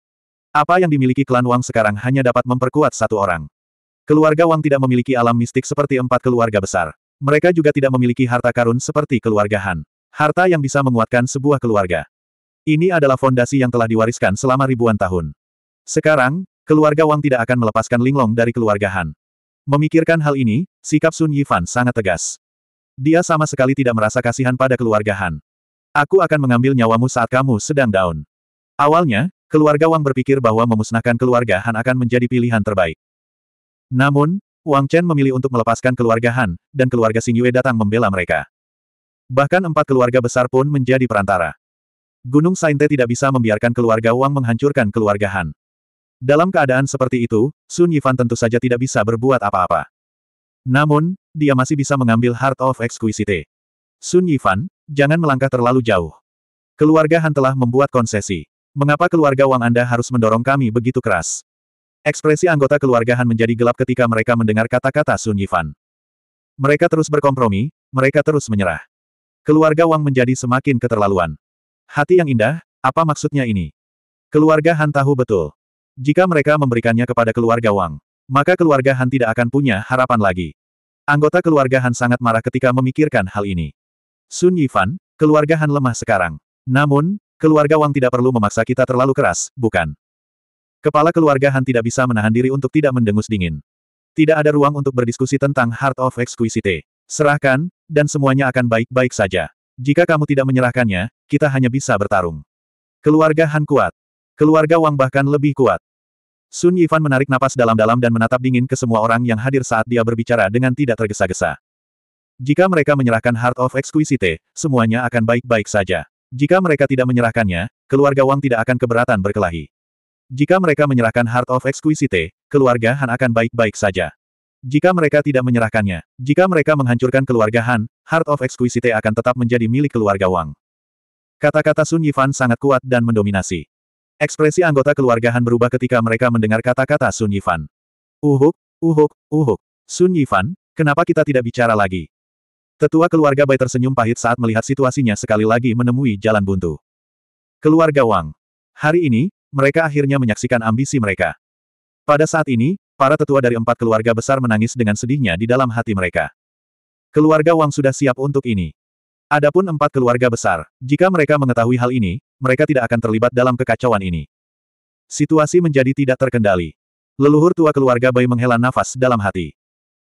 Apa yang dimiliki klan Wang sekarang hanya dapat memperkuat satu orang. Keluarga Wang tidak memiliki alam mistik seperti empat keluarga besar. Mereka juga tidak memiliki harta karun seperti keluarga Han. Harta yang bisa menguatkan sebuah keluarga. Ini adalah fondasi yang telah diwariskan selama ribuan tahun. Sekarang, keluarga Wang tidak akan melepaskan Linglong dari keluarga Han. Memikirkan hal ini, sikap Sun Yifan sangat tegas. Dia sama sekali tidak merasa kasihan pada keluarga Han. Aku akan mengambil nyawamu saat kamu sedang down. Awalnya, keluarga Wang berpikir bahwa memusnahkan keluarga Han akan menjadi pilihan terbaik. Namun, Wang Chen memilih untuk melepaskan keluarga Han, dan keluarga Xing Yue datang membela mereka. Bahkan empat keluarga besar pun menjadi perantara. Gunung Sainte tidak bisa membiarkan keluarga Wang menghancurkan keluarga Han. Dalam keadaan seperti itu, Sun Yifan tentu saja tidak bisa berbuat apa-apa. Namun, dia masih bisa mengambil Heart of Exquisite. Sun Yifan, jangan melangkah terlalu jauh. Keluarga Han telah membuat konsesi. Mengapa keluarga Wang Anda harus mendorong kami begitu keras? Ekspresi anggota keluarga Han menjadi gelap ketika mereka mendengar kata-kata Sun Yifan. Mereka terus berkompromi, mereka terus menyerah. Keluarga Wang menjadi semakin keterlaluan. Hati yang indah, apa maksudnya ini? Keluarga Han tahu betul. Jika mereka memberikannya kepada keluarga Wang, maka keluarga Han tidak akan punya harapan lagi. Anggota keluarga Han sangat marah ketika memikirkan hal ini. Sun Yifan, keluarga Han lemah sekarang. Namun, keluarga Wang tidak perlu memaksa kita terlalu keras, bukan? Kepala keluarga Han tidak bisa menahan diri untuk tidak mendengus dingin. Tidak ada ruang untuk berdiskusi tentang Heart of Exquisite. Serahkan, dan semuanya akan baik-baik saja. Jika kamu tidak menyerahkannya, kita hanya bisa bertarung. Keluarga Han kuat. Keluarga Wang bahkan lebih kuat. Sun Yifan menarik napas dalam-dalam dan menatap dingin ke semua orang yang hadir saat dia berbicara dengan tidak tergesa-gesa. Jika mereka menyerahkan Heart of Exquisite, semuanya akan baik-baik saja. Jika mereka tidak menyerahkannya, keluarga Wang tidak akan keberatan berkelahi. Jika mereka menyerahkan Heart of Exquisite, keluarga Han akan baik-baik saja. Jika mereka tidak menyerahkannya, jika mereka menghancurkan keluarga Han, Heart of Exquisite akan tetap menjadi milik keluarga Wang. Kata-kata Sun Yifan sangat kuat dan mendominasi. Ekspresi anggota keluarga Han berubah ketika mereka mendengar kata-kata Sun Yifan. Uhuk, uhuk, uhuk. Sun Yifan, kenapa kita tidak bicara lagi? Tetua keluarga Bai tersenyum pahit saat melihat situasinya sekali lagi menemui jalan buntu. Keluarga Wang. Hari ini, mereka akhirnya menyaksikan ambisi mereka. Pada saat ini, para tetua dari empat keluarga besar menangis dengan sedihnya di dalam hati mereka. Keluarga Wang sudah siap untuk ini. Adapun empat keluarga besar, jika mereka mengetahui hal ini, mereka tidak akan terlibat dalam kekacauan ini. Situasi menjadi tidak terkendali. Leluhur tua keluarga Bai menghela nafas dalam hati.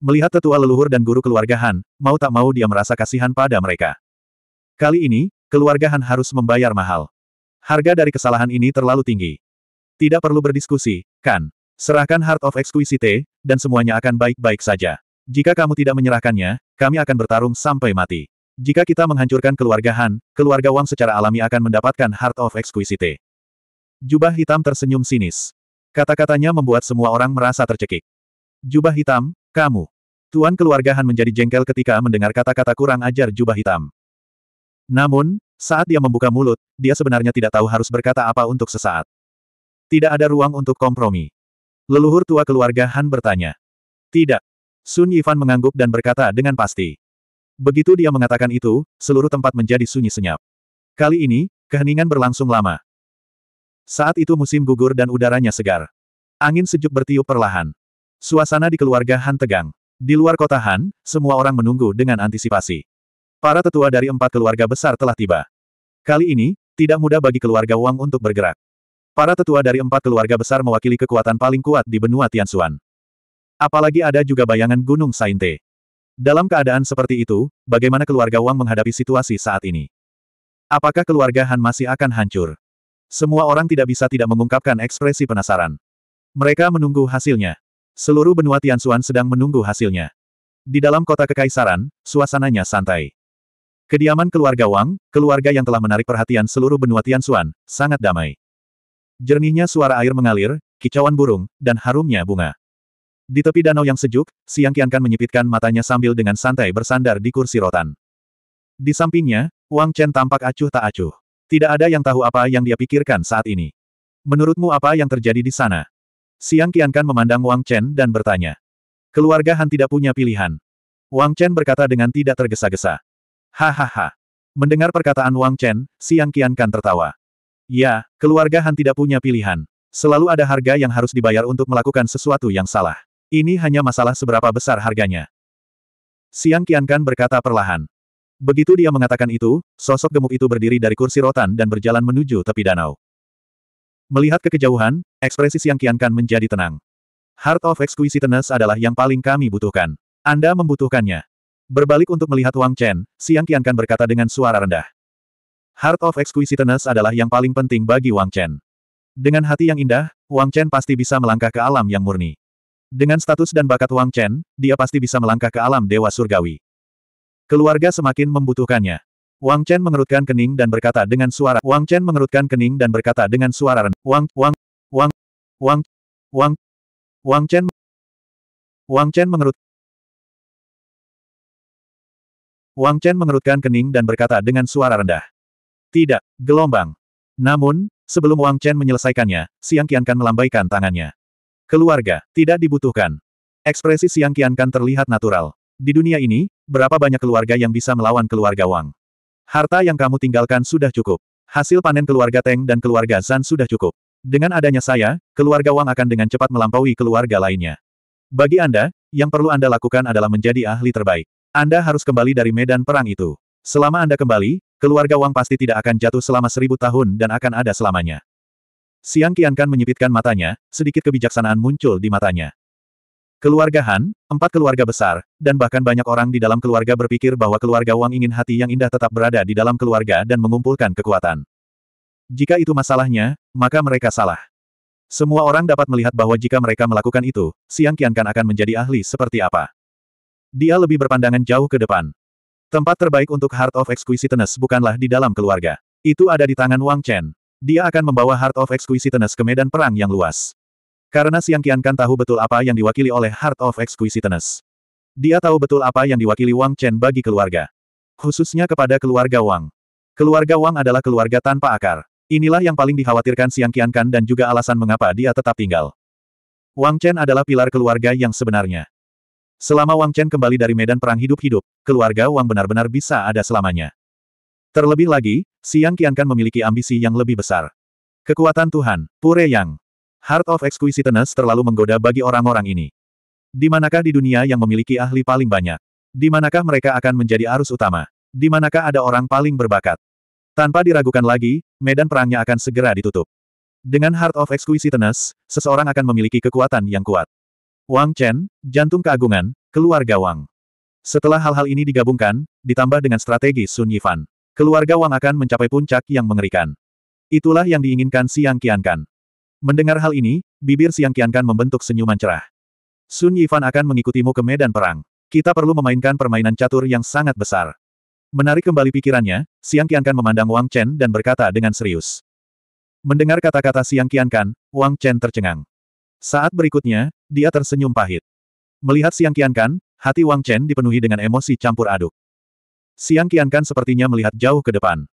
Melihat tetua leluhur dan guru keluarga Han, mau tak mau dia merasa kasihan pada mereka. Kali ini, keluarga Han harus membayar mahal. Harga dari kesalahan ini terlalu tinggi. Tidak perlu berdiskusi, kan? Serahkan Heart of Exquisite, dan semuanya akan baik-baik saja. Jika kamu tidak menyerahkannya, kami akan bertarung sampai mati. Jika kita menghancurkan keluarga Han, keluarga Wang secara alami akan mendapatkan Heart of Exquisite. Jubah hitam tersenyum sinis. Kata-katanya membuat semua orang merasa tercekik. Jubah hitam, kamu. Tuan keluarga Han menjadi jengkel ketika mendengar kata-kata kurang ajar jubah hitam. Namun, saat dia membuka mulut, dia sebenarnya tidak tahu harus berkata apa untuk sesaat. Tidak ada ruang untuk kompromi. Leluhur tua keluarga Han bertanya. Tidak. Sun Yifan mengangguk dan berkata dengan pasti. Begitu dia mengatakan itu, seluruh tempat menjadi sunyi senyap. Kali ini, keheningan berlangsung lama. Saat itu musim gugur dan udaranya segar. Angin sejuk bertiup perlahan. Suasana di keluarga Han tegang. Di luar kota Han, semua orang menunggu dengan antisipasi. Para tetua dari empat keluarga besar telah tiba. Kali ini, tidak mudah bagi keluarga Wang untuk bergerak. Para tetua dari empat keluarga besar mewakili kekuatan paling kuat di benua Tianxuan. Apalagi ada juga bayangan Gunung Sainte. Dalam keadaan seperti itu, bagaimana keluarga Wang menghadapi situasi saat ini? Apakah keluarga Han masih akan hancur? Semua orang tidak bisa tidak mengungkapkan ekspresi penasaran. Mereka menunggu hasilnya. Seluruh benua Tianxuan sedang menunggu hasilnya. Di dalam kota kekaisaran, suasananya santai. Kediaman keluarga Wang, keluarga yang telah menarik perhatian seluruh benua Tianxuan, sangat damai. Jernihnya suara air mengalir, kicauan burung, dan harumnya bunga. Di tepi danau yang sejuk, Siang Qiankan menyipitkan matanya sambil dengan santai bersandar di kursi rotan. Di sampingnya, Wang Chen tampak acuh tak acuh. Tidak ada yang tahu apa yang dia pikirkan saat ini. Menurutmu apa yang terjadi di sana? Siang Qiankan memandang Wang Chen dan bertanya. Keluarga Han tidak punya pilihan. Wang Chen berkata dengan tidak tergesa-gesa. Hahaha. Mendengar perkataan Wang Chen, Siang Qiankan tertawa. Ya, keluarga Han tidak punya pilihan. Selalu ada harga yang harus dibayar untuk melakukan sesuatu yang salah. Ini hanya masalah seberapa besar harganya. Siang Kian Kan berkata perlahan. Begitu dia mengatakan itu, sosok gemuk itu berdiri dari kursi rotan dan berjalan menuju tepi danau. Melihat kekejauhan, ekspresi Siang Kian Kan menjadi tenang. Heart of Exquisiteness adalah yang paling kami butuhkan. Anda membutuhkannya. Berbalik untuk melihat Wang Chen, Siang Kian Kan berkata dengan suara rendah. Heart of Exquisiteness adalah yang paling penting bagi Wang Chen. Dengan hati yang indah, Wang Chen pasti bisa melangkah ke alam yang murni. Dengan status dan bakat Wang Chen, dia pasti bisa melangkah ke alam dewa surgawi. Keluarga semakin membutuhkannya. Wang Chen mengerutkan kening dan berkata dengan suara Wang Chen mengerutkan kening dan berkata dengan suara rendah Wang Wang Wang Wang Wang Wang Chen Wang Chen mengerut Wang Chen mengerutkan kening dan berkata dengan suara rendah. Tidak, gelombang. Namun, sebelum Wang Chen menyelesaikannya, Siang Qiankan melambaikan tangannya. Keluarga, tidak dibutuhkan. Ekspresi Siang kiankan terlihat natural. Di dunia ini, berapa banyak keluarga yang bisa melawan keluarga Wang? Harta yang kamu tinggalkan sudah cukup. Hasil panen keluarga Teng dan keluarga Zan sudah cukup. Dengan adanya saya, keluarga Wang akan dengan cepat melampaui keluarga lainnya. Bagi Anda, yang perlu Anda lakukan adalah menjadi ahli terbaik. Anda harus kembali dari medan perang itu. Selama Anda kembali, keluarga Wang pasti tidak akan jatuh selama seribu tahun dan akan ada selamanya. Siang Qiankan menyipitkan matanya, sedikit kebijaksanaan muncul di matanya. Keluarga Han, empat keluarga besar, dan bahkan banyak orang di dalam keluarga berpikir bahwa keluarga Wang ingin hati yang indah tetap berada di dalam keluarga dan mengumpulkan kekuatan. Jika itu masalahnya, maka mereka salah. Semua orang dapat melihat bahwa jika mereka melakukan itu, Siang Qiankan akan menjadi ahli seperti apa. Dia lebih berpandangan jauh ke depan. Tempat terbaik untuk Heart of Exquisiteness bukanlah di dalam keluarga. Itu ada di tangan Wang Chen. Dia akan membawa Heart of Exquisiteness ke medan perang yang luas. Karena Siang Kian Kan tahu betul apa yang diwakili oleh Heart of Exquisiteness. Dia tahu betul apa yang diwakili Wang Chen bagi keluarga. Khususnya kepada keluarga Wang. Keluarga Wang adalah keluarga tanpa akar. Inilah yang paling dikhawatirkan Siang Kian Kan dan juga alasan mengapa dia tetap tinggal. Wang Chen adalah pilar keluarga yang sebenarnya. Selama Wang Chen kembali dari medan perang hidup-hidup, keluarga Wang benar-benar bisa ada selamanya. Terlebih lagi, Siang Qiankan memiliki ambisi yang lebih besar. Kekuatan Tuhan, Pure Yang. Heart of Exquisiteness terlalu menggoda bagi orang-orang ini. Di manakah di dunia yang memiliki ahli paling banyak? Di manakah mereka akan menjadi arus utama? Di manakah ada orang paling berbakat? Tanpa diragukan lagi, medan perangnya akan segera ditutup. Dengan Heart of Exquisiteness, seseorang akan memiliki kekuatan yang kuat. Wang Chen, jantung keagungan, keluarga Wang. Setelah hal-hal ini digabungkan, ditambah dengan strategi Sun Yifan. Keluarga Wang akan mencapai puncak yang mengerikan. Itulah yang diinginkan Siang Qiankan. Mendengar hal ini, bibir Siang Qiankan membentuk senyuman cerah. Sun Yifan akan mengikutimu ke medan perang. Kita perlu memainkan permainan catur yang sangat besar. Menarik kembali pikirannya, Siang Qiankan memandang Wang Chen dan berkata dengan serius. Mendengar kata-kata Siang Qiankan, Wang Chen tercengang. Saat berikutnya, dia tersenyum pahit. Melihat Siang Qiankan, hati Wang Chen dipenuhi dengan emosi campur aduk. Siang Qiankan sepertinya melihat jauh ke depan.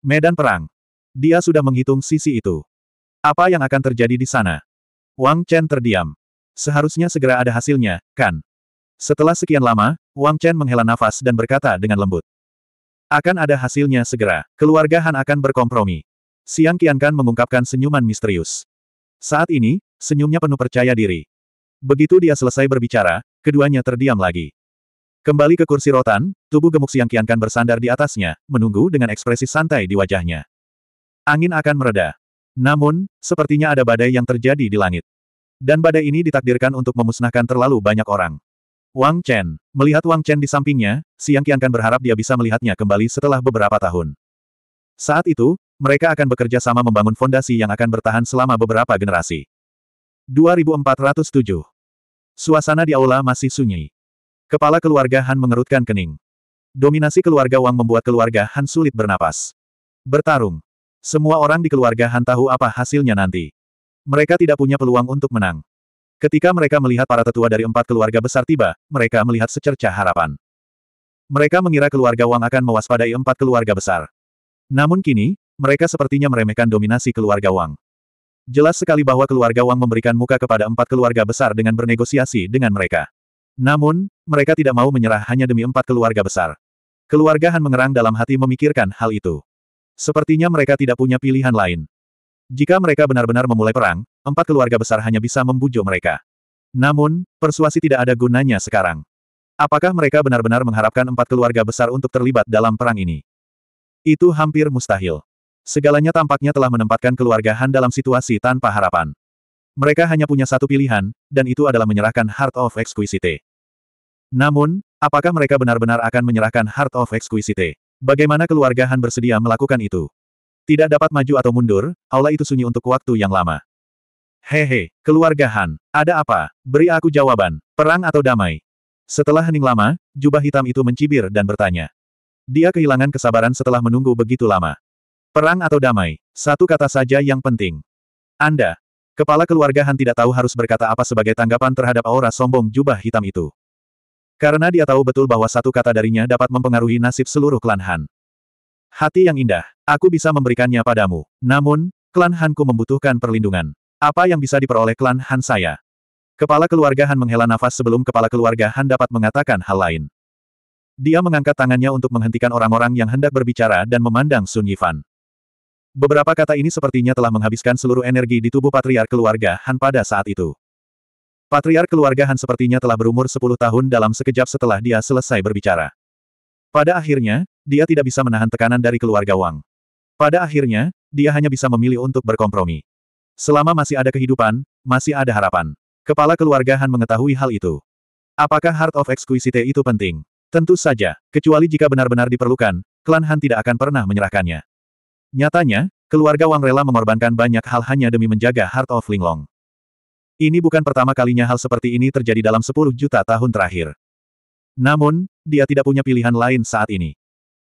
Medan perang. Dia sudah menghitung sisi itu. Apa yang akan terjadi di sana? Wang Chen terdiam. Seharusnya segera ada hasilnya, kan? Setelah sekian lama, Wang Chen menghela nafas dan berkata dengan lembut. Akan ada hasilnya segera. Keluarga Han akan berkompromi. Siang Qiankan mengungkapkan senyuman misterius. Saat ini, senyumnya penuh percaya diri. Begitu dia selesai berbicara, keduanya terdiam lagi. Kembali ke kursi rotan, tubuh gemuk Siang Kiankan bersandar di atasnya, menunggu dengan ekspresi santai di wajahnya. Angin akan mereda. Namun, sepertinya ada badai yang terjadi di langit. Dan badai ini ditakdirkan untuk memusnahkan terlalu banyak orang. Wang Chen. Melihat Wang Chen di sampingnya, Siang Kian Kan berharap dia bisa melihatnya kembali setelah beberapa tahun. Saat itu, mereka akan bekerja sama membangun fondasi yang akan bertahan selama beberapa generasi. 2407. Suasana di aula masih sunyi. Kepala keluarga Han mengerutkan kening. Dominasi keluarga Wang membuat keluarga Han sulit bernapas. Bertarung. Semua orang di keluarga Han tahu apa hasilnya nanti. Mereka tidak punya peluang untuk menang. Ketika mereka melihat para tetua dari empat keluarga besar tiba, mereka melihat secercah harapan. Mereka mengira keluarga Wang akan mewaspadai empat keluarga besar. Namun kini, mereka sepertinya meremehkan dominasi keluarga Wang. Jelas sekali bahwa keluarga Wang memberikan muka kepada empat keluarga besar dengan bernegosiasi dengan mereka. Namun, mereka tidak mau menyerah hanya demi empat keluarga besar. Keluarga Han mengerang dalam hati memikirkan hal itu. Sepertinya mereka tidak punya pilihan lain. Jika mereka benar-benar memulai perang, empat keluarga besar hanya bisa membujuk mereka. Namun, persuasi tidak ada gunanya sekarang. Apakah mereka benar-benar mengharapkan empat keluarga besar untuk terlibat dalam perang ini? Itu hampir mustahil. Segalanya tampaknya telah menempatkan keluarga Han dalam situasi tanpa harapan. Mereka hanya punya satu pilihan, dan itu adalah menyerahkan Heart of Exquisite. Namun, apakah mereka benar-benar akan menyerahkan Heart of Exquisite? Bagaimana keluarga Han bersedia melakukan itu? Tidak dapat maju atau mundur, aula itu sunyi untuk waktu yang lama. Hehe, keluarga Han, ada apa? Beri aku jawaban, perang atau damai? Setelah hening lama, jubah hitam itu mencibir dan bertanya. Dia kehilangan kesabaran setelah menunggu begitu lama. Perang atau damai, satu kata saja yang penting. Anda, kepala keluarga Han tidak tahu harus berkata apa sebagai tanggapan terhadap aura sombong jubah hitam itu. Karena dia tahu betul bahwa satu kata darinya dapat mempengaruhi nasib seluruh klan Han. Hati yang indah, aku bisa memberikannya padamu. Namun, klan Hanku membutuhkan perlindungan. Apa yang bisa diperoleh klan Han saya? Kepala keluarga Han menghela nafas sebelum kepala keluarga Han dapat mengatakan hal lain. Dia mengangkat tangannya untuk menghentikan orang-orang yang hendak berbicara dan memandang Sun Yifan. Beberapa kata ini sepertinya telah menghabiskan seluruh energi di tubuh patriark keluarga Han pada saat itu. Patriar keluarga Han sepertinya telah berumur 10 tahun dalam sekejap setelah dia selesai berbicara. Pada akhirnya, dia tidak bisa menahan tekanan dari keluarga Wang. Pada akhirnya, dia hanya bisa memilih untuk berkompromi. Selama masih ada kehidupan, masih ada harapan. Kepala keluarga Han mengetahui hal itu. Apakah Heart of Exquisite itu penting? Tentu saja, kecuali jika benar-benar diperlukan, klan Han tidak akan pernah menyerahkannya. Nyatanya, keluarga Wang rela mengorbankan banyak hal hanya demi menjaga Heart of Linglong. Ini bukan pertama kalinya hal seperti ini terjadi dalam 10 juta tahun terakhir. Namun, dia tidak punya pilihan lain saat ini.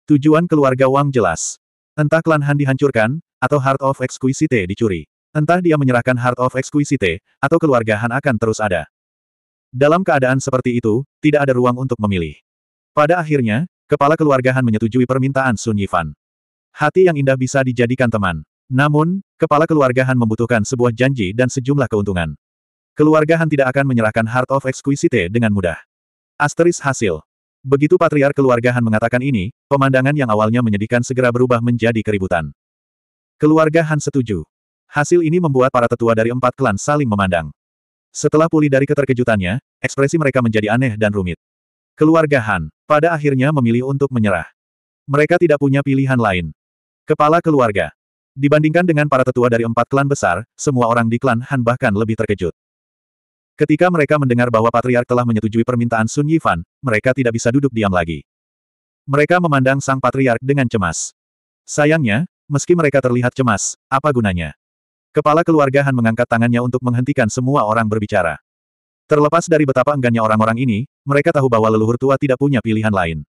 Tujuan keluarga Wang jelas. Entah klan Han dihancurkan, atau Heart of Exquisite dicuri. Entah dia menyerahkan Heart of Exquisite, atau keluarga Han akan terus ada. Dalam keadaan seperti itu, tidak ada ruang untuk memilih. Pada akhirnya, kepala keluarga Han menyetujui permintaan Sun Yifan. Hati yang indah bisa dijadikan teman. Namun, kepala keluarga Han membutuhkan sebuah janji dan sejumlah keuntungan. Keluarga Han tidak akan menyerahkan Heart of Exquisite dengan mudah. Asteris hasil. Begitu patriar keluarga Han mengatakan ini, pemandangan yang awalnya menyedihkan segera berubah menjadi keributan. Keluarga Han setuju. Hasil ini membuat para tetua dari empat klan saling memandang. Setelah pulih dari keterkejutannya, ekspresi mereka menjadi aneh dan rumit. Keluarga Han, pada akhirnya memilih untuk menyerah. Mereka tidak punya pilihan lain. Kepala keluarga. Dibandingkan dengan para tetua dari empat klan besar, semua orang di klan Han bahkan lebih terkejut. Ketika mereka mendengar bahwa Patriark telah menyetujui permintaan Sun Yifan, mereka tidak bisa duduk diam lagi. Mereka memandang sang Patriark dengan cemas. Sayangnya, meski mereka terlihat cemas, apa gunanya? Kepala keluarga Han mengangkat tangannya untuk menghentikan semua orang berbicara. Terlepas dari betapa enggannya orang-orang ini, mereka tahu bahwa leluhur tua tidak punya pilihan lain.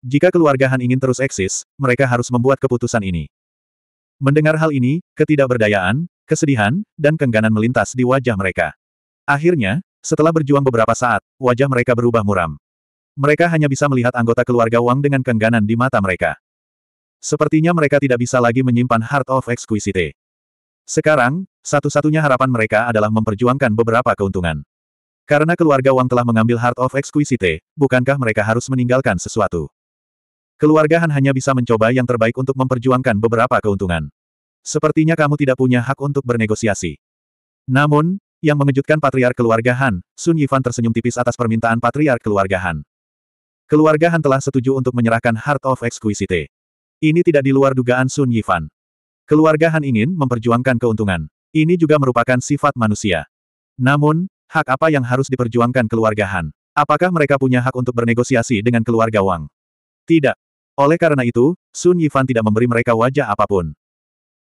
Jika keluarga Han ingin terus eksis, mereka harus membuat keputusan ini. Mendengar hal ini, ketidakberdayaan, kesedihan, dan kengganan melintas di wajah mereka. Akhirnya, setelah berjuang beberapa saat, wajah mereka berubah muram. Mereka hanya bisa melihat anggota keluarga Wang dengan kengganan di mata mereka. Sepertinya mereka tidak bisa lagi menyimpan Heart of Exquisite. Sekarang, satu-satunya harapan mereka adalah memperjuangkan beberapa keuntungan. Karena keluarga Wang telah mengambil Heart of Exquisite, bukankah mereka harus meninggalkan sesuatu? Keluarga Han hanya bisa mencoba yang terbaik untuk memperjuangkan beberapa keuntungan. Sepertinya kamu tidak punya hak untuk bernegosiasi. Namun, yang mengejutkan patriark keluarga Han, Sun Yifan tersenyum tipis atas permintaan patriark keluarga Han. Keluarga Han telah setuju untuk menyerahkan Heart of Exquisite. Ini tidak di luar dugaan Sun Yifan. Keluarga Han ingin memperjuangkan keuntungan. Ini juga merupakan sifat manusia. Namun, hak apa yang harus diperjuangkan keluarga Han? Apakah mereka punya hak untuk bernegosiasi dengan keluarga Wang? Tidak. Oleh karena itu, Sun Yifan tidak memberi mereka wajah apapun.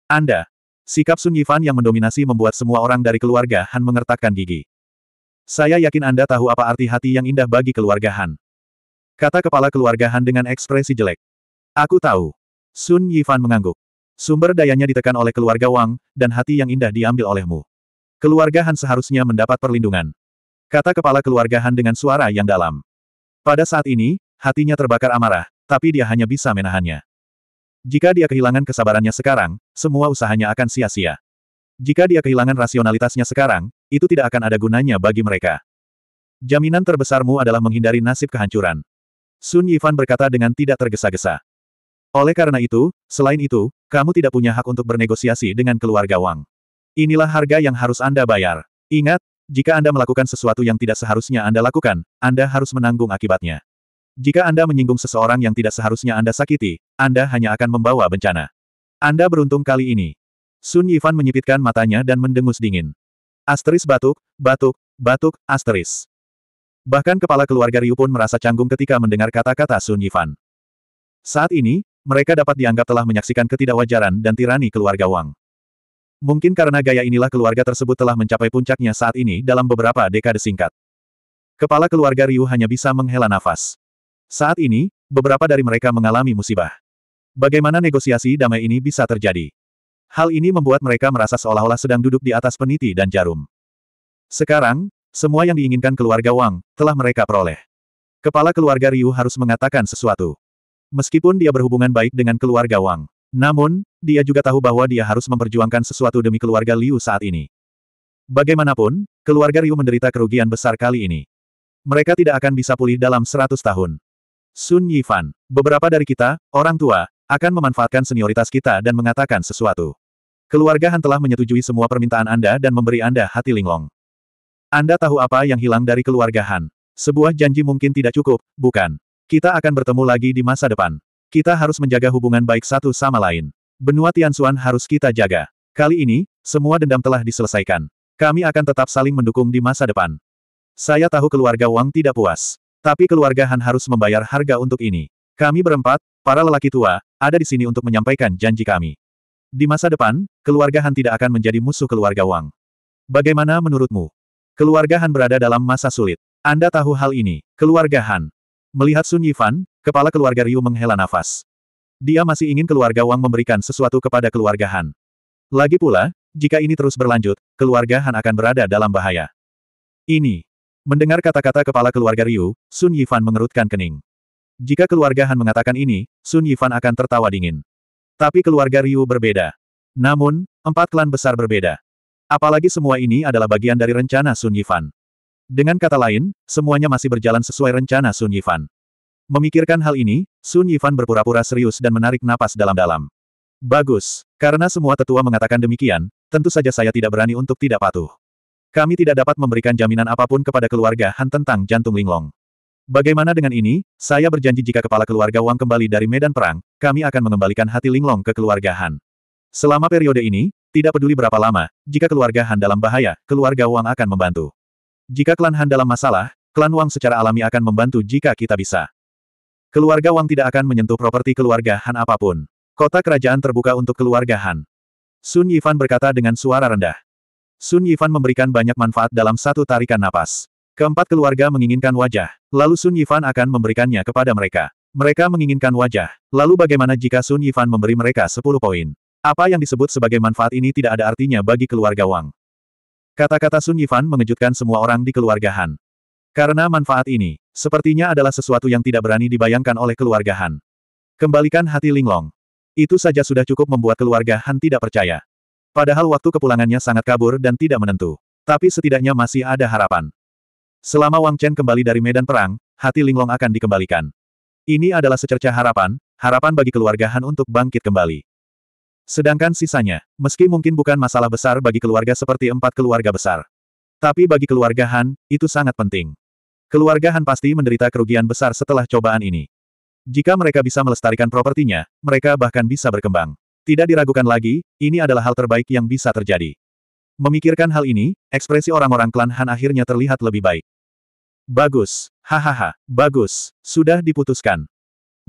Anda, Sikap Sun Yifan yang mendominasi membuat semua orang dari keluarga Han mengertakkan gigi. Saya yakin Anda tahu apa arti hati yang indah bagi keluarga Han. Kata kepala keluarga Han dengan ekspresi jelek. Aku tahu. Sun Yifan mengangguk. Sumber dayanya ditekan oleh keluarga Wang, dan hati yang indah diambil olehmu. Keluarga Han seharusnya mendapat perlindungan. Kata kepala keluarga Han dengan suara yang dalam. Pada saat ini, hatinya terbakar amarah, tapi dia hanya bisa menahannya. Jika dia kehilangan kesabarannya sekarang, semua usahanya akan sia-sia. Jika dia kehilangan rasionalitasnya sekarang, itu tidak akan ada gunanya bagi mereka. Jaminan terbesarmu adalah menghindari nasib kehancuran. Sun Yifan berkata dengan tidak tergesa-gesa. Oleh karena itu, selain itu, kamu tidak punya hak untuk bernegosiasi dengan keluarga Wang. Inilah harga yang harus Anda bayar. Ingat, jika Anda melakukan sesuatu yang tidak seharusnya Anda lakukan, Anda harus menanggung akibatnya. Jika Anda menyinggung seseorang yang tidak seharusnya Anda sakiti, Anda hanya akan membawa bencana. Anda beruntung kali ini. Sun Yifan menyipitkan matanya dan mendengus dingin. Asteris batuk, batuk, batuk, asteris. Bahkan kepala keluarga Ryu pun merasa canggung ketika mendengar kata-kata Sun Yifan. Saat ini, mereka dapat dianggap telah menyaksikan ketidakwajaran dan tirani keluarga Wang. Mungkin karena gaya inilah keluarga tersebut telah mencapai puncaknya saat ini dalam beberapa dekade singkat. Kepala keluarga Ryu hanya bisa menghela nafas. Saat ini, beberapa dari mereka mengalami musibah. Bagaimana negosiasi damai ini bisa terjadi? Hal ini membuat mereka merasa seolah-olah sedang duduk di atas peniti dan jarum. Sekarang, semua yang diinginkan keluarga Wang, telah mereka peroleh. Kepala keluarga Ryu harus mengatakan sesuatu. Meskipun dia berhubungan baik dengan keluarga Wang, namun, dia juga tahu bahwa dia harus memperjuangkan sesuatu demi keluarga Liu saat ini. Bagaimanapun, keluarga Ryu menderita kerugian besar kali ini. Mereka tidak akan bisa pulih dalam seratus tahun. Sun Yifan, beberapa dari kita, orang tua, akan memanfaatkan senioritas kita dan mengatakan sesuatu. Keluarga Han telah menyetujui semua permintaan Anda dan memberi Anda hati linglong. Anda tahu apa yang hilang dari keluarga Han. Sebuah janji mungkin tidak cukup, bukan? Kita akan bertemu lagi di masa depan. Kita harus menjaga hubungan baik satu sama lain. Benua Tianxuan harus kita jaga. Kali ini, semua dendam telah diselesaikan. Kami akan tetap saling mendukung di masa depan. Saya tahu keluarga Wang tidak puas. Tapi keluarga Han harus membayar harga untuk ini. Kami berempat, para lelaki tua, ada di sini untuk menyampaikan janji kami. Di masa depan, keluarga Han tidak akan menjadi musuh keluarga Wang. Bagaimana menurutmu? Keluarga Han berada dalam masa sulit. Anda tahu hal ini, keluarga Han. Melihat Sun Yifan, kepala keluarga Ryu menghela nafas. Dia masih ingin keluarga Wang memberikan sesuatu kepada keluarga Han. Lagi pula, jika ini terus berlanjut, keluarga Han akan berada dalam bahaya. Ini Mendengar kata-kata kepala keluarga Ryu, Sun Yifan mengerutkan kening. Jika keluarga Han mengatakan ini, Sun Yifan akan tertawa dingin. Tapi keluarga Ryu berbeda. Namun, empat klan besar berbeda. Apalagi semua ini adalah bagian dari rencana Sun Yifan. Dengan kata lain, semuanya masih berjalan sesuai rencana Sun Yifan. Memikirkan hal ini, Sun Yifan berpura-pura serius dan menarik napas dalam-dalam. Bagus, karena semua tetua mengatakan demikian, tentu saja saya tidak berani untuk tidak patuh. Kami tidak dapat memberikan jaminan apapun kepada keluarga Han tentang jantung Linglong. Bagaimana dengan ini, saya berjanji jika kepala keluarga Wang kembali dari medan perang, kami akan mengembalikan hati Linglong ke keluarga Han. Selama periode ini, tidak peduli berapa lama, jika keluarga Han dalam bahaya, keluarga Wang akan membantu. Jika klan Han dalam masalah, klan Wang secara alami akan membantu jika kita bisa. Keluarga Wang tidak akan menyentuh properti keluarga Han apapun. Kota kerajaan terbuka untuk keluarga Han. Sun Yifan berkata dengan suara rendah. Sun Yifan memberikan banyak manfaat dalam satu tarikan napas. Keempat keluarga menginginkan wajah, lalu Sun Yifan akan memberikannya kepada mereka. Mereka menginginkan wajah, lalu bagaimana jika Sun Yifan memberi mereka 10 poin? Apa yang disebut sebagai manfaat ini tidak ada artinya bagi keluarga Wang. Kata-kata Sun Yifan mengejutkan semua orang di keluarga Han. Karena manfaat ini, sepertinya adalah sesuatu yang tidak berani dibayangkan oleh keluarga Han. Kembalikan hati Linglong. Itu saja sudah cukup membuat keluarga Han tidak percaya. Padahal waktu kepulangannya sangat kabur dan tidak menentu. Tapi setidaknya masih ada harapan. Selama Wang Chen kembali dari medan perang, hati Linglong akan dikembalikan. Ini adalah secerca harapan, harapan bagi keluarga Han untuk bangkit kembali. Sedangkan sisanya, meski mungkin bukan masalah besar bagi keluarga seperti empat keluarga besar. Tapi bagi keluarga Han, itu sangat penting. Keluarga Han pasti menderita kerugian besar setelah cobaan ini. Jika mereka bisa melestarikan propertinya, mereka bahkan bisa berkembang. Tidak diragukan lagi, ini adalah hal terbaik yang bisa terjadi. Memikirkan hal ini, ekspresi orang-orang klan Han akhirnya terlihat lebih baik. Bagus, hahaha, bagus, sudah diputuskan.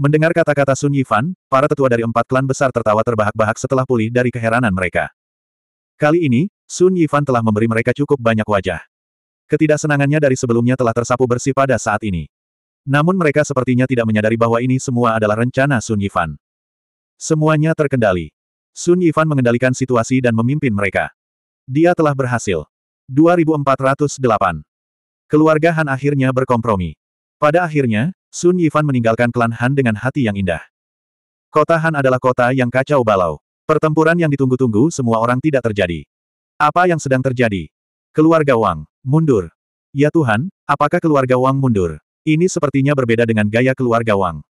Mendengar kata-kata Sun Yifan, para tetua dari empat klan besar tertawa terbahak-bahak setelah pulih dari keheranan mereka. Kali ini, Sun Yifan telah memberi mereka cukup banyak wajah. Ketidaksenangannya dari sebelumnya telah tersapu bersih pada saat ini. Namun mereka sepertinya tidak menyadari bahwa ini semua adalah rencana Sun Yifan. Semuanya terkendali. Sun Yifan mengendalikan situasi dan memimpin mereka. Dia telah berhasil. 2408. Keluarga Han akhirnya berkompromi. Pada akhirnya, Sun Yifan meninggalkan klan Han dengan hati yang indah. Kota Han adalah kota yang kacau balau. Pertempuran yang ditunggu-tunggu semua orang tidak terjadi. Apa yang sedang terjadi? Keluarga Wang, mundur. Ya Tuhan, apakah keluarga Wang mundur? Ini sepertinya berbeda dengan gaya keluarga Wang.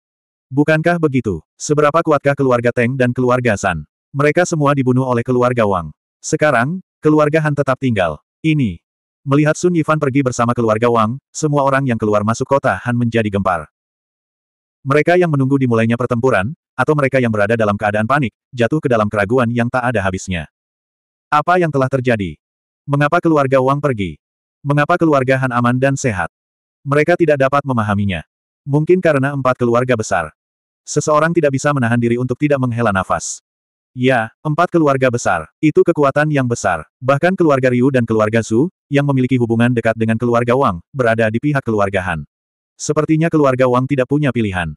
Bukankah begitu? Seberapa kuatkah keluarga Teng dan keluarga San? Mereka semua dibunuh oleh keluarga Wang. Sekarang, keluarga Han tetap tinggal. Ini. Melihat Sun Yifan pergi bersama keluarga Wang, semua orang yang keluar masuk kota Han menjadi gempar. Mereka yang menunggu dimulainya pertempuran, atau mereka yang berada dalam keadaan panik, jatuh ke dalam keraguan yang tak ada habisnya. Apa yang telah terjadi? Mengapa keluarga Wang pergi? Mengapa keluarga Han aman dan sehat? Mereka tidak dapat memahaminya. Mungkin karena empat keluarga besar. Seseorang tidak bisa menahan diri untuk tidak menghela nafas. Ya, empat keluarga besar. Itu kekuatan yang besar. Bahkan keluarga Ryu dan keluarga Su, yang memiliki hubungan dekat dengan keluarga Wang, berada di pihak keluarga Han. Sepertinya keluarga Wang tidak punya pilihan.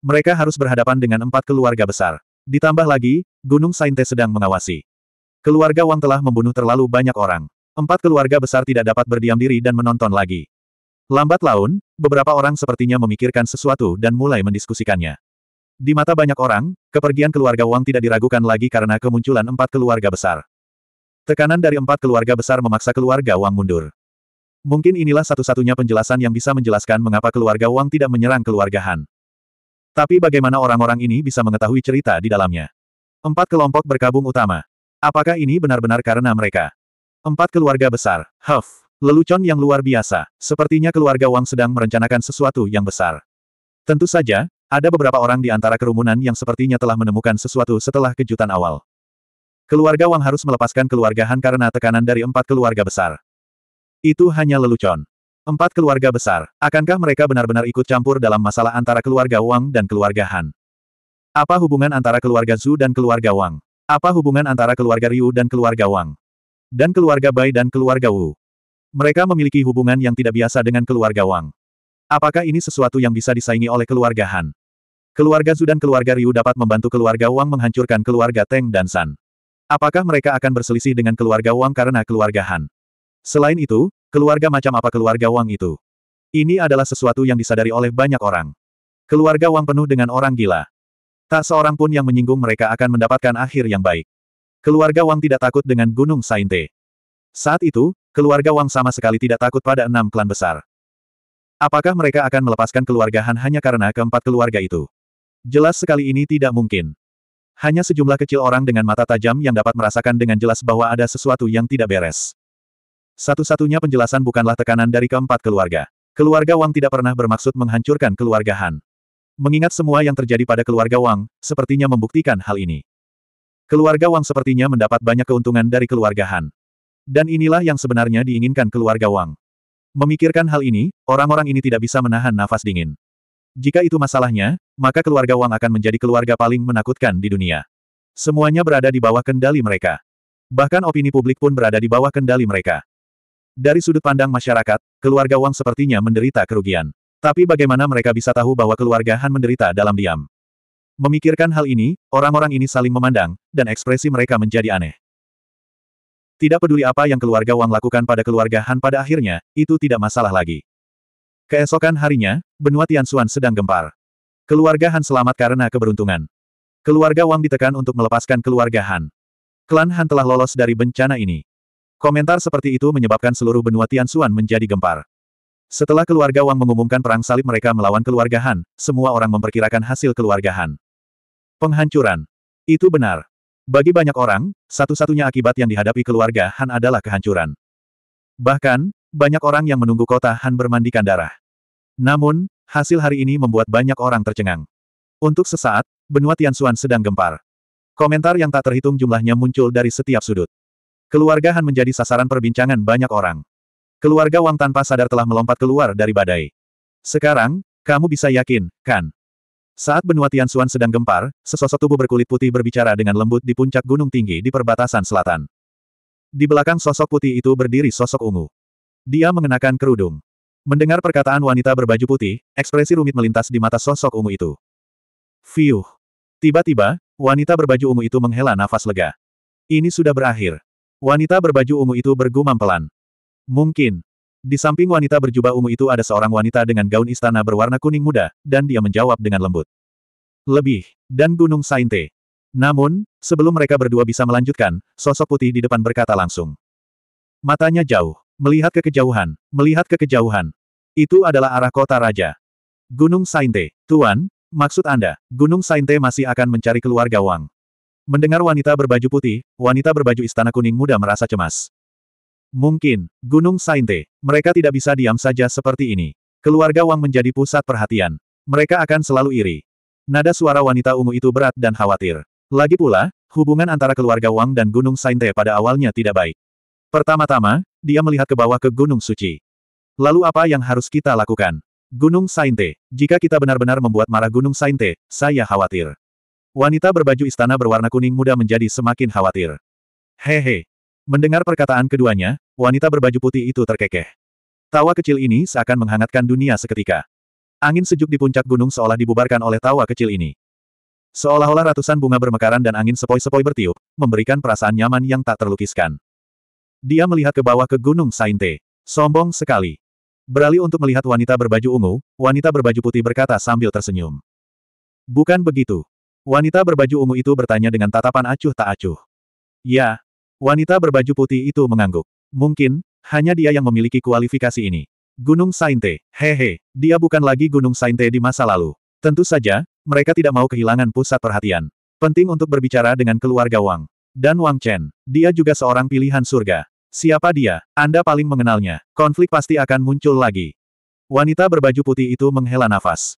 Mereka harus berhadapan dengan empat keluarga besar. Ditambah lagi, Gunung Sainte sedang mengawasi. Keluarga Wang telah membunuh terlalu banyak orang. Empat keluarga besar tidak dapat berdiam diri dan menonton lagi. Lambat laun, beberapa orang sepertinya memikirkan sesuatu dan mulai mendiskusikannya. Di mata banyak orang, kepergian keluarga Wang tidak diragukan lagi karena kemunculan empat keluarga besar. Tekanan dari empat keluarga besar memaksa keluarga Wang mundur. Mungkin inilah satu-satunya penjelasan yang bisa menjelaskan mengapa keluarga Wang tidak menyerang keluarga Han. Tapi bagaimana orang-orang ini bisa mengetahui cerita di dalamnya? Empat kelompok berkabung utama. Apakah ini benar-benar karena mereka? Empat keluarga besar, Huff, lelucon yang luar biasa, sepertinya keluarga Wang sedang merencanakan sesuatu yang besar. Tentu saja, ada beberapa orang di antara kerumunan yang sepertinya telah menemukan sesuatu setelah kejutan awal. Keluarga Wang harus melepaskan keluarga Han karena tekanan dari empat keluarga besar. Itu hanya lelucon. Empat keluarga besar, akankah mereka benar-benar ikut campur dalam masalah antara keluarga Wang dan keluarga Han? Apa hubungan antara keluarga Zhu dan keluarga Wang? Apa hubungan antara keluarga Ryu dan keluarga Wang? Dan keluarga Bai dan keluarga Wu? Mereka memiliki hubungan yang tidak biasa dengan keluarga Wang. Apakah ini sesuatu yang bisa disaingi oleh keluarga Han? Keluarga Zu dan keluarga Ryu dapat membantu keluarga Wang menghancurkan keluarga Teng dan San. Apakah mereka akan berselisih dengan keluarga Wang karena keluarga Han? Selain itu, keluarga macam apa keluarga Wang itu? Ini adalah sesuatu yang disadari oleh banyak orang. Keluarga Wang penuh dengan orang gila. Tak seorang pun yang menyinggung mereka akan mendapatkan akhir yang baik. Keluarga Wang tidak takut dengan Gunung Sainte. Saat itu, keluarga Wang sama sekali tidak takut pada enam klan besar. Apakah mereka akan melepaskan keluarga Han hanya karena keempat keluarga itu? Jelas sekali ini tidak mungkin. Hanya sejumlah kecil orang dengan mata tajam yang dapat merasakan dengan jelas bahwa ada sesuatu yang tidak beres. Satu-satunya penjelasan bukanlah tekanan dari keempat keluarga. Keluarga Wang tidak pernah bermaksud menghancurkan keluarga Han. Mengingat semua yang terjadi pada keluarga Wang, sepertinya membuktikan hal ini. Keluarga Wang sepertinya mendapat banyak keuntungan dari keluarga Han. Dan inilah yang sebenarnya diinginkan keluarga Wang. Memikirkan hal ini, orang-orang ini tidak bisa menahan nafas dingin. Jika itu masalahnya, maka keluarga Wang akan menjadi keluarga paling menakutkan di dunia. Semuanya berada di bawah kendali mereka. Bahkan opini publik pun berada di bawah kendali mereka. Dari sudut pandang masyarakat, keluarga Wang sepertinya menderita kerugian. Tapi bagaimana mereka bisa tahu bahwa keluarga Han menderita dalam diam? Memikirkan hal ini, orang-orang ini saling memandang, dan ekspresi mereka menjadi aneh. Tidak peduli apa yang keluarga Wang lakukan pada keluarga Han pada akhirnya, itu tidak masalah lagi. Keesokan harinya, benua Tianxuan sedang gempar. Keluarga Han selamat karena keberuntungan. Keluarga Wang ditekan untuk melepaskan keluarga Han. Klan Han telah lolos dari bencana ini. Komentar seperti itu menyebabkan seluruh benua Tianxuan menjadi gempar. Setelah keluarga Wang mengumumkan perang salib mereka melawan keluarga Han, semua orang memperkirakan hasil keluarga Han. Penghancuran. Itu benar. Bagi banyak orang, satu-satunya akibat yang dihadapi keluarga Han adalah kehancuran. Bahkan, banyak orang yang menunggu kota Han bermandikan darah. Namun, hasil hari ini membuat banyak orang tercengang. Untuk sesaat, benua Tianxuan sedang gempar. Komentar yang tak terhitung jumlahnya muncul dari setiap sudut. Keluarga Han menjadi sasaran perbincangan banyak orang. Keluarga Wang tanpa sadar telah melompat keluar dari badai. Sekarang, kamu bisa yakin, kan? Saat benua Tianxuan sedang gempar, sesosok tubuh berkulit putih berbicara dengan lembut di puncak gunung tinggi di perbatasan selatan. Di belakang sosok putih itu berdiri sosok ungu. Dia mengenakan kerudung. Mendengar perkataan wanita berbaju putih, ekspresi rumit melintas di mata sosok ungu itu. Fiuh. Tiba-tiba, wanita berbaju ungu itu menghela nafas lega. Ini sudah berakhir. Wanita berbaju ungu itu bergumam pelan. Mungkin. Di samping wanita berjubah ungu itu ada seorang wanita dengan gaun istana berwarna kuning muda, dan dia menjawab dengan lembut. Lebih, dan Gunung Sainte. Namun, sebelum mereka berdua bisa melanjutkan, sosok putih di depan berkata langsung. Matanya jauh. Melihat ke kejauhan, melihat ke kejauhan. Itu adalah arah kota raja. Gunung Sainte, Tuan, maksud Anda, Gunung Sainte masih akan mencari keluarga Wang. Mendengar wanita berbaju putih, wanita berbaju istana kuning muda merasa cemas. Mungkin, Gunung Sainte, mereka tidak bisa diam saja seperti ini. Keluarga Wang menjadi pusat perhatian. Mereka akan selalu iri. Nada suara wanita ungu itu berat dan khawatir. Lagi pula, hubungan antara keluarga Wang dan Gunung Sainte pada awalnya tidak baik. Pertama-tama, dia melihat ke bawah ke Gunung Suci. Lalu apa yang harus kita lakukan? Gunung Sainte, jika kita benar-benar membuat marah Gunung Sainte, saya khawatir. Wanita berbaju istana berwarna kuning muda menjadi semakin khawatir. Hehe. Mendengar perkataan keduanya, wanita berbaju putih itu terkekeh. Tawa kecil ini seakan menghangatkan dunia seketika. Angin sejuk di puncak gunung seolah dibubarkan oleh tawa kecil ini. Seolah-olah ratusan bunga bermekaran dan angin sepoi-sepoi bertiup, memberikan perasaan nyaman yang tak terlukiskan. Dia melihat ke bawah ke Gunung Sainte. Sombong sekali. Beralih untuk melihat wanita berbaju ungu, wanita berbaju putih berkata sambil tersenyum. Bukan begitu. Wanita berbaju ungu itu bertanya dengan tatapan acuh tak acuh. Ya. Wanita berbaju putih itu mengangguk. Mungkin, hanya dia yang memiliki kualifikasi ini. Gunung Sainte, hehe, dia bukan lagi Gunung Sainte di masa lalu. Tentu saja, mereka tidak mau kehilangan pusat perhatian. Penting untuk berbicara dengan keluarga Wang. Dan Wang Chen, dia juga seorang pilihan surga. Siapa dia? Anda paling mengenalnya. Konflik pasti akan muncul lagi. Wanita berbaju putih itu menghela nafas.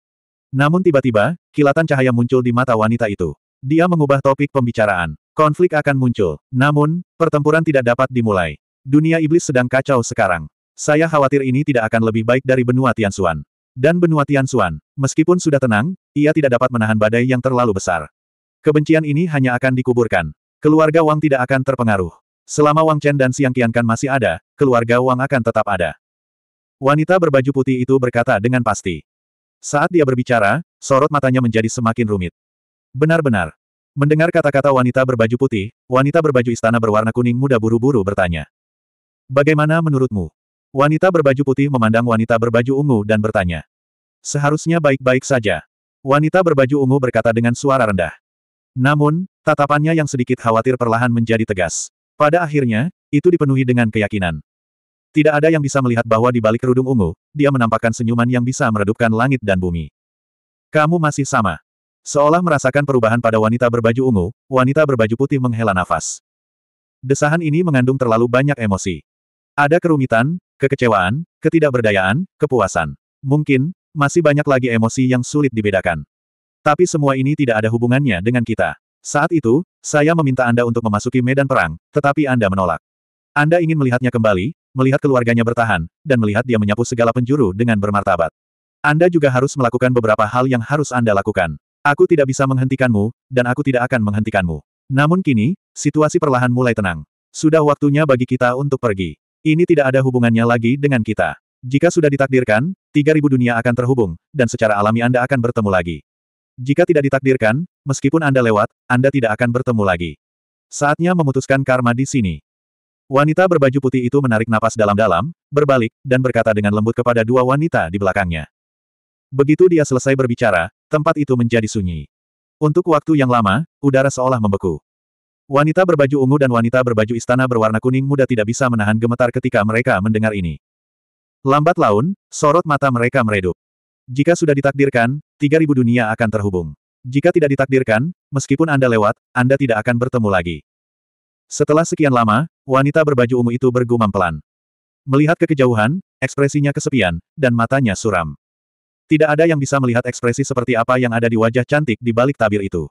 Namun tiba-tiba, kilatan cahaya muncul di mata wanita itu. Dia mengubah topik pembicaraan. Konflik akan muncul. Namun, pertempuran tidak dapat dimulai. Dunia iblis sedang kacau sekarang. Saya khawatir ini tidak akan lebih baik dari benua Tianxuan. Dan benua Tianxuan, meskipun sudah tenang, ia tidak dapat menahan badai yang terlalu besar. Kebencian ini hanya akan dikuburkan. Keluarga Wang tidak akan terpengaruh. Selama Wang Chen dan Siang Qiankan masih ada, keluarga Wang akan tetap ada. Wanita berbaju putih itu berkata dengan pasti. Saat dia berbicara, sorot matanya menjadi semakin rumit. Benar-benar. Mendengar kata-kata wanita berbaju putih, wanita berbaju istana berwarna kuning muda buru-buru bertanya. Bagaimana menurutmu? Wanita berbaju putih memandang wanita berbaju ungu dan bertanya. Seharusnya baik-baik saja. Wanita berbaju ungu berkata dengan suara rendah. Namun, tatapannya yang sedikit khawatir perlahan menjadi tegas. Pada akhirnya, itu dipenuhi dengan keyakinan. Tidak ada yang bisa melihat bahwa di balik kerudung ungu, dia menampakkan senyuman yang bisa meredupkan langit dan bumi. Kamu masih sama. Seolah merasakan perubahan pada wanita berbaju ungu, wanita berbaju putih menghela nafas. Desahan ini mengandung terlalu banyak emosi. Ada kerumitan, kekecewaan, ketidakberdayaan, kepuasan. Mungkin, masih banyak lagi emosi yang sulit dibedakan. Tapi semua ini tidak ada hubungannya dengan kita. Saat itu, saya meminta Anda untuk memasuki medan perang, tetapi Anda menolak. Anda ingin melihatnya kembali, melihat keluarganya bertahan, dan melihat dia menyapu segala penjuru dengan bermartabat. Anda juga harus melakukan beberapa hal yang harus Anda lakukan. Aku tidak bisa menghentikanmu, dan aku tidak akan menghentikanmu. Namun kini, situasi perlahan mulai tenang. Sudah waktunya bagi kita untuk pergi. Ini tidak ada hubungannya lagi dengan kita. Jika sudah ditakdirkan, 3000 dunia akan terhubung, dan secara alami Anda akan bertemu lagi. Jika tidak ditakdirkan, meskipun Anda lewat, Anda tidak akan bertemu lagi. Saatnya memutuskan karma di sini. Wanita berbaju putih itu menarik napas dalam-dalam, berbalik, dan berkata dengan lembut kepada dua wanita di belakangnya. Begitu dia selesai berbicara, tempat itu menjadi sunyi. Untuk waktu yang lama, udara seolah membeku. Wanita berbaju ungu dan wanita berbaju istana berwarna kuning muda tidak bisa menahan gemetar ketika mereka mendengar ini. Lambat laun, sorot mata mereka meredup. Jika sudah ditakdirkan, Tiga ribu dunia akan terhubung. Jika tidak ditakdirkan, meskipun Anda lewat, Anda tidak akan bertemu lagi. Setelah sekian lama, wanita berbaju ungu itu bergumam pelan. Melihat ke kejauhan, ekspresinya kesepian, dan matanya suram. Tidak ada yang bisa melihat ekspresi seperti apa yang ada di wajah cantik di balik tabir itu.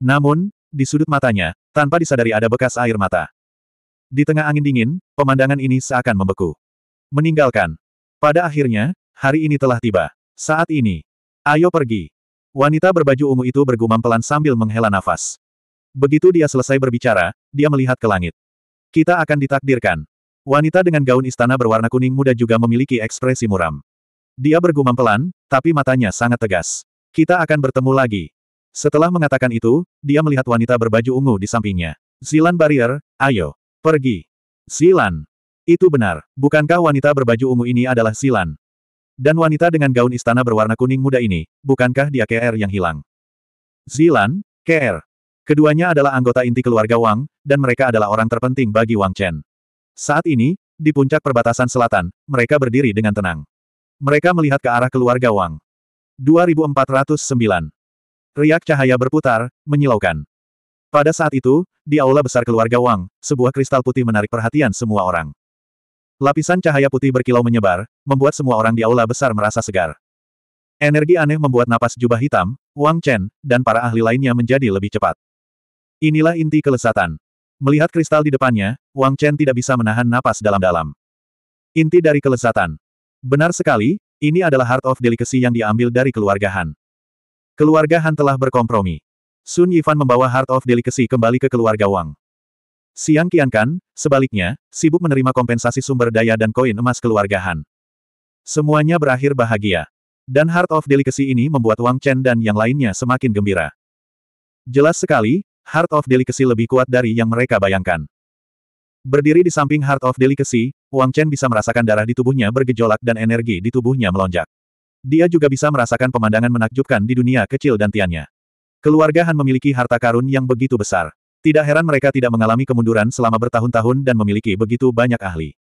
Namun, di sudut matanya, tanpa disadari ada bekas air mata. Di tengah angin dingin, pemandangan ini seakan membeku. Meninggalkan. Pada akhirnya, hari ini telah tiba. Saat ini, Ayo pergi. Wanita berbaju ungu itu bergumam pelan sambil menghela nafas. Begitu dia selesai berbicara, dia melihat ke langit. Kita akan ditakdirkan. Wanita dengan gaun istana berwarna kuning muda juga memiliki ekspresi muram. Dia bergumam pelan, tapi matanya sangat tegas. Kita akan bertemu lagi. Setelah mengatakan itu, dia melihat wanita berbaju ungu di sampingnya. Zilan Barrier, ayo. Pergi. Zilan. Itu benar. Bukankah wanita berbaju ungu ini adalah Zilan, dan wanita dengan gaun istana berwarna kuning muda ini, bukankah dia KR yang hilang? Zilan, KR. Keduanya adalah anggota inti keluarga Wang, dan mereka adalah orang terpenting bagi Wang Chen. Saat ini, di puncak perbatasan selatan, mereka berdiri dengan tenang. Mereka melihat ke arah keluarga Wang. 2409. Riak cahaya berputar, menyilaukan. Pada saat itu, di aula besar keluarga Wang, sebuah kristal putih menarik perhatian semua orang. Lapisan cahaya putih berkilau menyebar, membuat semua orang di aula besar merasa segar. Energi aneh membuat napas jubah hitam, Wang Chen, dan para ahli lainnya menjadi lebih cepat. Inilah inti kelesatan. Melihat kristal di depannya, Wang Chen tidak bisa menahan napas dalam-dalam. Inti dari kelesatan. Benar sekali, ini adalah Heart of Delicacy yang diambil dari keluarga Han. Keluarga Han telah berkompromi. Sun Yifan membawa Heart of Delicacy kembali ke keluarga Wang. Siang Qiankan, sebaliknya, sibuk menerima kompensasi sumber daya dan koin emas keluarga Han. Semuanya berakhir bahagia. Dan Heart of Delicacy ini membuat Wang Chen dan yang lainnya semakin gembira. Jelas sekali, Heart of Delicacy lebih kuat dari yang mereka bayangkan. Berdiri di samping Heart of Delicacy, Wang Chen bisa merasakan darah di tubuhnya bergejolak dan energi di tubuhnya melonjak. Dia juga bisa merasakan pemandangan menakjubkan di dunia kecil dan tiannya. Keluarga Han memiliki harta karun yang begitu besar. Tidak heran mereka tidak mengalami kemunduran selama bertahun-tahun dan memiliki begitu banyak ahli.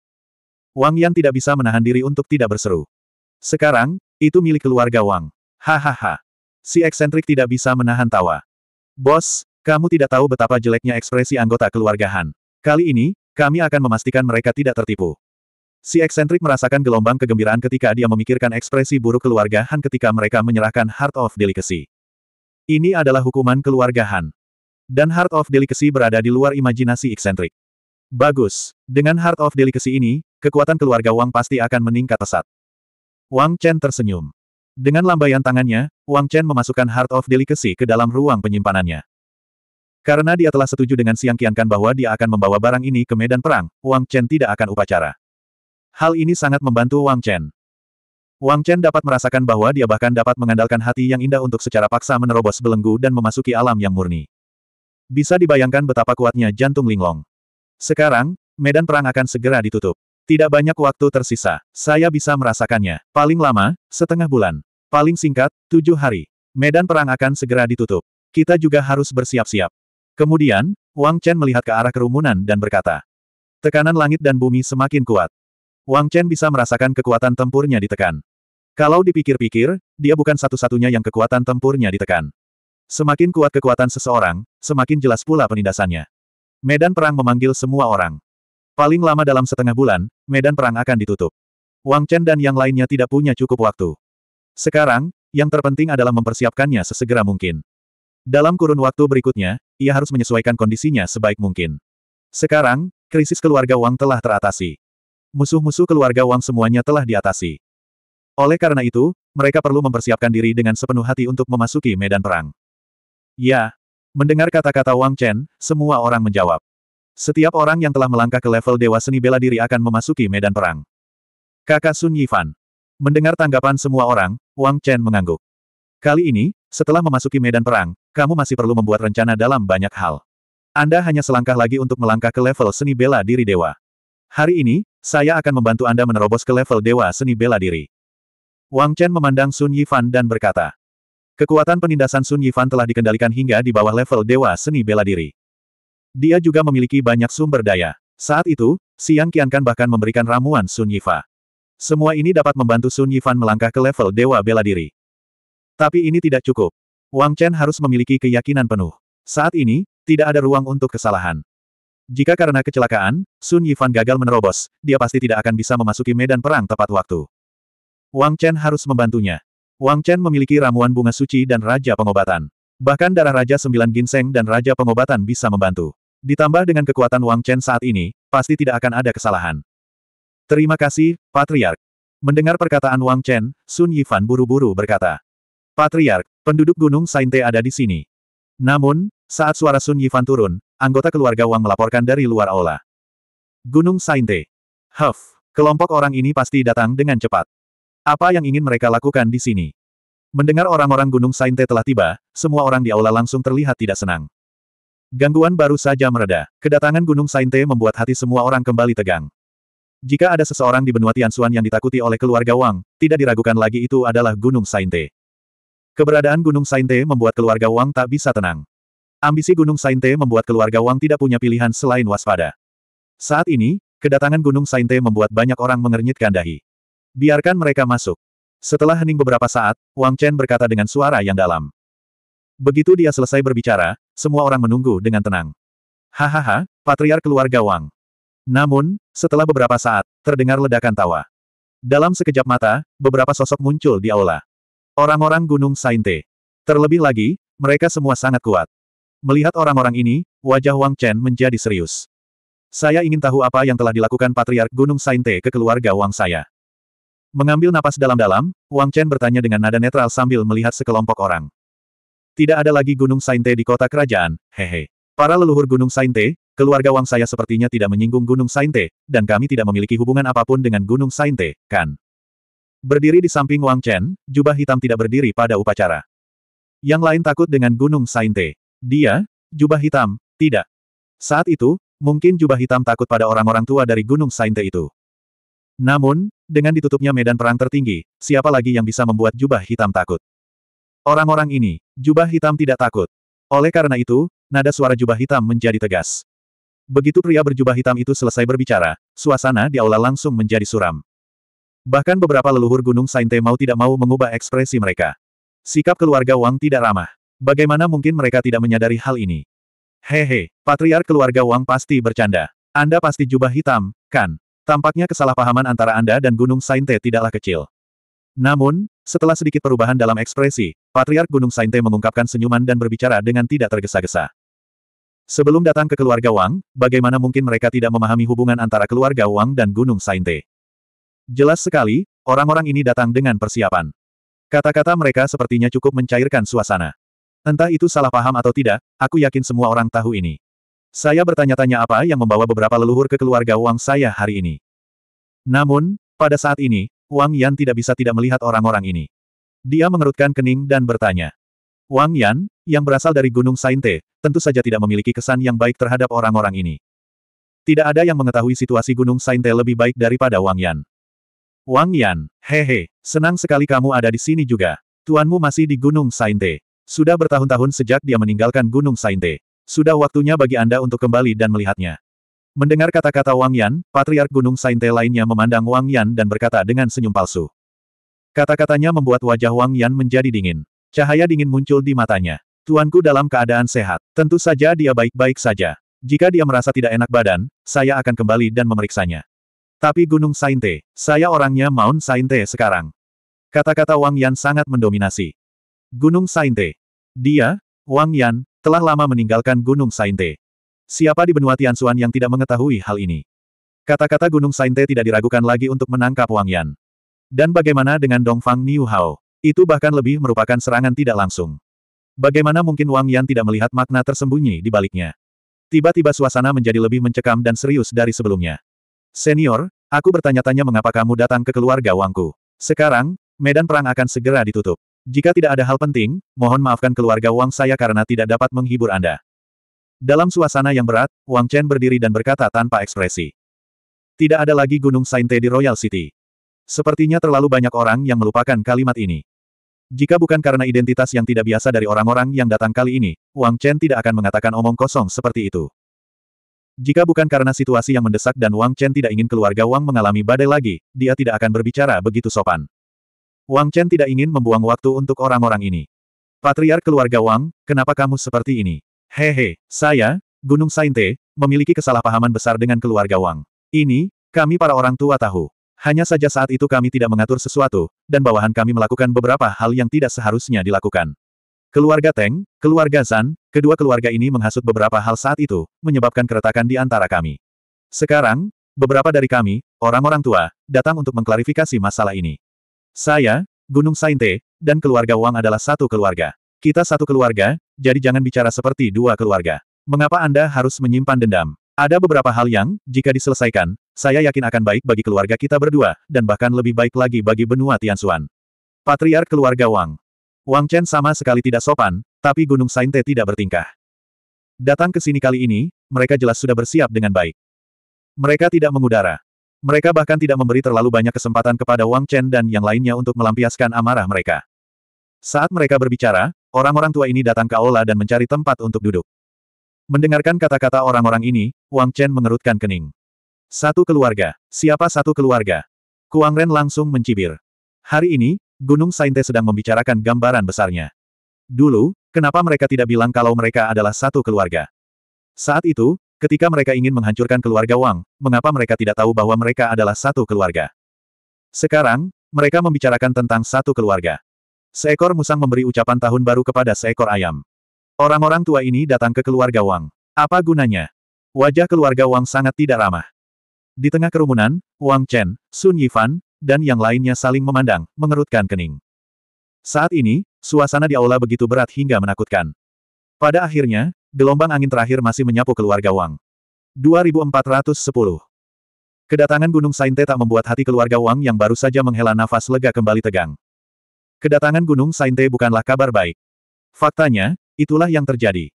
Wang Yan tidak bisa menahan diri untuk tidak berseru. Sekarang, itu milik keluarga Wang. Hahaha. Si eksentrik tidak bisa menahan tawa. Bos, kamu tidak tahu betapa jeleknya ekspresi anggota keluarga Han. Kali ini, kami akan memastikan mereka tidak tertipu. Si eksentrik merasakan gelombang kegembiraan ketika dia memikirkan ekspresi buruk keluarga Han ketika mereka menyerahkan Heart of Delicacy. Ini adalah hukuman keluarga Han. Dan Heart of Delicacy berada di luar imajinasi eksentrik. Bagus. Dengan Heart of Delicacy ini, kekuatan keluarga Wang pasti akan meningkat pesat. Wang Chen tersenyum. Dengan lambaian tangannya, Wang Chen memasukkan Heart of Delicacy ke dalam ruang penyimpanannya. Karena dia telah setuju dengan Siang Qiankan bahwa dia akan membawa barang ini ke medan perang, Wang Chen tidak akan upacara. Hal ini sangat membantu Wang Chen. Wang Chen dapat merasakan bahwa dia bahkan dapat mengandalkan hati yang indah untuk secara paksa menerobos belenggu dan memasuki alam yang murni. Bisa dibayangkan betapa kuatnya jantung Linglong. Sekarang, medan perang akan segera ditutup. Tidak banyak waktu tersisa. Saya bisa merasakannya. Paling lama, setengah bulan. Paling singkat, tujuh hari. Medan perang akan segera ditutup. Kita juga harus bersiap-siap. Kemudian, Wang Chen melihat ke arah kerumunan dan berkata. Tekanan langit dan bumi semakin kuat. Wang Chen bisa merasakan kekuatan tempurnya ditekan. Kalau dipikir-pikir, dia bukan satu-satunya yang kekuatan tempurnya ditekan. Semakin kuat kekuatan seseorang, semakin jelas pula penindasannya. Medan perang memanggil semua orang. Paling lama dalam setengah bulan, medan perang akan ditutup. Wang Chen dan yang lainnya tidak punya cukup waktu. Sekarang, yang terpenting adalah mempersiapkannya sesegera mungkin. Dalam kurun waktu berikutnya, ia harus menyesuaikan kondisinya sebaik mungkin. Sekarang, krisis keluarga Wang telah teratasi. Musuh-musuh keluarga Wang semuanya telah diatasi. Oleh karena itu, mereka perlu mempersiapkan diri dengan sepenuh hati untuk memasuki medan perang. Ya. Mendengar kata-kata Wang Chen, semua orang menjawab. Setiap orang yang telah melangkah ke level Dewa Seni Bela Diri akan memasuki medan perang. Kakak Sun Yifan. Mendengar tanggapan semua orang, Wang Chen mengangguk. Kali ini, setelah memasuki medan perang, kamu masih perlu membuat rencana dalam banyak hal. Anda hanya selangkah lagi untuk melangkah ke level seni bela diri dewa. Hari ini, saya akan membantu Anda menerobos ke level dewa seni bela diri. Wang Chen memandang Sun Yifan dan berkata, Kekuatan penindasan Sun Yifan telah dikendalikan hingga di bawah level Dewa Seni Bela Diri. Dia juga memiliki banyak sumber daya. Saat itu, Siang Qiankan bahkan memberikan ramuan Sun Yifa. Semua ini dapat membantu Sun Yifan melangkah ke level Dewa Bela Diri. Tapi ini tidak cukup. Wang Chen harus memiliki keyakinan penuh. Saat ini, tidak ada ruang untuk kesalahan. Jika karena kecelakaan, Sun Yifan gagal menerobos, dia pasti tidak akan bisa memasuki medan perang tepat waktu. Wang Chen harus membantunya. Wang Chen memiliki ramuan bunga suci dan Raja Pengobatan. Bahkan darah Raja Sembilan Ginseng dan Raja Pengobatan bisa membantu. Ditambah dengan kekuatan Wang Chen saat ini, pasti tidak akan ada kesalahan. Terima kasih, Patriark. Mendengar perkataan Wang Chen, Sun Yifan buru-buru berkata. Patriark, penduduk Gunung Sainte ada di sini. Namun, saat suara Sun Yifan turun, anggota keluarga Wang melaporkan dari luar aula. Gunung Sainte. Huff, kelompok orang ini pasti datang dengan cepat. Apa yang ingin mereka lakukan di sini? Mendengar orang-orang Gunung Sainte telah tiba, semua orang di aula langsung terlihat tidak senang. Gangguan baru saja mereda. Kedatangan Gunung Sainte membuat hati semua orang kembali tegang. Jika ada seseorang di benua Tianxuan yang ditakuti oleh keluarga Wang, tidak diragukan lagi itu adalah Gunung Sainte. Keberadaan Gunung Sainte membuat keluarga Wang tak bisa tenang. Ambisi Gunung Sainte membuat keluarga Wang tidak punya pilihan selain waspada. Saat ini, kedatangan Gunung Sainte membuat banyak orang mengernyitkan dahi. Biarkan mereka masuk. Setelah hening beberapa saat, Wang Chen berkata dengan suara yang dalam. Begitu dia selesai berbicara, semua orang menunggu dengan tenang. Hahaha, patriar keluarga Wang. Namun, setelah beberapa saat, terdengar ledakan tawa. Dalam sekejap mata, beberapa sosok muncul di aula. Orang-orang Gunung Sainte. Terlebih lagi, mereka semua sangat kuat. Melihat orang-orang ini, wajah Wang Chen menjadi serius. Saya ingin tahu apa yang telah dilakukan Patriark Gunung Sainte ke keluarga Wang saya. Mengambil napas dalam-dalam, Wang Chen bertanya dengan nada netral sambil melihat sekelompok orang. Tidak ada lagi Gunung Sainte di kota kerajaan, hehe. Para leluhur Gunung Sainte, keluarga Wang saya sepertinya tidak menyinggung Gunung Sainte, dan kami tidak memiliki hubungan apapun dengan Gunung Sainte, kan? Berdiri di samping Wang Chen, jubah hitam tidak berdiri pada upacara. Yang lain takut dengan Gunung Sainte. Dia, jubah hitam, tidak. Saat itu, mungkin jubah hitam takut pada orang-orang tua dari Gunung Sainte itu. Namun, dengan ditutupnya medan perang tertinggi, siapa lagi yang bisa membuat jubah hitam takut? Orang-orang ini, jubah hitam tidak takut. Oleh karena itu, nada suara jubah hitam menjadi tegas. Begitu pria berjubah hitam itu selesai berbicara, suasana di aula langsung menjadi suram. Bahkan beberapa leluhur gunung Sainte mau tidak mau mengubah ekspresi mereka. Sikap keluarga Wang tidak ramah. Bagaimana mungkin mereka tidak menyadari hal ini? Hehe, patriark keluarga Wang pasti bercanda. Anda pasti jubah hitam, kan? Tampaknya kesalahpahaman antara Anda dan Gunung Sainte tidaklah kecil. Namun, setelah sedikit perubahan dalam ekspresi, Patriark Gunung Sainte mengungkapkan senyuman dan berbicara dengan tidak tergesa-gesa. Sebelum datang ke keluarga Wang, bagaimana mungkin mereka tidak memahami hubungan antara keluarga Wang dan Gunung Sainte? Jelas sekali, orang-orang ini datang dengan persiapan. Kata-kata mereka sepertinya cukup mencairkan suasana. Entah itu salah paham atau tidak, aku yakin semua orang tahu ini. Saya bertanya-tanya apa yang membawa beberapa leluhur ke keluarga Wang saya hari ini. Namun, pada saat ini, Wang Yan tidak bisa tidak melihat orang-orang ini. Dia mengerutkan kening dan bertanya. Wang Yan, yang berasal dari Gunung Sainte, tentu saja tidak memiliki kesan yang baik terhadap orang-orang ini. Tidak ada yang mengetahui situasi Gunung Sainte lebih baik daripada Wang Yan. Wang Yan, hehe, senang sekali kamu ada di sini juga. Tuanmu masih di Gunung Sainte. Sudah bertahun-tahun sejak dia meninggalkan Gunung Sainte. Sudah waktunya bagi Anda untuk kembali dan melihatnya. Mendengar kata-kata Wang Yan, Patriark Gunung Sainte lainnya memandang Wang Yan dan berkata dengan senyum palsu. Kata-katanya membuat wajah Wang Yan menjadi dingin. Cahaya dingin muncul di matanya. Tuanku dalam keadaan sehat. Tentu saja dia baik-baik saja. Jika dia merasa tidak enak badan, saya akan kembali dan memeriksanya. Tapi Gunung Sainte, saya orangnya Mount Sainte sekarang. Kata-kata Wang Yan sangat mendominasi. Gunung Sainte. Dia, Wang Yan, telah lama meninggalkan Gunung Sainte. Siapa di benua Tianxuan yang tidak mengetahui hal ini? Kata-kata Gunung Sainte tidak diragukan lagi untuk menangkap Wang Yan. Dan bagaimana dengan Dongfang Niu Hao? Itu bahkan lebih merupakan serangan tidak langsung. Bagaimana mungkin Wang Yan tidak melihat makna tersembunyi di baliknya? Tiba-tiba suasana menjadi lebih mencekam dan serius dari sebelumnya. Senior, aku bertanya-tanya mengapa kamu datang ke keluarga Wangku. Sekarang, medan perang akan segera ditutup. Jika tidak ada hal penting, mohon maafkan keluarga Wang saya karena tidak dapat menghibur Anda. Dalam suasana yang berat, Wang Chen berdiri dan berkata tanpa ekspresi. Tidak ada lagi Gunung Sainte di Royal City. Sepertinya terlalu banyak orang yang melupakan kalimat ini. Jika bukan karena identitas yang tidak biasa dari orang-orang yang datang kali ini, Wang Chen tidak akan mengatakan omong kosong seperti itu. Jika bukan karena situasi yang mendesak dan Wang Chen tidak ingin keluarga Wang mengalami badai lagi, dia tidak akan berbicara begitu sopan. Wang Chen tidak ingin membuang waktu untuk orang-orang ini. Patriar keluarga Wang, kenapa kamu seperti ini? Hehe, saya, Gunung Sainte, memiliki kesalahpahaman besar dengan keluarga Wang. Ini, kami para orang tua tahu. Hanya saja saat itu kami tidak mengatur sesuatu, dan bawahan kami melakukan beberapa hal yang tidak seharusnya dilakukan. Keluarga Teng, keluarga Zan, kedua keluarga ini menghasut beberapa hal saat itu, menyebabkan keretakan di antara kami. Sekarang, beberapa dari kami, orang-orang tua, datang untuk mengklarifikasi masalah ini. Saya, Gunung Sainte, dan keluarga Wang adalah satu keluarga. Kita satu keluarga, jadi jangan bicara seperti dua keluarga. Mengapa Anda harus menyimpan dendam? Ada beberapa hal yang, jika diselesaikan, saya yakin akan baik bagi keluarga kita berdua, dan bahkan lebih baik lagi bagi benua Tianxuan. Patriark keluarga Wang. Wang Chen sama sekali tidak sopan, tapi Gunung Sainte tidak bertingkah. Datang ke sini kali ini, mereka jelas sudah bersiap dengan baik. Mereka tidak mengudara. Mereka bahkan tidak memberi terlalu banyak kesempatan kepada Wang Chen dan yang lainnya untuk melampiaskan amarah mereka. Saat mereka berbicara, orang-orang tua ini datang ke aula dan mencari tempat untuk duduk. Mendengarkan kata-kata orang-orang ini, Wang Chen mengerutkan kening. Satu keluarga. Siapa satu keluarga? Kuang Ren langsung mencibir. Hari ini, Gunung Sainte sedang membicarakan gambaran besarnya. Dulu, kenapa mereka tidak bilang kalau mereka adalah satu keluarga? Saat itu, Ketika mereka ingin menghancurkan keluarga Wang, mengapa mereka tidak tahu bahwa mereka adalah satu keluarga? Sekarang, mereka membicarakan tentang satu keluarga. Seekor musang memberi ucapan tahun baru kepada seekor ayam. Orang-orang tua ini datang ke keluarga Wang. Apa gunanya? Wajah keluarga Wang sangat tidak ramah. Di tengah kerumunan, Wang Chen, Sun Yifan, dan yang lainnya saling memandang, mengerutkan kening. Saat ini, suasana di aula begitu berat hingga menakutkan. Pada akhirnya, Gelombang angin terakhir masih menyapu keluarga Wang. 2410. Kedatangan Gunung Sainte tak membuat hati keluarga Wang yang baru saja menghela nafas lega kembali tegang. Kedatangan Gunung Sainte bukanlah kabar baik. Faktanya, itulah yang terjadi.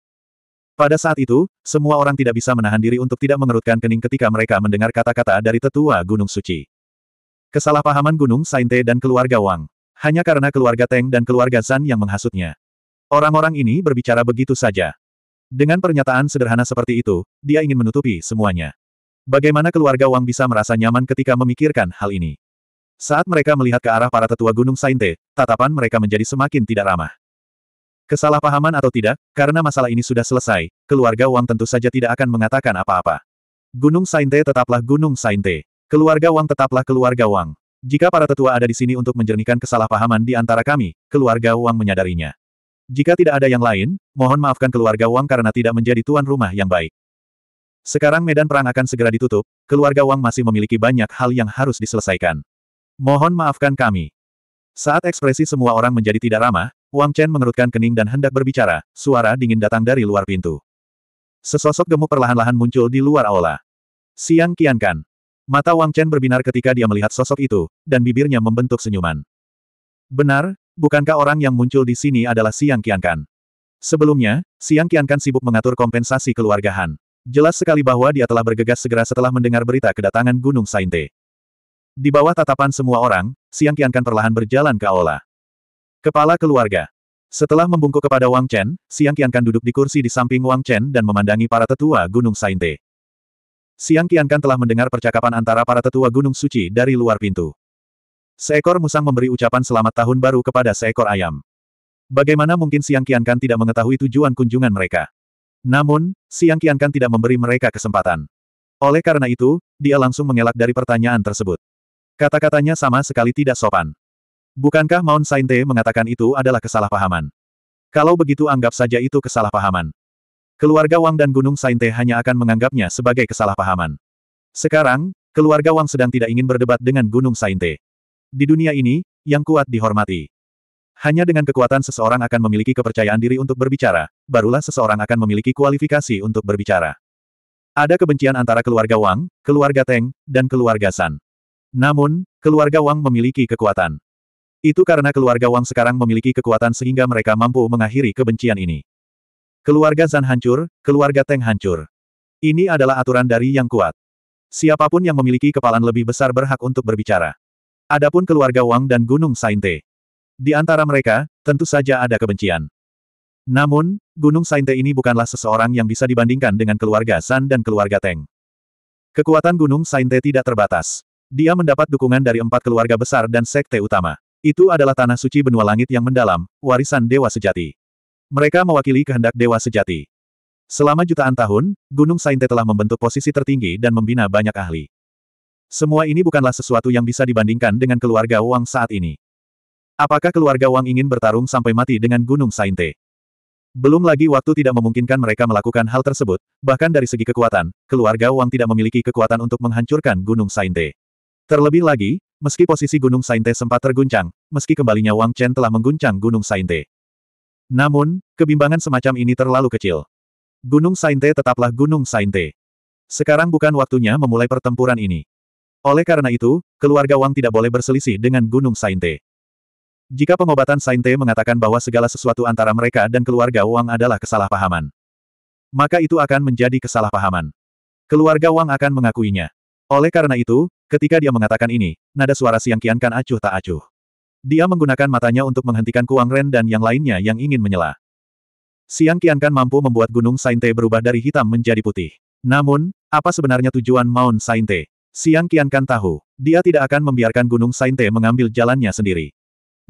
Pada saat itu, semua orang tidak bisa menahan diri untuk tidak mengerutkan kening ketika mereka mendengar kata-kata dari tetua Gunung Suci. Kesalahpahaman Gunung Sainte dan keluarga Wang. Hanya karena keluarga Teng dan keluarga Zan yang menghasutnya. Orang-orang ini berbicara begitu saja. Dengan pernyataan sederhana seperti itu, dia ingin menutupi semuanya. Bagaimana keluarga Wang bisa merasa nyaman ketika memikirkan hal ini? Saat mereka melihat ke arah para tetua Gunung Sainte, tatapan mereka menjadi semakin tidak ramah. Kesalahpahaman atau tidak, karena masalah ini sudah selesai, keluarga Wang tentu saja tidak akan mengatakan apa-apa. Gunung Sainte tetaplah Gunung Sainte. Keluarga Wang tetaplah keluarga Wang. Jika para tetua ada di sini untuk menjernihkan kesalahpahaman di antara kami, keluarga Wang menyadarinya. Jika tidak ada yang lain, mohon maafkan keluarga Wang karena tidak menjadi tuan rumah yang baik. Sekarang medan perang akan segera ditutup, keluarga Wang masih memiliki banyak hal yang harus diselesaikan. Mohon maafkan kami. Saat ekspresi semua orang menjadi tidak ramah, Wang Chen mengerutkan kening dan hendak berbicara, suara dingin datang dari luar pintu. Sesosok gemuk perlahan-lahan muncul di luar aula. Siang kiankan. Mata Wang Chen berbinar ketika dia melihat sosok itu, dan bibirnya membentuk senyuman. Benar, Bukankah orang yang muncul di sini adalah Siang Qiankan? Sebelumnya, Siang Qiankan sibuk mengatur kompensasi keluarga Han. Jelas sekali bahwa dia telah bergegas segera setelah mendengar berita kedatangan Gunung Sainte. Di bawah tatapan semua orang, Siang Qiankan perlahan berjalan ke aula. Kepala keluarga. Setelah membungkuk kepada Wang Chen, Siang Qiankan duduk di kursi di samping Wang Chen dan memandangi para tetua Gunung Sainte. Siang Qiankan telah mendengar percakapan antara para tetua Gunung Suci dari luar pintu. Seekor musang memberi ucapan selamat tahun baru kepada seekor ayam. Bagaimana mungkin Siang Kiankan tidak mengetahui tujuan kunjungan mereka? Namun, Siang Kiankan tidak memberi mereka kesempatan. Oleh karena itu, dia langsung mengelak dari pertanyaan tersebut. Kata-katanya sama sekali tidak sopan. Bukankah Mount Sainte mengatakan itu adalah kesalahpahaman? Kalau begitu anggap saja itu kesalahpahaman. Keluarga Wang dan Gunung Sainte hanya akan menganggapnya sebagai kesalahpahaman. Sekarang, keluarga Wang sedang tidak ingin berdebat dengan Gunung Sainte. Di dunia ini, yang kuat dihormati. Hanya dengan kekuatan seseorang akan memiliki kepercayaan diri untuk berbicara, barulah seseorang akan memiliki kualifikasi untuk berbicara. Ada kebencian antara keluarga Wang, keluarga Teng, dan keluarga San. Namun, keluarga Wang memiliki kekuatan. Itu karena keluarga Wang sekarang memiliki kekuatan sehingga mereka mampu mengakhiri kebencian ini. Keluarga San hancur, keluarga Teng hancur. Ini adalah aturan dari yang kuat. Siapapun yang memiliki kepalan lebih besar berhak untuk berbicara. Adapun keluarga Wang dan Gunung Sainte. Di antara mereka, tentu saja ada kebencian. Namun, Gunung Sainte ini bukanlah seseorang yang bisa dibandingkan dengan keluarga San dan keluarga Teng. Kekuatan Gunung Sainte tidak terbatas. Dia mendapat dukungan dari empat keluarga besar dan sekte utama. Itu adalah tanah suci benua langit yang mendalam, warisan dewa sejati. Mereka mewakili kehendak dewa sejati. Selama jutaan tahun, Gunung Sainte telah membentuk posisi tertinggi dan membina banyak ahli. Semua ini bukanlah sesuatu yang bisa dibandingkan dengan keluarga Wang saat ini. Apakah keluarga Wang ingin bertarung sampai mati dengan Gunung Sainte? Belum lagi waktu tidak memungkinkan mereka melakukan hal tersebut, bahkan dari segi kekuatan, keluarga Wang tidak memiliki kekuatan untuk menghancurkan Gunung Sainte. Terlebih lagi, meski posisi Gunung Sainte sempat terguncang, meski kembalinya Wang Chen telah mengguncang Gunung Sainte. Namun, kebimbangan semacam ini terlalu kecil. Gunung Sainte tetaplah Gunung Sainte. Sekarang bukan waktunya memulai pertempuran ini. Oleh karena itu, keluarga Wang tidak boleh berselisih dengan Gunung Sainte. Jika pengobatan Sainte mengatakan bahwa segala sesuatu antara mereka dan keluarga Wang adalah kesalahpahaman, maka itu akan menjadi kesalahpahaman. Keluarga Wang akan mengakuinya. Oleh karena itu, ketika dia mengatakan ini, nada suara Siang Kian kan acuh tak acuh. Dia menggunakan matanya untuk menghentikan Kuang Ren dan yang lainnya yang ingin menyela. Siang Kian kan mampu membuat Gunung Sainte berubah dari hitam menjadi putih. Namun, apa sebenarnya tujuan Mount Sainte? Siang Kan tahu, dia tidak akan membiarkan Gunung Sainte mengambil jalannya sendiri.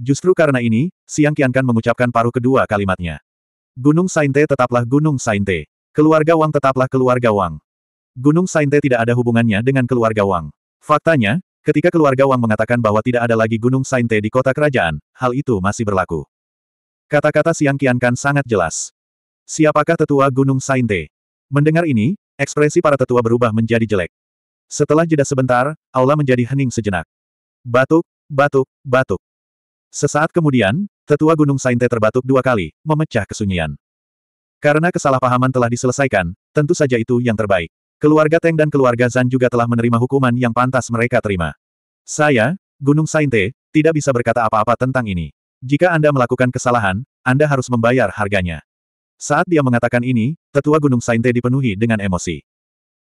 Justru karena ini, Siang Kan mengucapkan paruh kedua kalimatnya. Gunung Sainte tetaplah Gunung Sainte. Keluarga Wang tetaplah keluarga Wang. Gunung Sainte tidak ada hubungannya dengan keluarga Wang. Faktanya, ketika keluarga Wang mengatakan bahwa tidak ada lagi Gunung Sainte di kota kerajaan, hal itu masih berlaku. Kata-kata Siang Kan sangat jelas. Siapakah tetua Gunung Sainte? Mendengar ini, ekspresi para tetua berubah menjadi jelek. Setelah jeda sebentar, aula menjadi hening sejenak. Batuk, batuk, batuk. Sesaat kemudian, tetua Gunung Sainte terbatuk dua kali, memecah kesunyian. Karena kesalahpahaman telah diselesaikan, tentu saja itu yang terbaik. Keluarga Teng dan keluarga Zan juga telah menerima hukuman yang pantas mereka terima. Saya, Gunung Sainte, tidak bisa berkata apa-apa tentang ini. Jika Anda melakukan kesalahan, Anda harus membayar harganya. Saat dia mengatakan ini, tetua Gunung Sainte dipenuhi dengan emosi.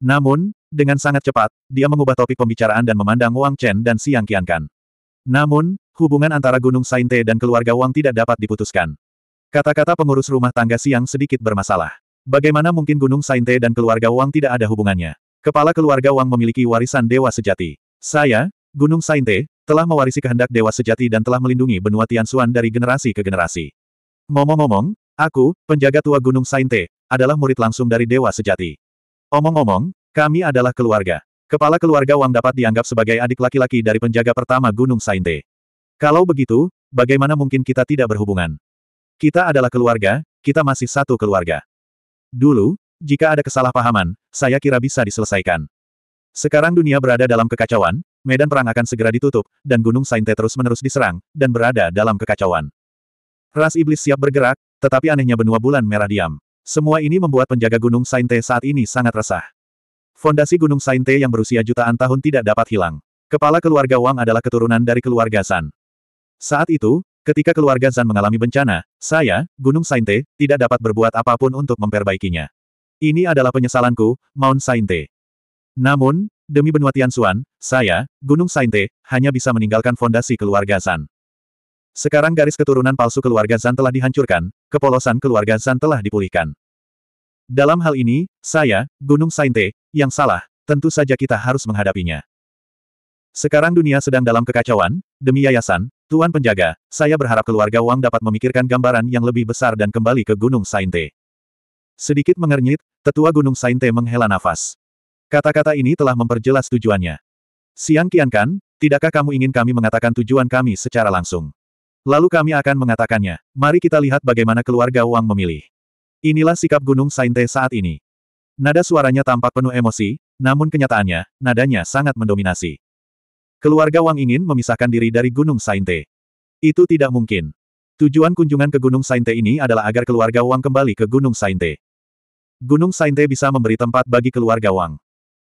Namun, dengan sangat cepat, dia mengubah topik pembicaraan dan memandang Wang Chen dan Siang Qiankan. Namun, hubungan antara Gunung Sainte dan keluarga Wang tidak dapat diputuskan. Kata-kata pengurus rumah tangga Siang sedikit bermasalah. Bagaimana mungkin Gunung Sainte dan keluarga Wang tidak ada hubungannya? Kepala keluarga Wang memiliki warisan dewa sejati. Saya, Gunung Sainte, telah mewarisi kehendak dewa sejati dan telah melindungi benua Tianxuan dari generasi ke generasi. Ngomong-ngomong, aku, penjaga tua Gunung Sainte, adalah murid langsung dari dewa sejati. Omong-omong, kami adalah keluarga. Kepala keluarga Wang dapat dianggap sebagai adik laki-laki dari penjaga pertama Gunung Sainte. Kalau begitu, bagaimana mungkin kita tidak berhubungan? Kita adalah keluarga, kita masih satu keluarga. Dulu, jika ada kesalahpahaman, saya kira bisa diselesaikan. Sekarang dunia berada dalam kekacauan, medan perang akan segera ditutup, dan Gunung Sainte terus-menerus diserang, dan berada dalam kekacauan. Ras iblis siap bergerak, tetapi anehnya benua bulan merah diam. Semua ini membuat penjaga Gunung Sainte saat ini sangat resah. Fondasi Gunung Sainte yang berusia jutaan tahun tidak dapat hilang. Kepala keluarga Wang adalah keturunan dari keluarga San. Saat itu, ketika keluarga San mengalami bencana, saya, Gunung Sainte, tidak dapat berbuat apapun untuk memperbaikinya. Ini adalah penyesalanku, Mount Sainte. Namun, demi benua Tianxuan, saya, Gunung Sainte, hanya bisa meninggalkan fondasi keluarga San. Sekarang garis keturunan palsu keluarga Zan telah dihancurkan, kepolosan keluarga Zan telah dipulihkan. Dalam hal ini, saya, Gunung Sainte, yang salah, tentu saja kita harus menghadapinya. Sekarang dunia sedang dalam kekacauan, demi yayasan, Tuan Penjaga, saya berharap keluarga Wang dapat memikirkan gambaran yang lebih besar dan kembali ke Gunung Sainte. Sedikit mengernyit, tetua Gunung Sainte menghela nafas. Kata-kata ini telah memperjelas tujuannya. Siang Kian Kan, tidakkah kamu ingin kami mengatakan tujuan kami secara langsung? Lalu kami akan mengatakannya, mari kita lihat bagaimana keluarga Wang memilih. Inilah sikap Gunung Sainte saat ini. Nada suaranya tampak penuh emosi, namun kenyataannya, nadanya sangat mendominasi. Keluarga Wang ingin memisahkan diri dari Gunung Sainte. Itu tidak mungkin. Tujuan kunjungan ke Gunung Sainte ini adalah agar keluarga Wang kembali ke Gunung Sainte. Gunung Sainte bisa memberi tempat bagi keluarga Wang.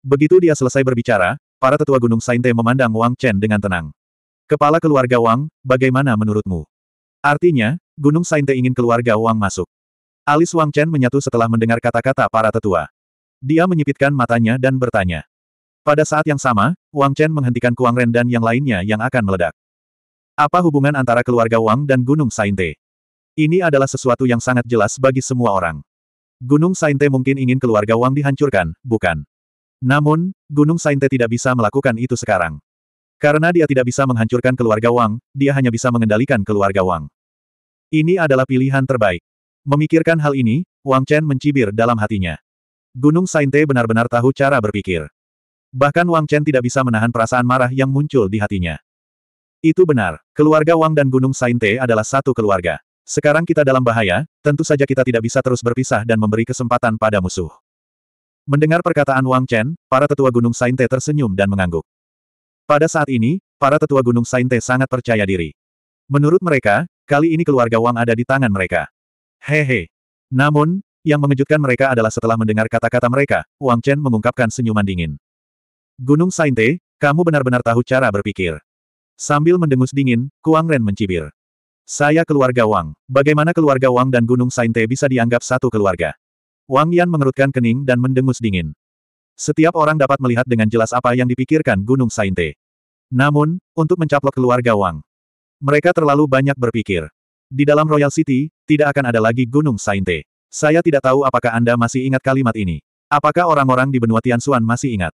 Begitu dia selesai berbicara, para tetua Gunung Sainte memandang Wang Chen dengan tenang. Kepala keluarga Wang, bagaimana menurutmu? Artinya, Gunung Sainte ingin keluarga Wang masuk. Alis Wang Chen menyatu setelah mendengar kata-kata para tetua. Dia menyipitkan matanya dan bertanya. Pada saat yang sama, Wang Chen menghentikan Kuang Ren dan yang lainnya yang akan meledak. Apa hubungan antara keluarga Wang dan Gunung Sainte? Ini adalah sesuatu yang sangat jelas bagi semua orang. Gunung Sainte mungkin ingin keluarga Wang dihancurkan, bukan? Namun, Gunung Sainte tidak bisa melakukan itu sekarang. Karena dia tidak bisa menghancurkan keluarga Wang, dia hanya bisa mengendalikan keluarga Wang. Ini adalah pilihan terbaik. Memikirkan hal ini, Wang Chen mencibir dalam hatinya. Gunung Sainte benar-benar tahu cara berpikir. Bahkan Wang Chen tidak bisa menahan perasaan marah yang muncul di hatinya. Itu benar, keluarga Wang dan Gunung Sainte adalah satu keluarga. Sekarang kita dalam bahaya, tentu saja kita tidak bisa terus berpisah dan memberi kesempatan pada musuh. Mendengar perkataan Wang Chen, para tetua Gunung Sainte tersenyum dan mengangguk. Pada saat ini, para tetua Gunung Sainte sangat percaya diri. Menurut mereka, kali ini keluarga Wang ada di tangan mereka. Hehe. Namun, yang mengejutkan mereka adalah setelah mendengar kata-kata mereka, Wang Chen mengungkapkan senyuman dingin. Gunung Sainte, kamu benar-benar tahu cara berpikir. Sambil mendengus dingin, Kuang Ren mencibir. Saya keluarga Wang. Bagaimana keluarga Wang dan Gunung Sainte bisa dianggap satu keluarga? Wang Yan mengerutkan kening dan mendengus dingin. Setiap orang dapat melihat dengan jelas apa yang dipikirkan Gunung Sainte. Namun, untuk mencaplok keluarga Wang, mereka terlalu banyak berpikir. Di dalam Royal City, tidak akan ada lagi Gunung Sainte. Saya tidak tahu apakah Anda masih ingat kalimat ini. Apakah orang-orang di benua Tianxuan masih ingat?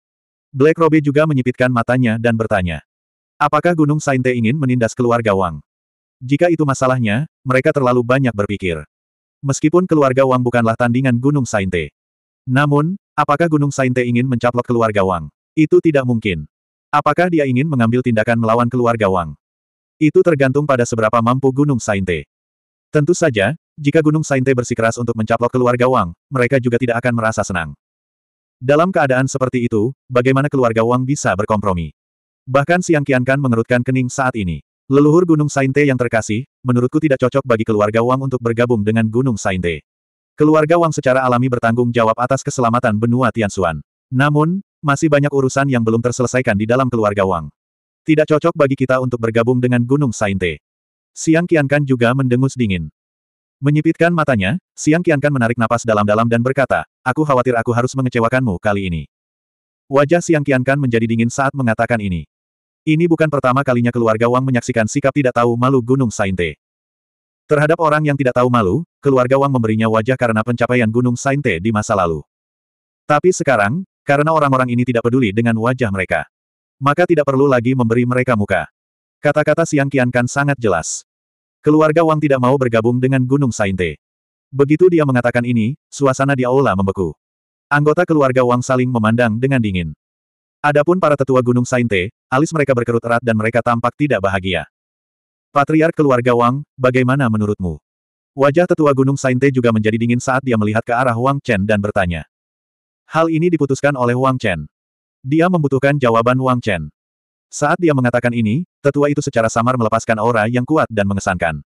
Black Robe juga menyipitkan matanya dan bertanya. Apakah Gunung Sainte ingin menindas keluarga Wang? Jika itu masalahnya, mereka terlalu banyak berpikir. Meskipun keluarga Wang bukanlah tandingan Gunung Sainte. Namun, apakah Gunung Sainte ingin mencaplok keluarga Wang? Itu tidak mungkin. Apakah dia ingin mengambil tindakan melawan keluarga Wang? Itu tergantung pada seberapa mampu Gunung Sainte. Tentu saja, jika Gunung Sainte bersikeras untuk mencaplok keluarga Wang, mereka juga tidak akan merasa senang. Dalam keadaan seperti itu, bagaimana keluarga Wang bisa berkompromi? Bahkan Siang Kian Kan mengerutkan kening saat ini. Leluhur Gunung Sainte yang terkasih, menurutku tidak cocok bagi keluarga Wang untuk bergabung dengan Gunung Sainte. Keluarga Wang secara alami bertanggung jawab atas keselamatan benua Tianxuan. Namun, masih banyak urusan yang belum terselesaikan di dalam keluarga Wang. Tidak cocok bagi kita untuk bergabung dengan Gunung Sainte. Siang Kian Kan juga mendengus dingin. Menyipitkan matanya, Siang Kian Kan menarik napas dalam-dalam dan berkata, aku khawatir aku harus mengecewakanmu kali ini. Wajah Siang Kian Kan menjadi dingin saat mengatakan ini. Ini bukan pertama kalinya keluarga Wang menyaksikan sikap tidak tahu malu Gunung Sainte. Terhadap orang yang tidak tahu malu, keluarga Wang memberinya wajah karena pencapaian Gunung Sainte di masa lalu. Tapi sekarang, karena orang-orang ini tidak peduli dengan wajah mereka, maka tidak perlu lagi memberi mereka muka. Kata-kata Siang Kian Kan sangat jelas. Keluarga Wang tidak mau bergabung dengan Gunung Sainte. Begitu dia mengatakan ini, suasana di aula membeku. Anggota keluarga Wang saling memandang dengan dingin. Adapun para tetua Gunung Sainte, alis mereka berkerut erat dan mereka tampak tidak bahagia. Patriark keluarga Wang, bagaimana menurutmu? Wajah tetua Gunung Sainte juga menjadi dingin saat dia melihat ke arah Wang Chen dan bertanya. Hal ini diputuskan oleh Wang Chen. Dia membutuhkan jawaban Wang Chen. Saat dia mengatakan ini, tetua itu secara samar melepaskan aura yang kuat dan mengesankan.